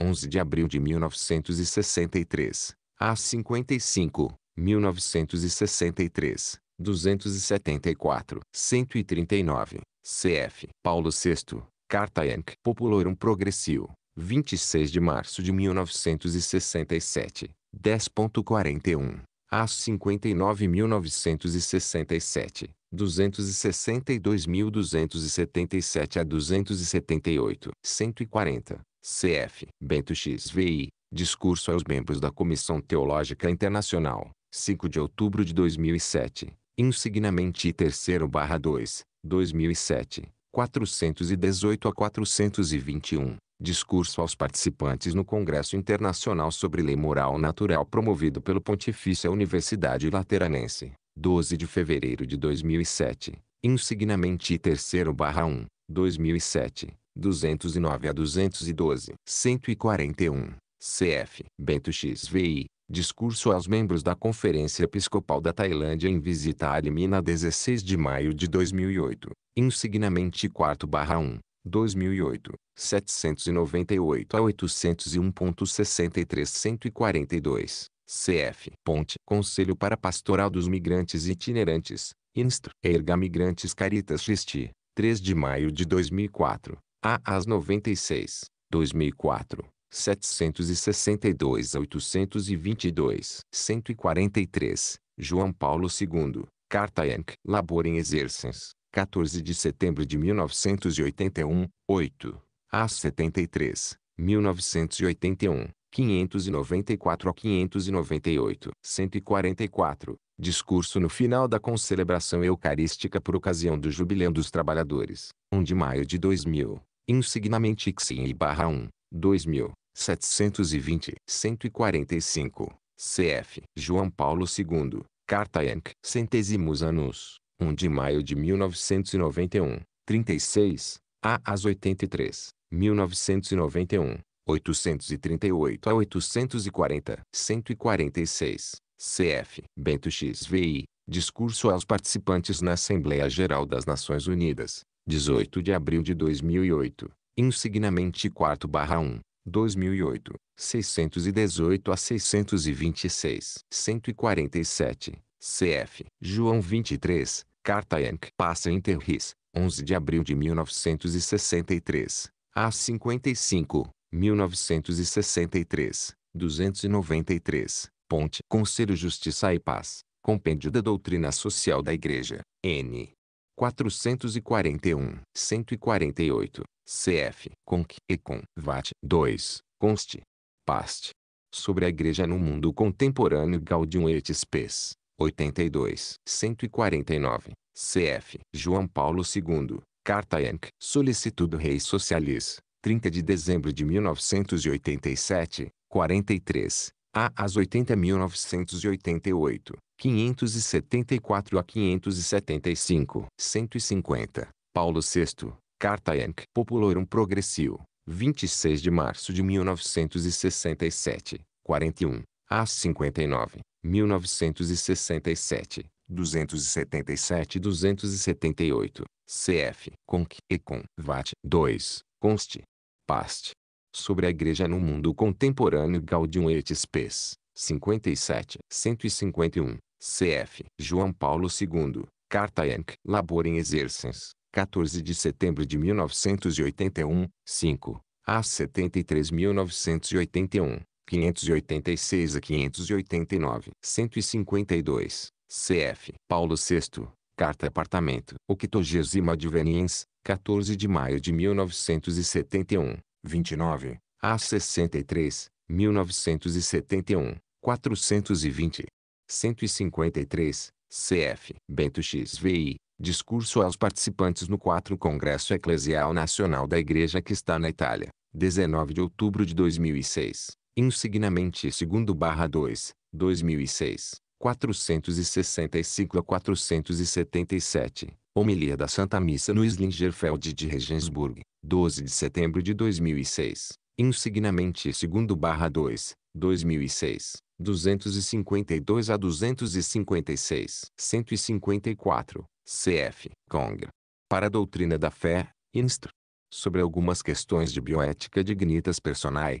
11 de abril de 1963, a 55, 1963, 274, 139, cf. Paulo VI, Carta Yank. Populorum Progressivo, 26 de março de 1967, 10.41. As 59.967, 262.277 a 278, 140, CF, Bento XVI, Discurso aos membros da Comissão Teológica Internacional, 5 de outubro de 2007, Insignamente 3-2, 2007, 418 a 421. Discurso aos participantes no Congresso Internacional sobre Lei Moral Natural promovido pelo Pontifícia Universidade Lateranense, 12 de fevereiro de 2007, insignamente 3-1, 2007, 209 a 212, 141, CF. Bento XVI, discurso aos membros da Conferência Episcopal da Tailândia em visita a Alimina 16 de maio de 2008, insignamente 4-1, 2008, 798 a 801.63142, CF. Ponte. Conselho para Pastoral dos Migrantes Itinerantes, INSTR. Erga Migrantes Caritas XT, 3 de maio de 2004, a AS 96, 2004. 762 a 822, 143, João Paulo II, Carta Enc. Labor em exercens, 14 de setembro de 1981, 8 a 73, 1981, 594 a 598, 144. Discurso no final da concelebração eucarística por ocasião do Jubileu dos Trabalhadores, 1 de maio de 2000, insignamente XIN 1, 2000, 720, 145, CF. João Paulo II, Carta Enc. Centesimus Annus. 1 de maio de 1991, 36, a as 83, 1991, 838 a 840, 146, CF. Bento XVI, Discurso aos participantes na Assembleia Geral das Nações Unidas, 18 de abril de 2008, insignamente 4-1, 2008, 618 a 626, 147, CF. João 23, Carta Yank passa em Terris, 11 de abril de 1963, a 55, 1963, 293, Ponte Conselho Justiça e Paz, Compêndio da Doutrina Social da Igreja, N. 441, 148, CF, Conc, Econ, VAT, 2, Conste, Past. Sobre a Igreja no Mundo Contemporâneo Gaudium et Spes. 82, 149, cf. João Paulo II, Carta Enc. Solicitudo Rei Socialis, 30 de dezembro de 1987, 43, a às 80.988, 574 a 575, 150, Paulo VI, Carta Enc. Populorum Progressio, 26 de março de 1967, 41, a 59, 1967, 277 e 278, cf. Conc. Econ. Con. Vat. 2, Const. Past. Sobre a Igreja no Mundo Contemporâneo Gaudium et Spes, 57, 151, cf. João Paulo II, Carta Enc. Labor in Exercens, 14 de setembro de 1981, 5, a 73.981. 586 a 589. 152, cf. Paulo VI, Carta Apartamento. Octogésima Adveniens, 14 de maio de 1971, 29, a 63, 1971, 420. 153, cf. Bento XVI, Discurso aos participantes no 4 Congresso Eclesial Nacional da Igreja que está na Itália, 19 de outubro de 2006. Insignamente segundo barra 2, 2006, 465 a 477, homilia da Santa Missa no Slingerfeld de Regensburg, 12 de setembro de 2006, Insignamente segundo barra 2, 2006, 252 a 256, 154, cf. Cong. Para a doutrina da fé, instr. Sobre algumas questões de bioética dignitas personae,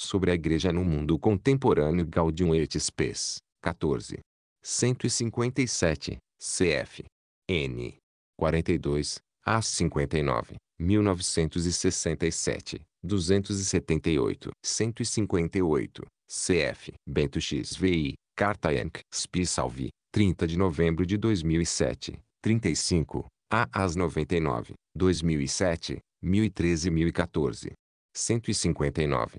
sobre a Igreja no mundo contemporâneo Gaudium et Spes, 14. 157, cf. N. 42 a 59, 1967, 278, 158, cf. Bento XVI, Carta Enc. Spisalvi, 30 de novembro de 2007, 35, a as 99, 2007, 1013 1014. 159,